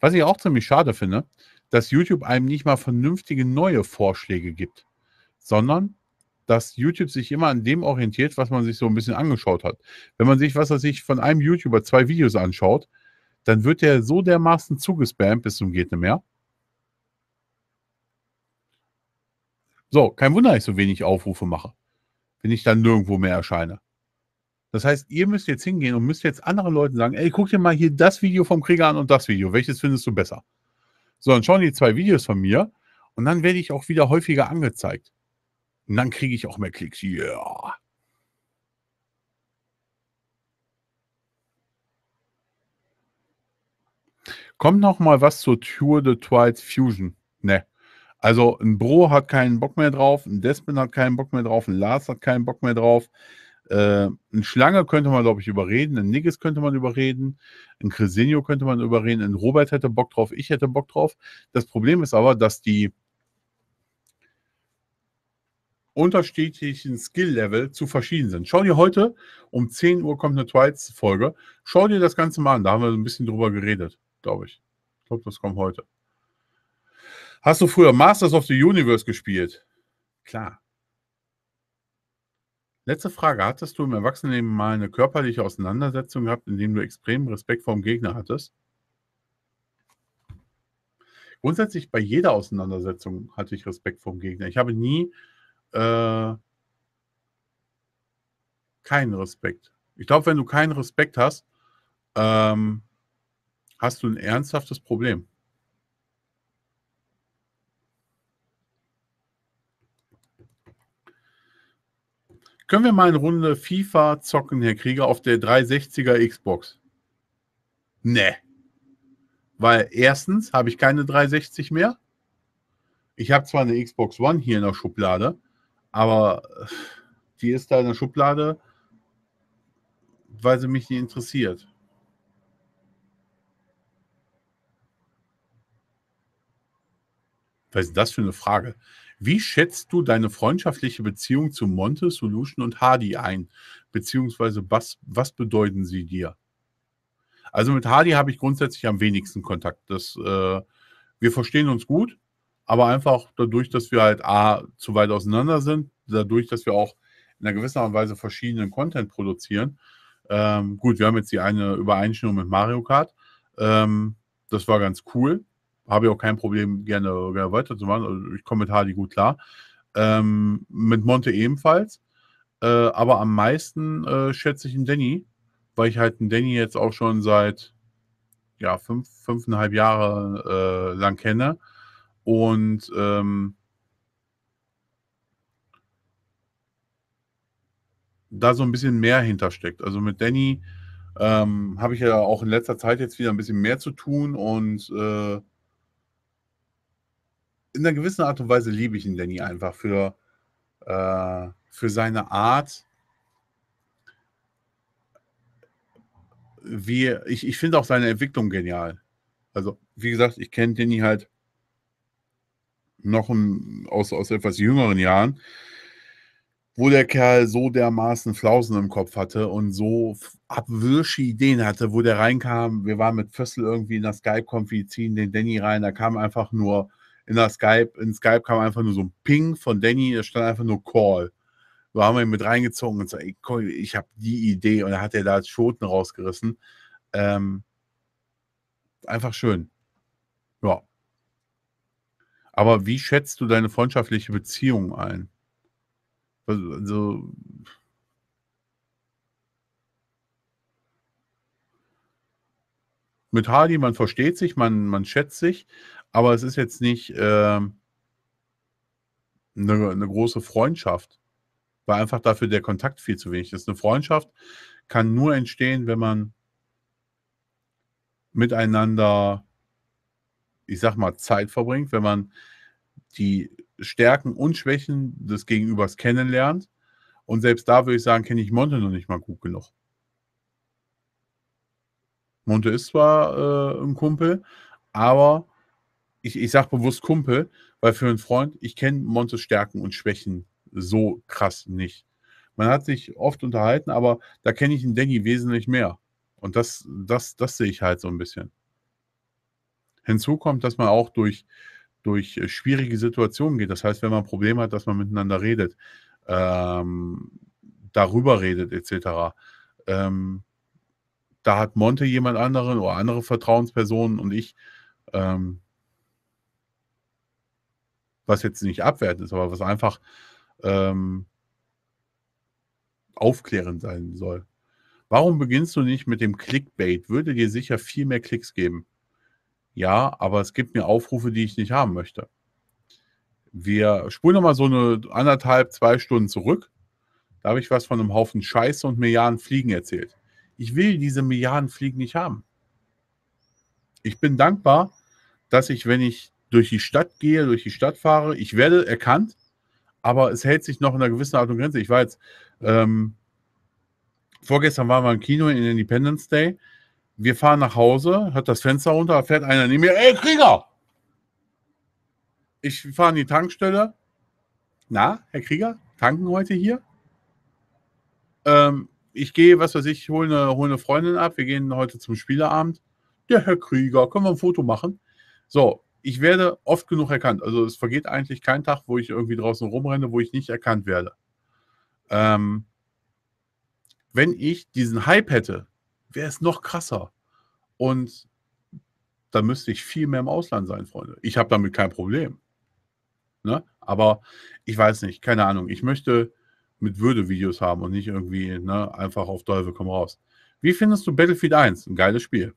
Was ich auch ziemlich schade finde, dass YouTube einem nicht mal vernünftige neue Vorschläge gibt, sondern dass YouTube sich immer an dem orientiert, was man sich so ein bisschen angeschaut hat. Wenn man sich, was er sich von einem YouTuber zwei Videos anschaut, dann wird der so dermaßen zugespammt bis zum geht nicht mehr. So, kein Wunder, ich so wenig Aufrufe mache, wenn ich dann nirgendwo mehr erscheine. Das heißt, ihr müsst jetzt hingehen und müsst jetzt anderen Leuten sagen, ey, guck dir mal hier das Video vom Krieger an und das Video. Welches findest du besser? So, dann schauen die zwei Videos von mir und dann werde ich auch wieder häufiger angezeigt. Und dann kriege ich auch mehr Klicks. Ja. Yeah. Kommt noch mal was zur Tour de Twilight Fusion? Ne. Also ein Bro hat keinen Bock mehr drauf, ein Despin hat keinen Bock mehr drauf, ein Lars hat keinen Bock mehr drauf. Äh, ein Schlange könnte man, glaube ich, überreden, ein Nigges könnte man überreden, ein Cresenio könnte man überreden, ein Robert hätte Bock drauf, ich hätte Bock drauf. Das Problem ist aber, dass die unterschiedlichen Skill-Level zu verschieden sind. Schau dir heute um 10 Uhr kommt eine twilight folge Schau dir das Ganze mal an, da haben wir ein bisschen drüber geredet glaube ich. Ich glaube, das kommt heute. Hast du früher Masters of the Universe gespielt? Klar. Letzte Frage. Hattest du im Erwachsenenleben mal eine körperliche Auseinandersetzung gehabt, in dem du extremen Respekt vor dem Gegner hattest? Grundsätzlich bei jeder Auseinandersetzung hatte ich Respekt vor dem Gegner. Ich habe nie äh, keinen Respekt. Ich glaube, wenn du keinen Respekt hast, ähm, hast du ein ernsthaftes Problem. Können wir mal eine Runde FIFA zocken, Herr Krieger, auf der 360er Xbox? Nee. Weil erstens habe ich keine 360 mehr. Ich habe zwar eine Xbox One hier in der Schublade, aber äh, die ist da in der Schublade, weil sie mich nicht interessiert. Was ist das für eine Frage? Wie schätzt du deine freundschaftliche Beziehung zu Monte, Solution und Hardy ein? Beziehungsweise was, was bedeuten sie dir? Also mit Hardy habe ich grundsätzlich am wenigsten Kontakt. Das, äh, wir verstehen uns gut, aber einfach dadurch, dass wir halt A, zu weit auseinander sind, dadurch, dass wir auch in einer gewissen Art und Weise verschiedenen Content produzieren. Ähm, gut, wir haben jetzt die eine Übereinstimmung mit Mario Kart. Ähm, das war ganz cool habe ich auch kein Problem, gerne, gerne weiterzumachen. Also ich komme mit Hardy gut klar. Ähm, mit Monte ebenfalls. Äh, aber am meisten äh, schätze ich einen Danny, weil ich halt einen Danny jetzt auch schon seit ja, fünf, fünfeinhalb Jahre äh, lang kenne. Und ähm, da so ein bisschen mehr hintersteckt. Also mit Danny ähm, habe ich ja auch in letzter Zeit jetzt wieder ein bisschen mehr zu tun und äh, in einer gewissen Art und Weise liebe ich ihn Danny einfach für, äh, für seine Art. Wie, ich ich finde auch seine Entwicklung genial. Also, wie gesagt, ich kenne Danny halt noch im, aus, aus etwas jüngeren Jahren, wo der Kerl so dermaßen Flausen im Kopf hatte und so abwürsche Ideen hatte, wo der reinkam. Wir waren mit Fössl irgendwie in das Skype-Konfi, ziehen den Danny rein, da kam einfach nur in der Skype, in Skype kam einfach nur so ein Ping von Danny, da stand einfach nur Call. So haben wir ihn mit reingezogen und so, ey, Call, ich habe die Idee und dann hat er da Schoten rausgerissen. Ähm, einfach schön. Ja. Aber wie schätzt du deine freundschaftliche Beziehung ein? Also. Mit Hardy, man versteht sich, man, man schätzt sich, aber es ist jetzt nicht eine, ähm, äh, ne große Freundschaft, weil einfach dafür der Kontakt viel zu wenig ist. Eine Freundschaft kann nur entstehen, wenn man miteinander, ich sag mal, Zeit verbringt, wenn man die Stärken und Schwächen des Gegenübers kennenlernt. Und selbst da würde ich sagen, kenne ich Monte noch nicht mal gut genug. Monte ist zwar äh, ein Kumpel, aber ich, ich sage bewusst Kumpel, weil für einen Freund, ich kenne Montes Stärken und Schwächen so krass nicht. Man hat sich oft unterhalten, aber da kenne ich einen Danny wesentlich mehr. Und das, das, das sehe ich halt so ein bisschen. Hinzu kommt, dass man auch durch, durch äh, schwierige Situationen geht. Das heißt, wenn man Probleme hat, dass man miteinander redet, ähm, darüber redet, etc. Ähm, da hat Monte jemand anderen oder andere Vertrauenspersonen und ich ähm, was jetzt nicht abwertend ist, aber was einfach ähm, aufklärend sein soll. Warum beginnst du nicht mit dem Clickbait? Würde dir sicher viel mehr Klicks geben. Ja, aber es gibt mir Aufrufe, die ich nicht haben möchte. Wir spulen nochmal so eine anderthalb, zwei Stunden zurück. Da habe ich was von einem Haufen Scheiße und Milliarden Fliegen erzählt. Ich will diese Milliarden Fliegen nicht haben. Ich bin dankbar, dass ich, wenn ich durch die Stadt gehe, durch die Stadt fahre. Ich werde erkannt, aber es hält sich noch in einer gewissen Art und Grenze. Ich war jetzt, ähm, vorgestern waren wir im Kino in Independence Day. Wir fahren nach Hause, hat das Fenster runter, fährt einer neben mir, ey Krieger! Ich fahre in die Tankstelle. Na, Herr Krieger, tanken heute hier? Ähm, ich gehe, was weiß ich, hole eine, hol eine Freundin ab. Wir gehen heute zum Spieleabend. Der Herr Krieger, können wir ein Foto machen? So, ich werde oft genug erkannt. Also es vergeht eigentlich kein Tag, wo ich irgendwie draußen rumrenne, wo ich nicht erkannt werde. Ähm, wenn ich diesen Hype hätte, wäre es noch krasser. Und da müsste ich viel mehr im Ausland sein, Freunde. Ich habe damit kein Problem. Ne? Aber ich weiß nicht, keine Ahnung. Ich möchte mit Würde Videos haben und nicht irgendwie ne, einfach auf Teufel komm raus. Wie findest du Battlefield 1? Ein geiles Spiel.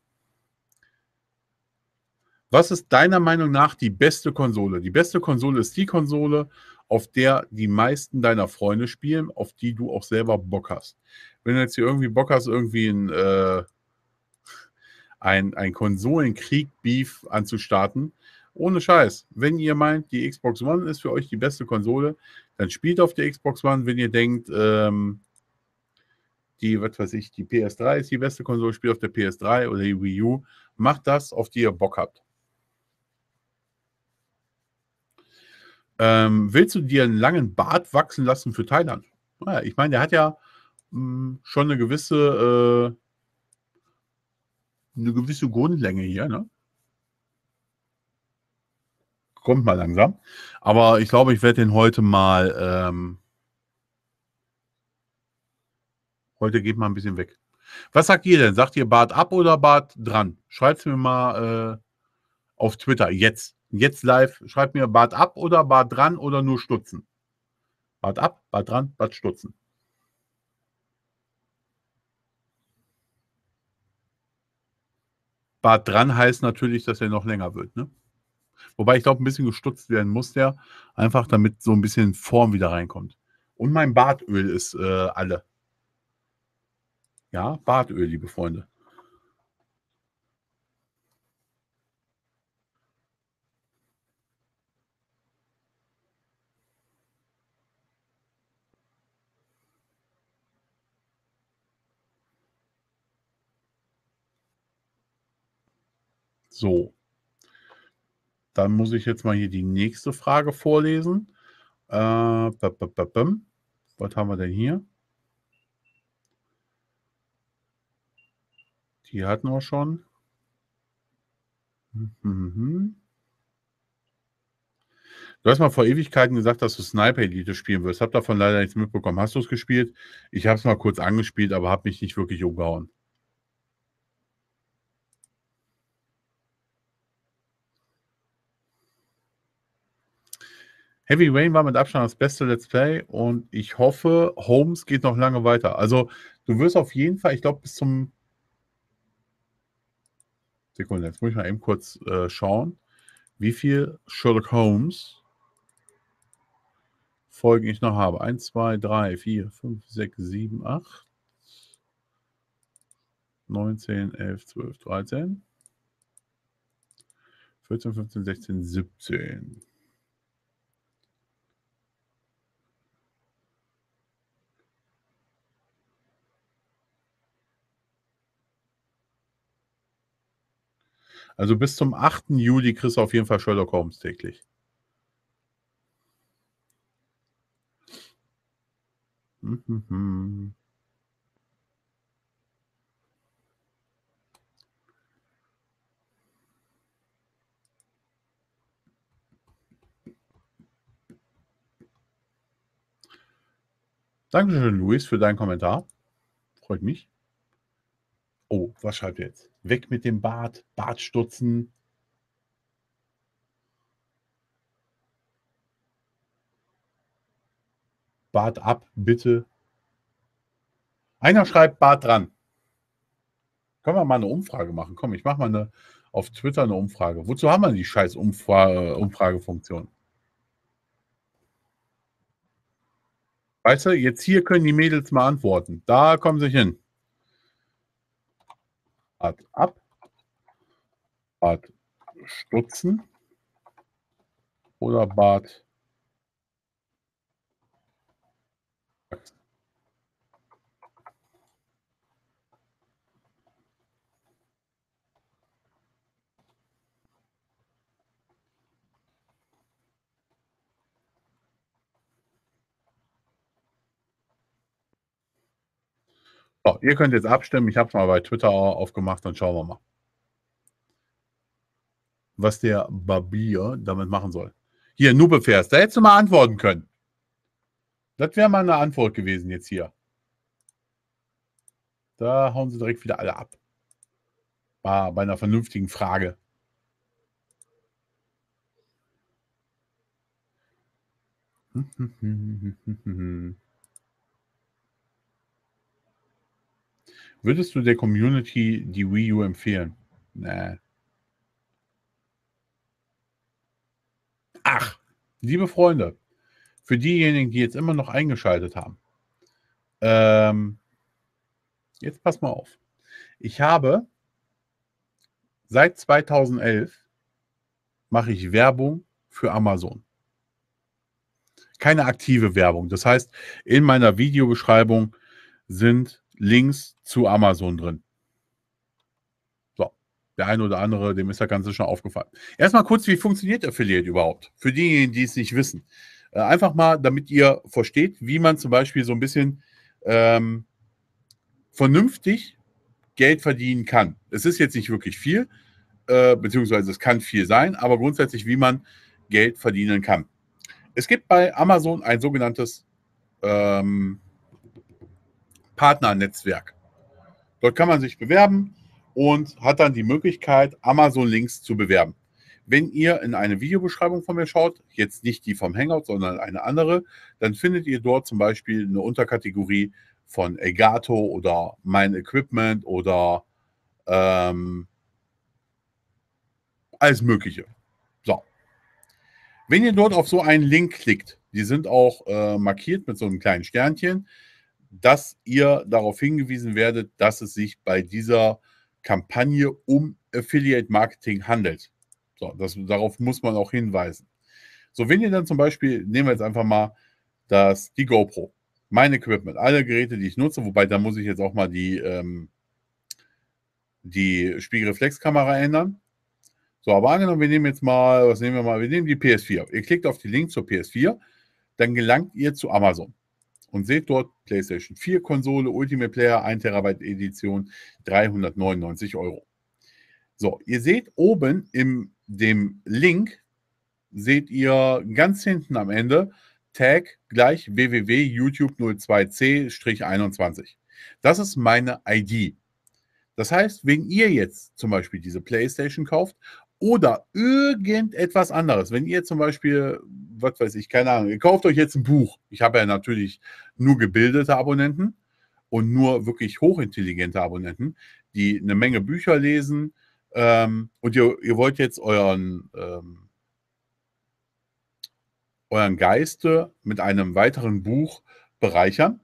Was ist deiner Meinung nach die beste Konsole? Die beste Konsole ist die Konsole, auf der die meisten deiner Freunde spielen, auf die du auch selber Bock hast. Wenn du jetzt hier irgendwie Bock hast, irgendwie ein, äh, ein, ein Konsolenkrieg-Beef anzustarten, ohne Scheiß. Wenn ihr meint, die Xbox One ist für euch die beste Konsole, dann spielt auf der Xbox One. Wenn ihr denkt, ähm, die, was weiß ich, die PS3 ist die beste Konsole, spielt auf der PS3 oder die Wii U, macht das, auf die ihr Bock habt. Ähm, willst du dir einen langen Bart wachsen lassen für Thailand? Naja, ich meine, der hat ja mh, hm, schon eine gewisse, äh, eine gewisse Grundlänge hier, ne? Kommt mal langsam. Aber ich glaube, ich werde den heute mal. Ähm, heute geht mal ein bisschen weg. Was sagt ihr denn? Sagt ihr Bart ab oder Bart dran? Schreibt es mir mal äh, auf Twitter jetzt. Jetzt live, schreibt mir Bart ab oder Bart dran oder nur Stutzen. Bart ab, Bart dran, Bart Stutzen. Bart dran heißt natürlich, dass er noch länger wird. Ne? Wobei ich glaube, ein bisschen gestutzt werden muss der, einfach damit so ein bisschen Form wieder reinkommt. Und mein Bartöl ist äh, alle. Ja, Bartöl, liebe Freunde. So. Dann muss ich jetzt mal hier die nächste Frage vorlesen. Äh, was haben wir denn hier? Die hatten wir schon. Hm, hm, hm, du hast mal vor Ewigkeiten gesagt, dass du Sniper Elite spielen wirst. Hab davon leider nichts mitbekommen. Hast du es gespielt? Ich habe es mal kurz angespielt, aber habe mich nicht wirklich umgehauen. Heavy Rain war mit Abstand das beste Let's Play und ich hoffe, Holmes geht noch lange weiter. Also du wirst auf jeden Fall, ich glaube, bis zum Sekunde, jetzt muss ich mal eben kurz äh, schauen, wie viel Sherlock Holmes Folgen ich noch habe. 1, 2, 3, 4, 5, 6, 7, 8, 19, 11, 12, 13, 14, 15, 16, 17. Also bis zum 8. Juli kriegst du auf jeden Fall Sherlock Holmes täglich. Hm, hm, hm. Dankeschön, Luis, für deinen Kommentar. Freut mich. Oh, was schreibt ihr jetzt? weg mit dem Bart, Bart stutzen. Bart ab, bitte. Einer schreibt Bart dran. Können wir mal eine Umfrage machen? Komm, ich mache mal eine, auf Twitter eine Umfrage. Wozu haben wir die scheiß Umfra äh, Umfragefunktion? Weißt du, jetzt hier können die Mädels mal antworten. Da kommen sie hin. Bad Ab, Bad Stutzen oder Bad So, ihr könnt jetzt abstimmen. Ich habe es mal bei Twitter aufgemacht und schauen wir mal, was der Barbier damit machen soll. Hier, Nubefers, da hättest du mal antworten können. Das wäre mal eine Antwort gewesen jetzt hier. Da hauen sie direkt wieder alle ab. bei einer vernünftigen Frage. Hm, hm, hm, hm, hm, hm, hm, hm. Würdest du der Community die Wii U empfehlen? Nee. Ach, liebe Freunde, für diejenigen, die jetzt immer noch eingeschaltet haben, ähm, jetzt pass mal auf. Ich habe seit 2011 mache ich Werbung für Amazon. Keine aktive Werbung. Das heißt, in meiner Videobeschreibung sind Links zu Amazon drin. So, der eine oder andere, dem ist das Ganze schon aufgefallen. Erstmal kurz, wie funktioniert Affiliate überhaupt? Für diejenigen, die es nicht wissen. Äh, einfach mal, damit ihr versteht, wie man zum Beispiel so ein bisschen ähm, vernünftig Geld verdienen kann. Es ist jetzt nicht wirklich viel, äh, beziehungsweise es kann viel sein, aber grundsätzlich, wie man Geld verdienen kann. Es gibt bei Amazon ein sogenanntes ähm, Partnernetzwerk. Dort kann man sich bewerben und hat dann die Möglichkeit, Amazon-Links zu bewerben. Wenn ihr in eine Videobeschreibung von mir schaut, jetzt nicht die vom Hangout, sondern eine andere, dann findet ihr dort zum Beispiel eine Unterkategorie von Elgato oder Mein Equipment oder ähm, alles Mögliche. So. Wenn ihr dort auf so einen Link klickt, die sind auch äh, markiert mit so einem kleinen Sternchen, dass ihr darauf hingewiesen werdet, dass es sich bei dieser Kampagne um Affiliate Marketing handelt. So, das, darauf muss man auch hinweisen. So, wenn ihr dann zum Beispiel, nehmen wir jetzt einfach mal das, die GoPro, mein Equipment, alle Geräte, die ich nutze, wobei da muss ich jetzt auch mal die, ähm, die Spiegelreflexkamera ändern. So, aber angenommen, wir nehmen jetzt mal, was nehmen wir mal? Wir nehmen die PS4. Ihr klickt auf den Link zur PS4, dann gelangt ihr zu Amazon und seht dort PlayStation 4 Konsole, Ultimate Player, 1 Terabyte Edition, 399 Euro. So, ihr seht oben im dem Link, seht ihr ganz hinten am Ende, Tag gleich www.youtube02c-21. Das ist meine ID. Das heißt, wenn ihr jetzt zum Beispiel diese PlayStation kauft oder irgendetwas anderes. Wenn ihr zum Beispiel, was weiß ich, keine Ahnung, ihr kauft euch jetzt ein Buch. Ich habe ja natürlich nur gebildete Abonnenten und nur wirklich hochintelligente Abonnenten, die eine Menge Bücher lesen. Ähm, und ihr, ihr, wollt jetzt euren, ähm, euren Geiste mit einem weiteren Buch bereichern,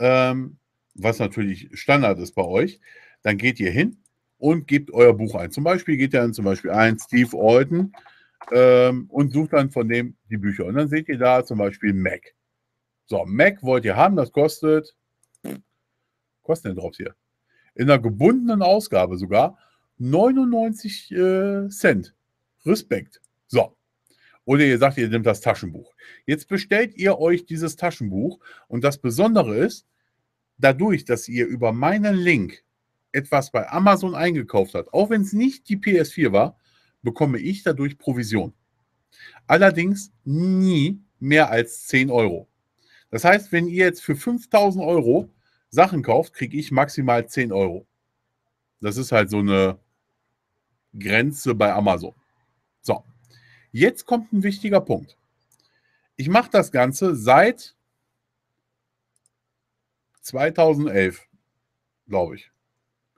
ähm, was natürlich Standard ist bei euch. Dann geht ihr hin und gebt euer Buch ein. Zum Beispiel geht ihr dann zum Beispiel ein Steve Alton ähm, und sucht dann von dem die Bücher. Und dann seht ihr da zum Beispiel Mac. So, Mac wollt ihr haben, das kostet, kostet denn drauf hier? In der gebundenen Ausgabe sogar 99 äh, Cent. Respekt. So. Oder ihr sagt, ihr nehmt das Taschenbuch. Jetzt bestellt ihr euch dieses Taschenbuch und das Besondere ist, dadurch, dass ihr über meinen Link etwas bei Amazon eingekauft hat, auch wenn es nicht die PS4 war, bekomme ich dadurch Provision. Allerdings nie mehr als 10 Euro. Das heißt, wenn ihr jetzt für 5000 Euro Sachen kauft, kriege ich maximal 10 Euro. Das ist halt so eine Grenze bei Amazon. So, jetzt kommt ein wichtiger Punkt. Ich mache das Ganze seit 2011, glaube ich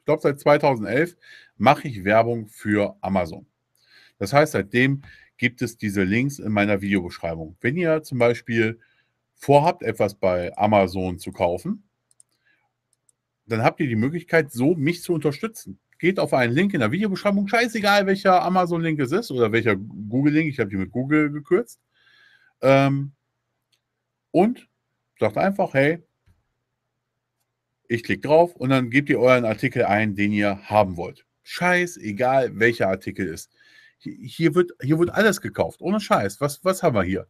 ich glaube seit 2011, mache ich Werbung für Amazon. Das heißt, seitdem gibt es diese Links in meiner Videobeschreibung. Wenn ihr zum Beispiel vorhabt, etwas bei Amazon zu kaufen, dann habt ihr die Möglichkeit, so mich zu unterstützen. Geht auf einen Link in der Videobeschreibung, scheißegal welcher Amazon-Link es ist oder welcher Google-Link, ich habe die mit Google gekürzt. Ähm, und sagt einfach, hey, ich klicke drauf und dann gebt ihr euren Artikel ein, den ihr haben wollt. Scheiß, egal welcher Artikel ist. Hier wird, hier wird alles gekauft, ohne Scheiß. Was, was haben wir hier?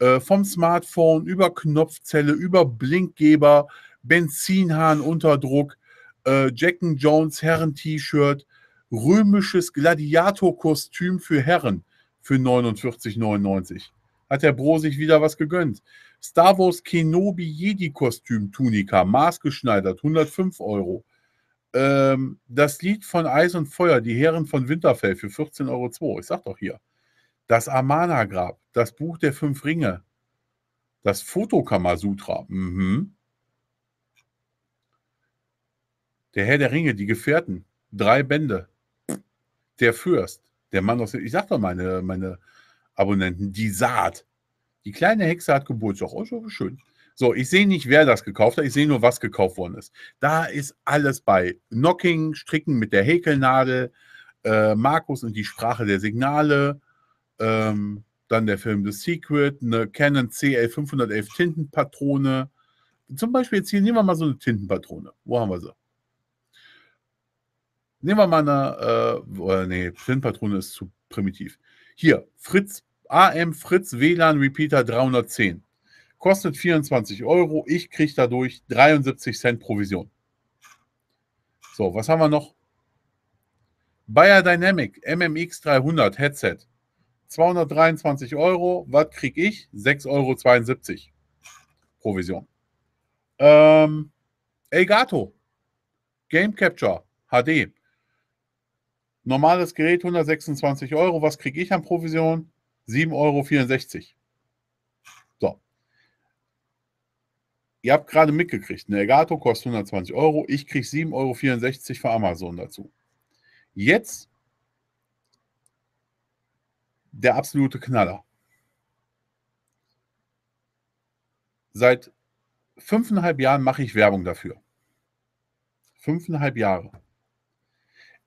Äh, vom Smartphone über Knopfzelle, über Blinkgeber, Benzinhahn unter Druck, äh, Jack Jones Herren-T-Shirt, römisches Gladiator-Kostüm für Herren für 49,99 hat der Bro sich wieder was gegönnt. Star Wars Kenobi Jedi-Kostüm Tunika, maßgeschneidert, 105 Euro. Ähm, das Lied von Eis und Feuer, die Herren von Winterfell für 14,02 Euro. Ich sag doch hier. Das Amana-Grab, das Buch der Fünf Ringe, das Fotokamasutra. Mhm. Der Herr der Ringe, die Gefährten, drei Bände. Der Fürst, der Mann aus. Ich sag doch meine, meine Abonnenten, die Saat. Die kleine Hexe hat Geburtstag. Oh, so schön. So, ich sehe nicht, wer das gekauft hat, ich sehe nur, was gekauft worden ist. Da ist alles bei. Knocking, Stricken mit der Häkelnadel, äh, Markus und die Sprache der Signale, ähm, dann der Film The Secret, eine Canon CL511 Tintenpatrone. Zum Beispiel jetzt hier nehmen wir mal so eine Tintenpatrone. Wo haben wir sie? Nehmen wir mal eine, äh, oh, nee, Tintenpatrone ist zu primitiv. Hier, Fritz, AM Fritz WLAN Repeater 310. Kostet 24 Euro. Ich kriege dadurch 73 Cent Provision. So, was haben wir noch? Bayer Dynamic MMX 300 Headset. 223 Euro. Was kriege ich? 6,72 Euro Provision. Ähm, Elgato Game Capture HD Normales Gerät 126 Euro. Was kriege ich an Provision? 7,64 Euro. So. Ihr habt gerade mitgekriegt, eine Elgato kostet 120 Euro. Ich kriege 7,64 Euro für Amazon dazu. Jetzt der absolute Knaller. Seit fünfeinhalb Jahren mache ich Werbung dafür. Fünfeinhalb Jahre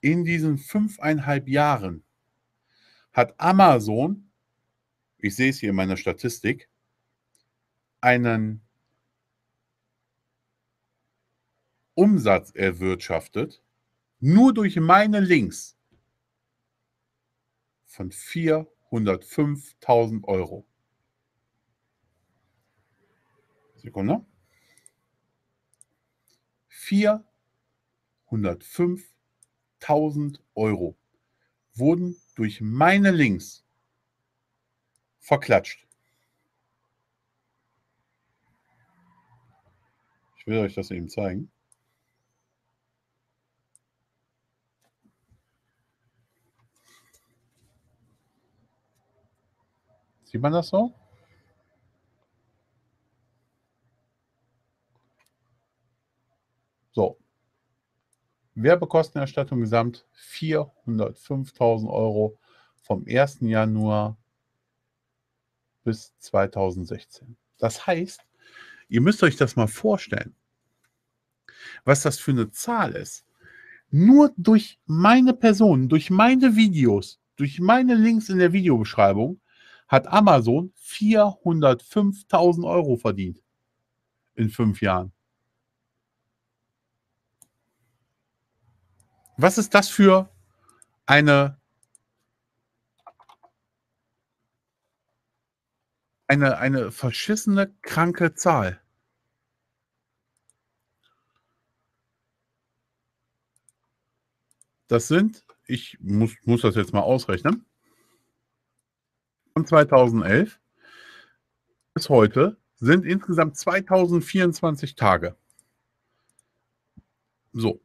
in diesen fünfeinhalb Jahren hat Amazon, ich sehe es hier in meiner Statistik, einen Umsatz erwirtschaftet, nur durch meine Links von 405.000 Euro. Sekunde. 405.000 1000 Euro wurden durch meine Links verklatscht. Ich will euch das eben zeigen. Sieht man das so? Werbekostenerstattung gesamt 405.000 Euro vom 1. Januar bis 2016. Das heißt, ihr müsst euch das mal vorstellen, was das für eine Zahl ist. Nur durch meine Person, durch meine Videos, durch meine Links in der Videobeschreibung hat Amazon 405.000 Euro verdient in fünf Jahren. Was ist das für eine, eine, eine verschissene, kranke Zahl? Das sind, ich muss, muss das jetzt mal ausrechnen, von 2011 bis heute sind insgesamt 2024 Tage. So,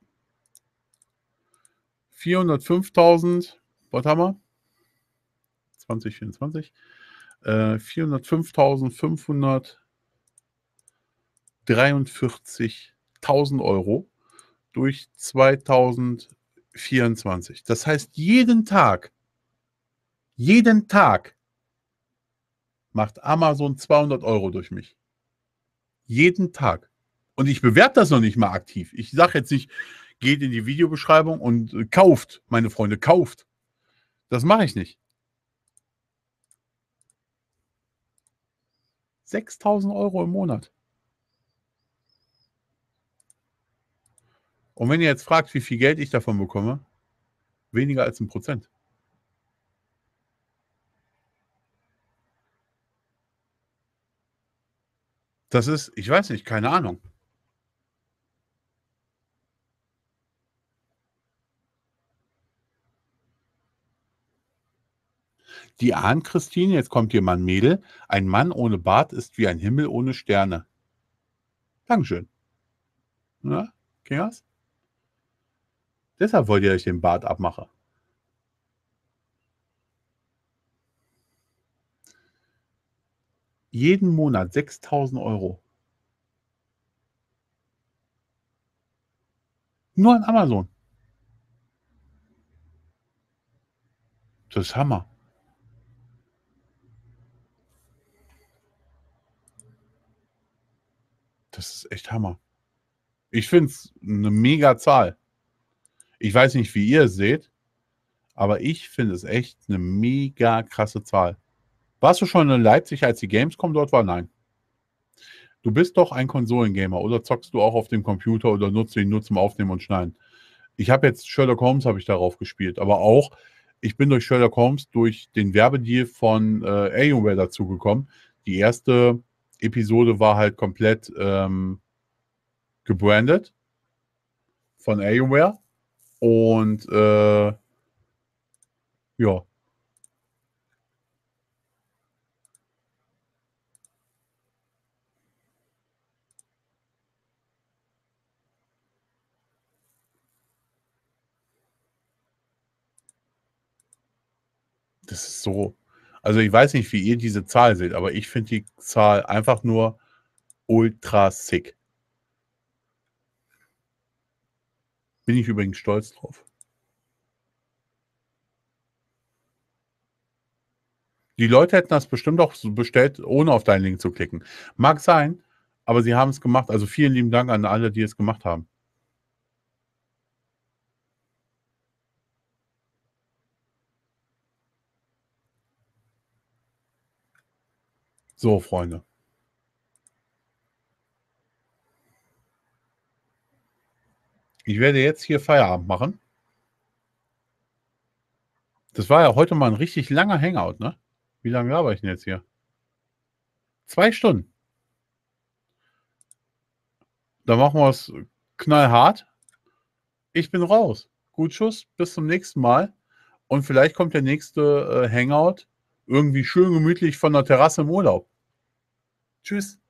405.000, was haben wir? 2024. Äh, 405.543.000 Euro durch 2024. Das heißt, jeden Tag, jeden Tag macht Amazon 200 Euro durch mich. Jeden Tag. Und ich bewerte das noch nicht mal aktiv. Ich sage jetzt nicht, geht in die Videobeschreibung und äh, kauft, meine Freunde, kauft. Das mache ich nicht. 6000 Euro im Monat. Und wenn ihr jetzt fragt, wie viel Geld ich davon bekomme, weniger als ein Prozent. Das ist, ich weiß nicht, keine Ahnung. Die Ahn-Christine, jetzt kommt hier mal ein Mädel. Ein Mann ohne Bart ist wie ein Himmel ohne Sterne. Dankeschön. Na, ging das? Deshalb wollt ihr euch den Bart abmachen. Jeden Monat 6000 Euro. Nur an Amazon. Das ist Hammer. Das ist echt Hammer. Ich finde es eine mega Zahl. Ich weiß nicht, wie ihr es seht, aber ich finde es echt eine mega krasse Zahl. Warst du schon in Leipzig, als die Gamescom dort war? Nein. Du bist doch ein Konsolengamer oder zockst du auch auf dem Computer oder nutzt ihn nur zum Aufnehmen und Schneiden? Ich habe jetzt Sherlock Holmes habe ich darauf gespielt, aber auch ich bin durch Sherlock Holmes durch den Werbedeal von äh, Alienware dazugekommen, die erste Episode war halt komplett ähm, gebrandet von Alienware. Und äh, ja. Das ist so, also ich weiß nicht, wie ihr diese Zahl seht, aber ich finde die Zahl einfach nur ultra sick. Bin ich übrigens stolz drauf. Die Leute hätten das bestimmt auch bestellt, ohne auf deinen Link zu klicken. Mag sein, aber sie haben es gemacht. Also vielen lieben Dank an alle, die es gemacht haben. So, Freunde. Ich werde jetzt hier Feierabend machen. Das war ja heute mal ein richtig langer Hangout, ne? Wie lange laber ich denn jetzt hier? Zwei Stunden. Da machen wir es knallhart. Ich bin raus. Gut Schuss, bis zum nächsten Mal. Und vielleicht kommt der nächste äh, Hangout irgendwie schön gemütlich von der Terrasse im Urlaub. Tschüss.